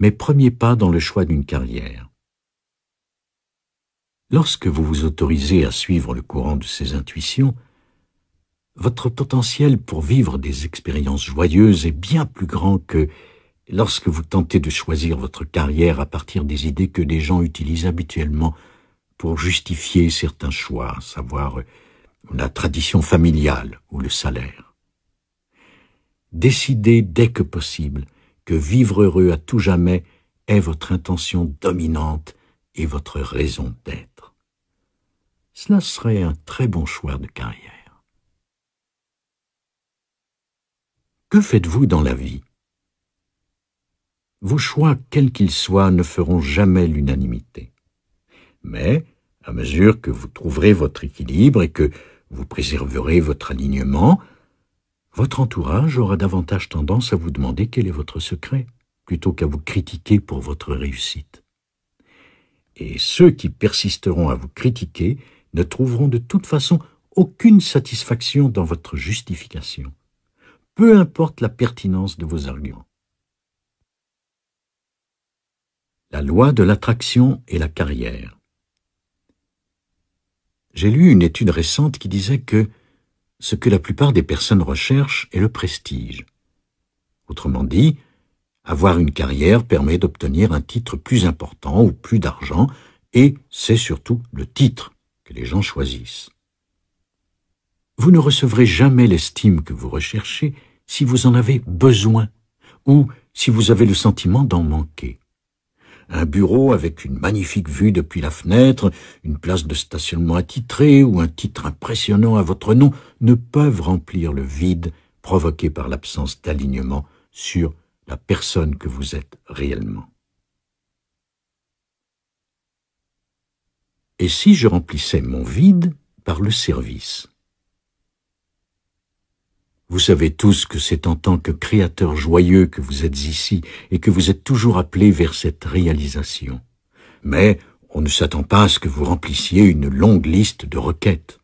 Mes premiers pas dans le choix d'une carrière. Lorsque vous vous autorisez à suivre le courant de ces intuitions, votre potentiel pour vivre des expériences joyeuses est bien plus grand que lorsque vous tentez de choisir votre carrière à partir des idées que les gens utilisent habituellement pour justifier certains choix, savoir euh, la tradition familiale ou le salaire. Décidez dès que possible que vivre heureux à tout jamais est votre intention dominante et votre raison d'être. Cela serait un très bon choix de carrière. Que faites-vous dans la vie Vos choix, quels qu'ils soient, ne feront jamais l'unanimité. Mais à mesure que vous trouverez votre équilibre et que vous préserverez votre alignement, votre entourage aura davantage tendance à vous demander quel est votre secret, plutôt qu'à vous critiquer pour votre réussite. Et ceux qui persisteront à vous critiquer ne trouveront de toute façon aucune satisfaction dans votre justification, peu importe la pertinence de vos arguments. La loi de l'attraction et la carrière j'ai lu une étude récente qui disait que ce que la plupart des personnes recherchent est le prestige. Autrement dit, avoir une carrière permet d'obtenir un titre plus important ou plus d'argent, et c'est surtout le titre que les gens choisissent. Vous ne recevrez jamais l'estime que vous recherchez si vous en avez besoin, ou si vous avez le sentiment d'en manquer un bureau avec une magnifique vue depuis la fenêtre, une place de stationnement attitrée ou un titre impressionnant à votre nom ne peuvent remplir le vide provoqué par l'absence d'alignement sur la personne que vous êtes réellement. Et si je remplissais mon vide par le service vous savez tous que c'est en tant que créateur joyeux que vous êtes ici et que vous êtes toujours appelé vers cette réalisation. Mais on ne s'attend pas à ce que vous remplissiez une longue liste de requêtes.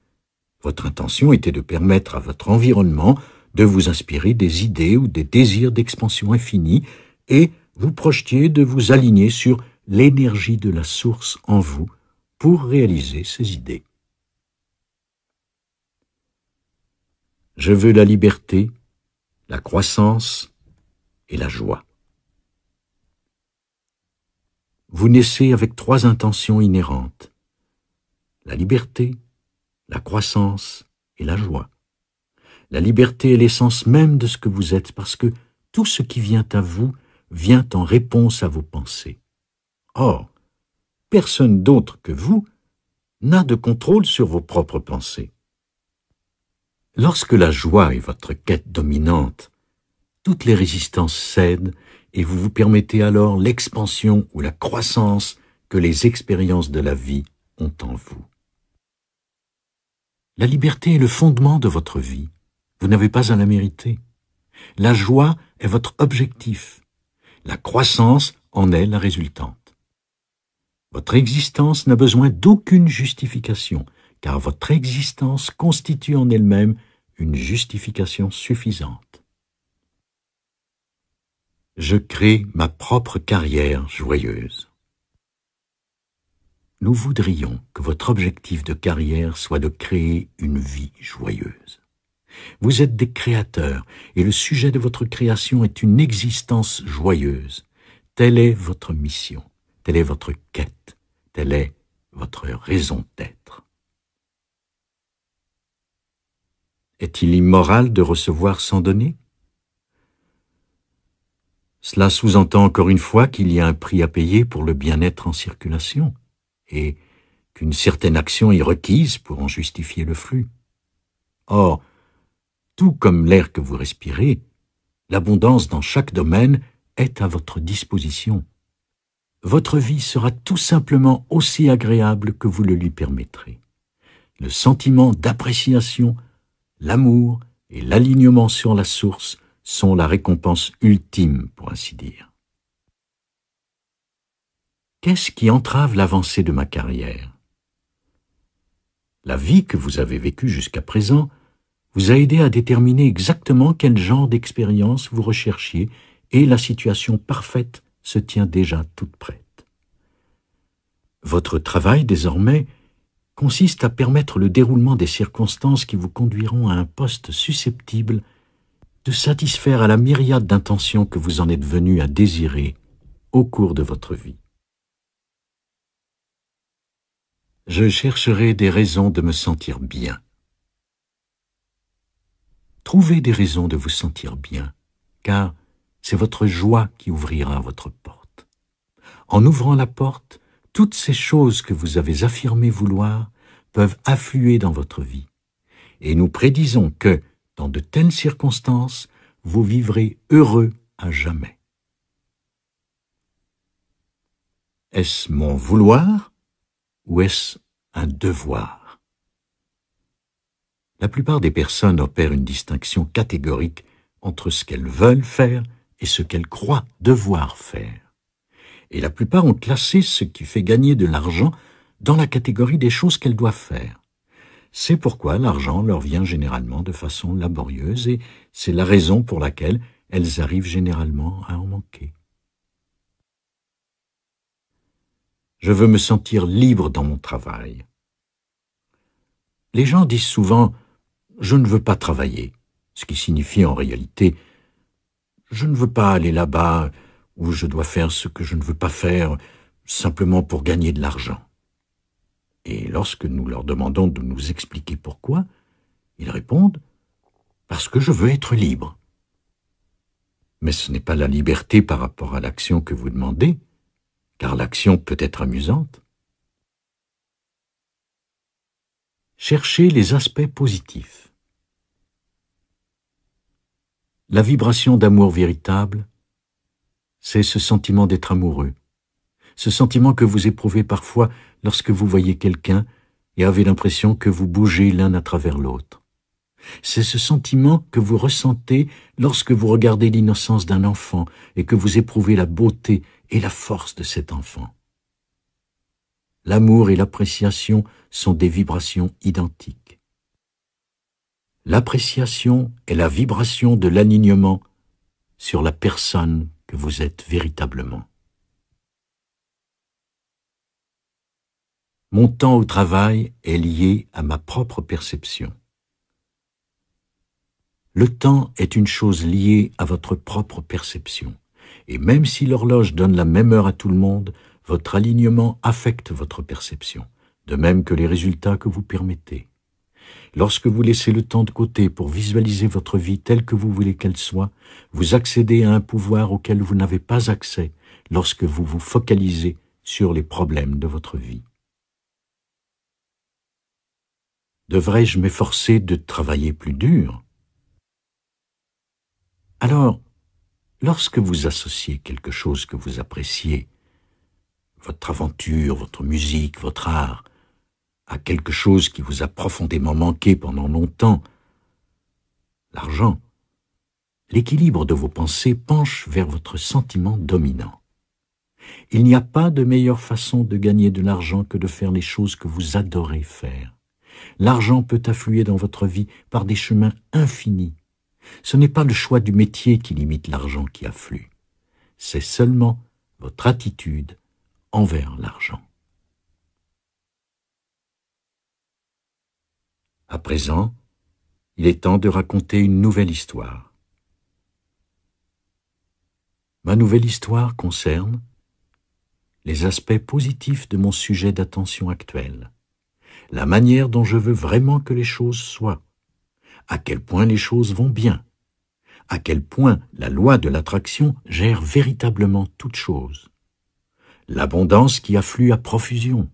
Votre intention était de permettre à votre environnement de vous inspirer des idées ou des désirs d'expansion infinie et vous projetiez de vous aligner sur l'énergie de la source en vous pour réaliser ces idées. Je veux la liberté, la croissance et la joie. Vous naissez avec trois intentions inhérentes. La liberté, la croissance et la joie. La liberté est l'essence même de ce que vous êtes parce que tout ce qui vient à vous vient en réponse à vos pensées. Or, personne d'autre que vous n'a de contrôle sur vos propres pensées. Lorsque la joie est votre quête dominante, toutes les résistances cèdent et vous vous permettez alors l'expansion ou la croissance que les expériences de la vie ont en vous. La liberté est le fondement de votre vie. Vous n'avez pas à la mériter. La joie est votre objectif. La croissance en est la résultante. Votre existence n'a besoin d'aucune justification car votre existence constitue en elle-même une justification suffisante. Je crée ma propre carrière joyeuse. Nous voudrions que votre objectif de carrière soit de créer une vie joyeuse. Vous êtes des créateurs et le sujet de votre création est une existence joyeuse. Telle est votre mission, telle est votre quête, telle est votre raison d'être. Est-il immoral de recevoir sans donner Cela sous-entend encore une fois qu'il y a un prix à payer pour le bien-être en circulation, et qu'une certaine action est requise pour en justifier le flux. Or, tout comme l'air que vous respirez, l'abondance dans chaque domaine est à votre disposition. Votre vie sera tout simplement aussi agréable que vous le lui permettrez. Le sentiment d'appréciation l'amour et l'alignement sur la source sont la récompense ultime, pour ainsi dire. Qu'est-ce qui entrave l'avancée de ma carrière La vie que vous avez vécue jusqu'à présent vous a aidé à déterminer exactement quel genre d'expérience vous recherchiez et la situation parfaite se tient déjà toute prête. Votre travail désormais consiste à permettre le déroulement des circonstances qui vous conduiront à un poste susceptible de satisfaire à la myriade d'intentions que vous en êtes venu à désirer au cours de votre vie. Je chercherai des raisons de me sentir bien. Trouvez des raisons de vous sentir bien, car c'est votre joie qui ouvrira votre porte. En ouvrant la porte, toutes ces choses que vous avez affirmé vouloir peuvent affluer dans votre vie. Et nous prédisons que, dans de telles circonstances, vous vivrez heureux à jamais. Est-ce mon vouloir ou est-ce un devoir La plupart des personnes opèrent une distinction catégorique entre ce qu'elles veulent faire et ce qu'elles croient devoir faire et la plupart ont classé ce qui fait gagner de l'argent dans la catégorie des choses qu'elles doivent faire. C'est pourquoi l'argent leur vient généralement de façon laborieuse et c'est la raison pour laquelle elles arrivent généralement à en manquer. Je veux me sentir libre dans mon travail. Les gens disent souvent ⁇ Je ne veux pas travailler ⁇ ce qui signifie en réalité ⁇ Je ne veux pas aller là-bas ⁇ où je dois faire ce que je ne veux pas faire simplement pour gagner de l'argent. Et lorsque nous leur demandons de nous expliquer pourquoi, ils répondent ⁇ Parce que je veux être libre ⁇ Mais ce n'est pas la liberté par rapport à l'action que vous demandez, car l'action peut être amusante. Cherchez les aspects positifs. La vibration d'amour véritable c'est ce sentiment d'être amoureux, ce sentiment que vous éprouvez parfois lorsque vous voyez quelqu'un et avez l'impression que vous bougez l'un à travers l'autre. C'est ce sentiment que vous ressentez lorsque vous regardez l'innocence d'un enfant et que vous éprouvez la beauté et la force de cet enfant. L'amour et l'appréciation sont des vibrations identiques. L'appréciation est la vibration de l'alignement sur la personne que vous êtes véritablement. Mon temps au travail est lié à ma propre perception. Le temps est une chose liée à votre propre perception, et même si l'horloge donne la même heure à tout le monde, votre alignement affecte votre perception, de même que les résultats que vous permettez. Lorsque vous laissez le temps de côté pour visualiser votre vie telle que vous voulez qu'elle soit, vous accédez à un pouvoir auquel vous n'avez pas accès lorsque vous vous focalisez sur les problèmes de votre vie. Devrais-je m'efforcer de travailler plus dur Alors, lorsque vous associez quelque chose que vous appréciez, votre aventure, votre musique, votre art, à quelque chose qui vous a profondément manqué pendant longtemps. L'argent. L'équilibre de vos pensées penche vers votre sentiment dominant. Il n'y a pas de meilleure façon de gagner de l'argent que de faire les choses que vous adorez faire. L'argent peut affluer dans votre vie par des chemins infinis. Ce n'est pas le choix du métier qui limite l'argent qui afflue, c'est seulement votre attitude envers l'argent. À présent, il est temps de raconter une nouvelle histoire. Ma nouvelle histoire concerne les aspects positifs de mon sujet d'attention actuel, la manière dont je veux vraiment que les choses soient, à quel point les choses vont bien, à quel point la loi de l'attraction gère véritablement toute chose, l'abondance qui afflue à profusion,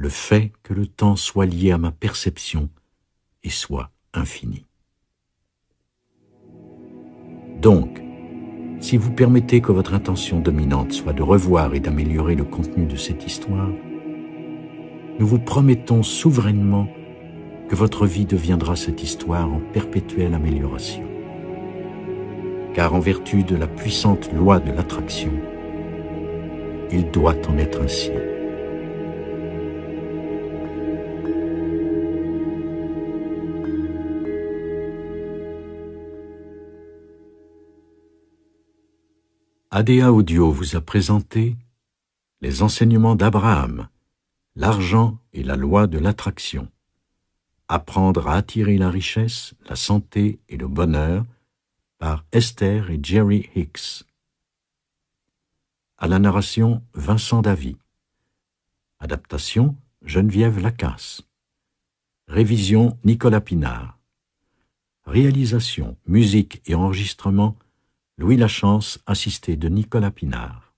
le fait que le temps soit lié à ma perception et soit infini. Donc, si vous permettez que votre intention dominante soit de revoir et d'améliorer le contenu de cette histoire, nous vous promettons souverainement que votre vie deviendra cette histoire en perpétuelle amélioration. Car en vertu de la puissante loi de l'attraction, il doit en être ainsi. ADA Audio vous a présenté Les enseignements d'Abraham, l'argent et la loi de l'attraction. Apprendre à attirer la richesse, la santé et le bonheur par Esther et Jerry Hicks. À la narration, Vincent Davy. Adaptation, Geneviève Lacasse. Révision, Nicolas Pinard. Réalisation, musique et enregistrement, Louis Lachance, assisté de Nicolas Pinard.